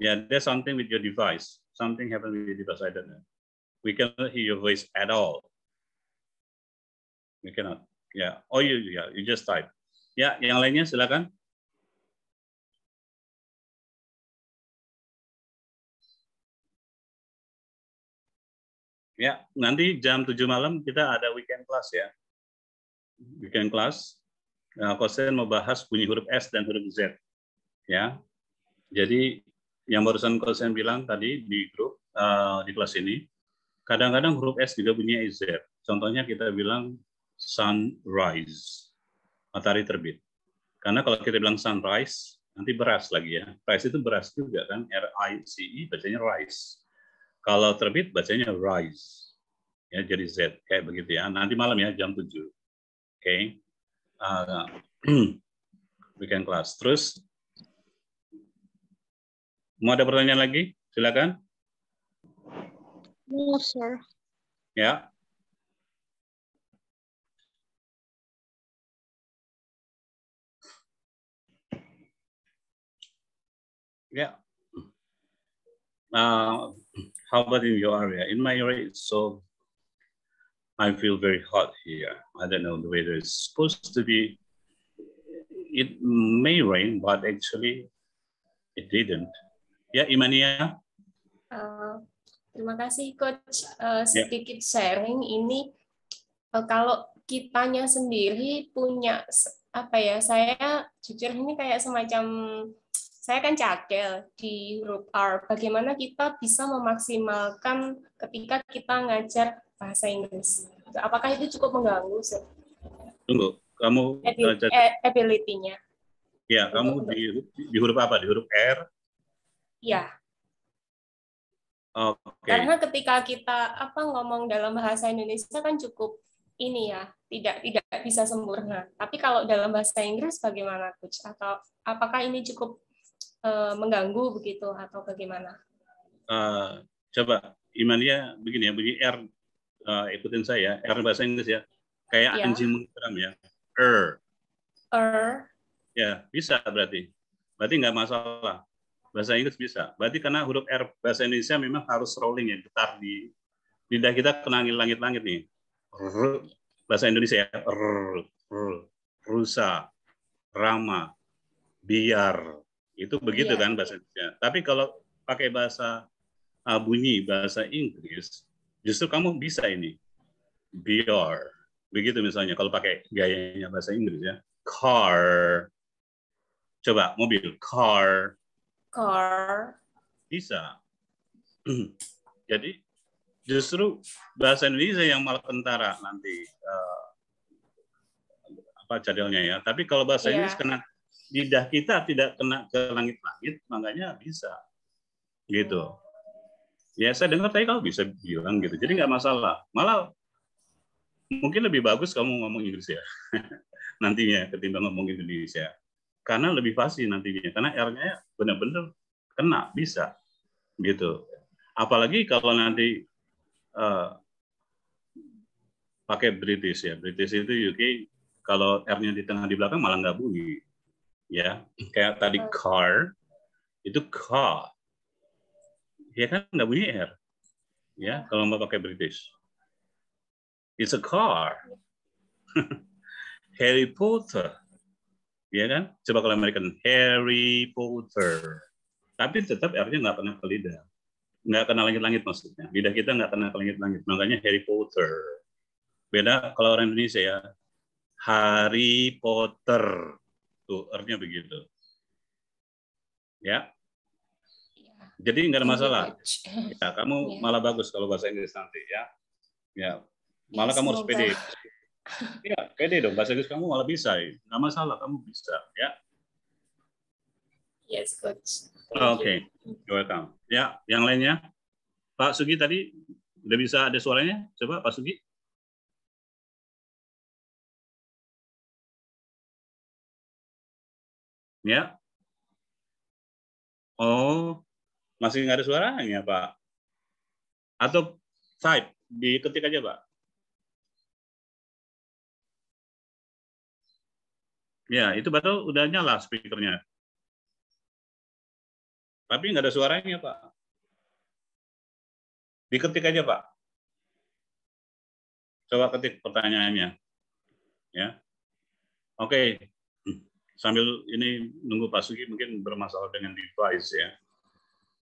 Yeah, there's something with your device. Something happened with your device. I don't know. We cannot hear your voice at all. We cannot. Yeah. Oh, you, yeah, you just type. Ya, yang lainnya silakan. Ya, nanti jam 7 malam kita ada weekend class ya. Weekend class. Nah, Kosen bahas bunyi huruf S dan huruf Z. Ya. Jadi yang barusan Kosen bilang tadi di grup uh, di kelas ini, kadang-kadang huruf S juga bunyinya Z. Contohnya kita bilang sunrise, matahari terbit. Karena kalau kita bilang sunrise, nanti beras lagi ya. Rice itu beras juga kan, R-I-C-E, bacanya rice. Kalau terbit bacanya rise. Ya, jadi Z. Kayak begitu ya. Nanti malam ya, jam 7. Oke. Okay. Uh, weekend class. Terus, mau ada pertanyaan lagi? Silakan. No, sir. Ya. Yeah. Ya. Uh, how about in your area? In my area, it's so, I feel very hot here. I don't know the weather is supposed to be, it may rain, but actually it didn't. yeah, Imania? Uh, terima kasih Coach uh, sedikit yeah. sharing ini uh, kalau kitanya sendiri punya apa ya saya jujur ini kayak semacam saya kan cakel di huruf R. Bagaimana kita bisa memaksimalkan ketika kita ngajar bahasa Inggris? Apakah itu cukup mengganggu? Sir? Tunggu, kamu eh, ability-nya. Ya, kamu di, di huruf apa? Di huruf R? Iya. Okay. Karena ketika kita apa ngomong dalam bahasa Indonesia kan cukup ini ya, tidak tidak bisa sempurna. Tapi kalau dalam bahasa Inggris bagaimana coach? Atau apakah ini cukup Eh, mengganggu begitu atau bagaimana? Uh, coba Imania begini ya, begini R uh, ikutin saya, ya, R bahasa Inggris ya, kayak yeah. anjing menggeram ya, er. Er. Ya bisa berarti, berarti nggak masalah. Bahasa Inggris bisa. Berarti karena huruf R bahasa Indonesia memang harus rolling ya, getar di lidah kita ke langit-langit nih. R, bahasa Indonesia ya, r, r, rusa, rama, biar, itu begitu yeah. kan bahasa Indonesia. Tapi kalau pakai bahasa uh, bunyi bahasa Inggris, justru kamu bisa ini. Beer. Begitu misalnya kalau pakai gayanya bahasa Inggris ya. Car. Coba mobil car. Car. Bisa. Jadi justru bahasa Indonesia yang malah tentara nanti uh, apa cadelnya ya. Tapi kalau bahasa yeah. Inggris kena lidah kita tidak kena ke langit-langit, makanya bisa. Gitu. Ya saya dengar tadi kamu bisa bilang gitu, jadi nggak masalah. Malah mungkin lebih bagus kamu ngomong Inggris ya nantinya ketimbang ngomong Indonesia. Karena lebih fasih nantinya, karena R-nya benar-benar kena, bisa. Gitu. Apalagi kalau nanti uh, pakai British ya. British itu UK kalau R-nya di tengah di belakang malah nggak bunyi ya kayak tadi car itu car ya kan nggak bunyi r ya iya. kalau mau pakai British it's a car Harry Potter ya kan coba kalau American Harry Potter tapi tetap R-nya nggak pernah ke lidah nggak kena langit-langit maksudnya lidah kita nggak kena ke langit-langit makanya Harry Potter beda kalau orang Indonesia ya Harry Potter waktu. artinya begitu. Ya. Iya. Jadi nggak ada iya, masalah. Ya, kamu ya. malah bagus kalau bahasa Inggris nanti ya. Ya. ya malah ya, kamu harus pede. ya, pede dong. Bahasa Inggris kamu malah bisa. Nggak masalah, kamu bisa. Ya. Yes, coach. Oke, okay. You're welcome. Ya, yang lainnya, Pak Sugi tadi udah bisa ada suaranya? Coba Pak Sugi. Ya. Oh, masih nggak ada suaranya, Pak. Atau type, diketik aja, Pak. Ya, itu baru udah nyala speakernya. Tapi nggak ada suaranya, Pak. Diketik aja, Pak. Coba ketik pertanyaannya. Ya. Oke, sambil ini nunggu Pak Sugi mungkin bermasalah dengan device ya.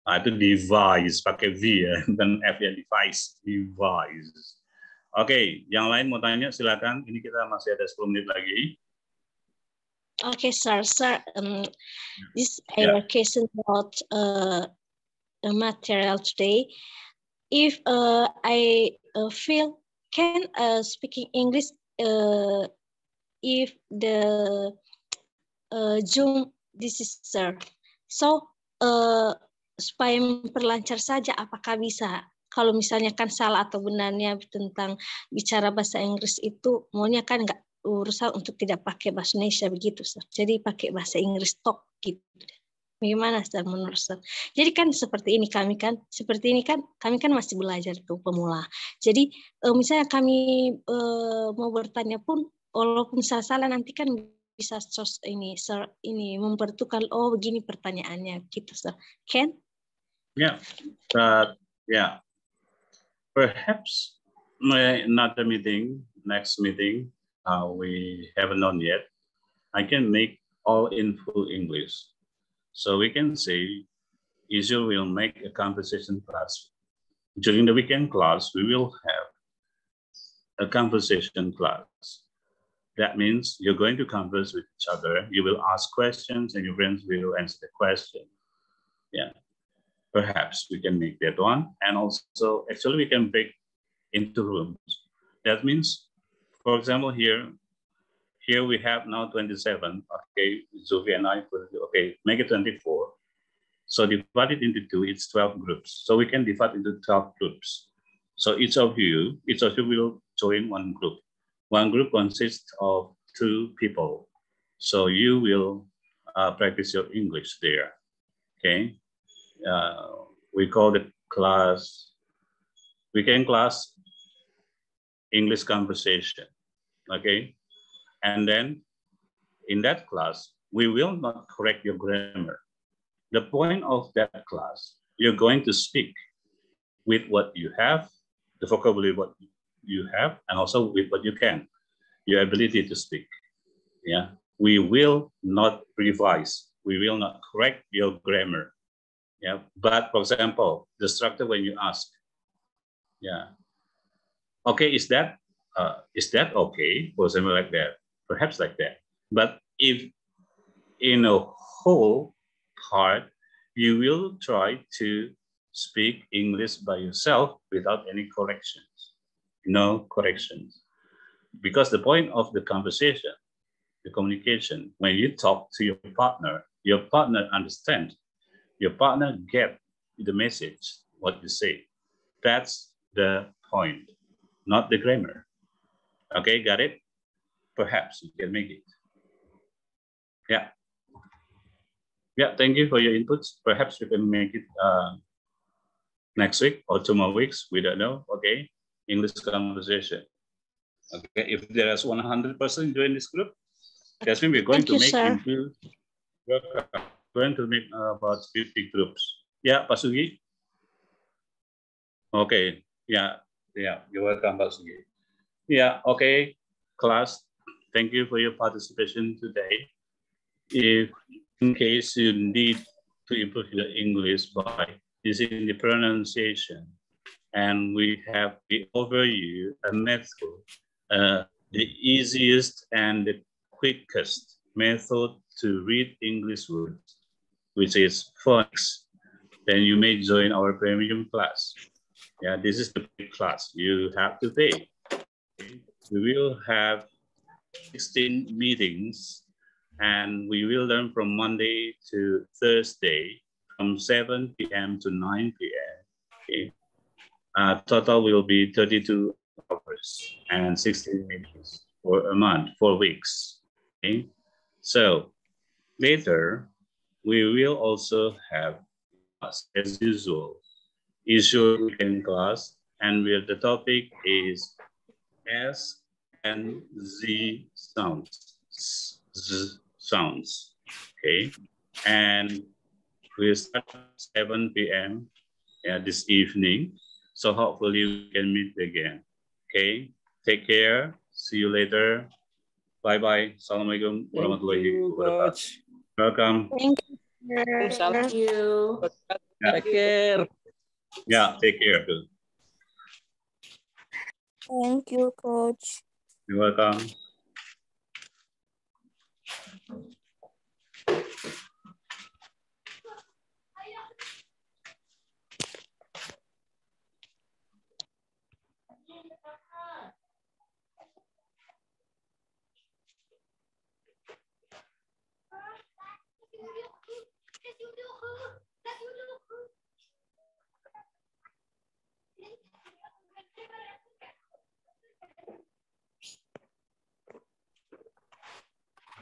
Nah, itu device pakai V ya dan F ya device device. Oke, okay, yang lain mau tanya silakan. Ini kita masih ada 10 menit lagi. Okay, sir, sir. Um, this yeah. question about uh, the material today. If uh, I uh, feel can uh, speaking English, uh, if the uh, Zoom disaster. So uh, supaya memperlancar saja, apakah bisa? Kalau misalnya kan salah atau benarnya tentang bicara bahasa Inggris itu, maunya kan nggak urusan untuk tidak pakai bahasa Indonesia begitu, sir. Jadi pakai bahasa Inggris tok gitu. Bagaimana sir menurut sir? Jadi kan seperti ini kami kan, seperti ini kan kami kan masih belajar tuh pemula. Jadi uh, misalnya kami uh, mau bertanya pun walaupun salah-salah nanti kan bisa search ini ini mempertukar oh begini pertanyaannya gitu sir. Ken? Yeah, but yeah, perhaps another meeting, next meeting, uh, we haven't known yet. I can make all in full English, so we can say Israel will make a conversation class during the weekend class. We will have a conversation class That means you're going to converse with each other. You will ask questions and your friends will answer the question. Yeah, perhaps we can make that one. And also, actually, we can break into rooms. That means, for example, here, here we have now 27. Okay, Zuvi and I, okay, make it 24. So divide it into two, it's 12 groups. So we can divide into 12 groups. So each of you, each of you will join one group. One group consists of two people. So you will uh, practice your English there. Okay. Uh, we call the class weekend class English conversation. Okay. And then in that class, we will not correct your grammar. The point of that class, you're going to speak with what you have, the vocabulary what you have and also with what you can, your ability to speak. Yeah, we will not revise, we will not correct your grammar. Yeah, but for example, the structure when you ask, yeah, okay, is that uh, is that okay? For example, like that, perhaps like that. But if in a whole part, you will try to speak English by yourself without any correction no corrections. Because the point of the conversation, the communication, when you talk to your partner, your partner understands, your partner get the message, what you say. That's the point, not the grammar. Okay, got it? Perhaps you can make it. Yeah. Yeah, thank you for your inputs. Perhaps we can make it uh, next week or two more weeks. We don't know. Okay. English conversation. Okay, if there is 100 person join this group, that's mean we're going Thank to you, make sir. into, we're going to make uh, about 50 groups. Yeah, Pasugi. Okay, yeah, yeah, you're welcome, Pasugi. Yeah, okay, class, thank you for your participation today. If in case you need to improve your English by using the pronunciation, and we have the overview a method, uh, the easiest and the quickest method to read English words, which is phonics. Then you may join our premium class. Yeah, this is the class. You have to pay. We will have 16 meetings and we will learn from Monday to Thursday from 7 p.m. to 9 p.m. Okay. Uh, total will be 32 hours and 16 minutes for a month, four weeks. Okay? So later, we will also have class as usual, issue in class, and where the topic is S and Z sounds, Z sounds, okay? And we start at 7 p.m. Yeah, this evening so hopefully we can meet again. Okay, take care. See you later. Bye bye. Salam alaikum. Warahmatullahi wabarakatuh. Welcome. Thank you. Thank you. Yeah. Take care. Yeah, take care. Thank you, coach. You're welcome.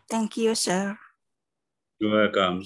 Thank you, sir. You're welcome.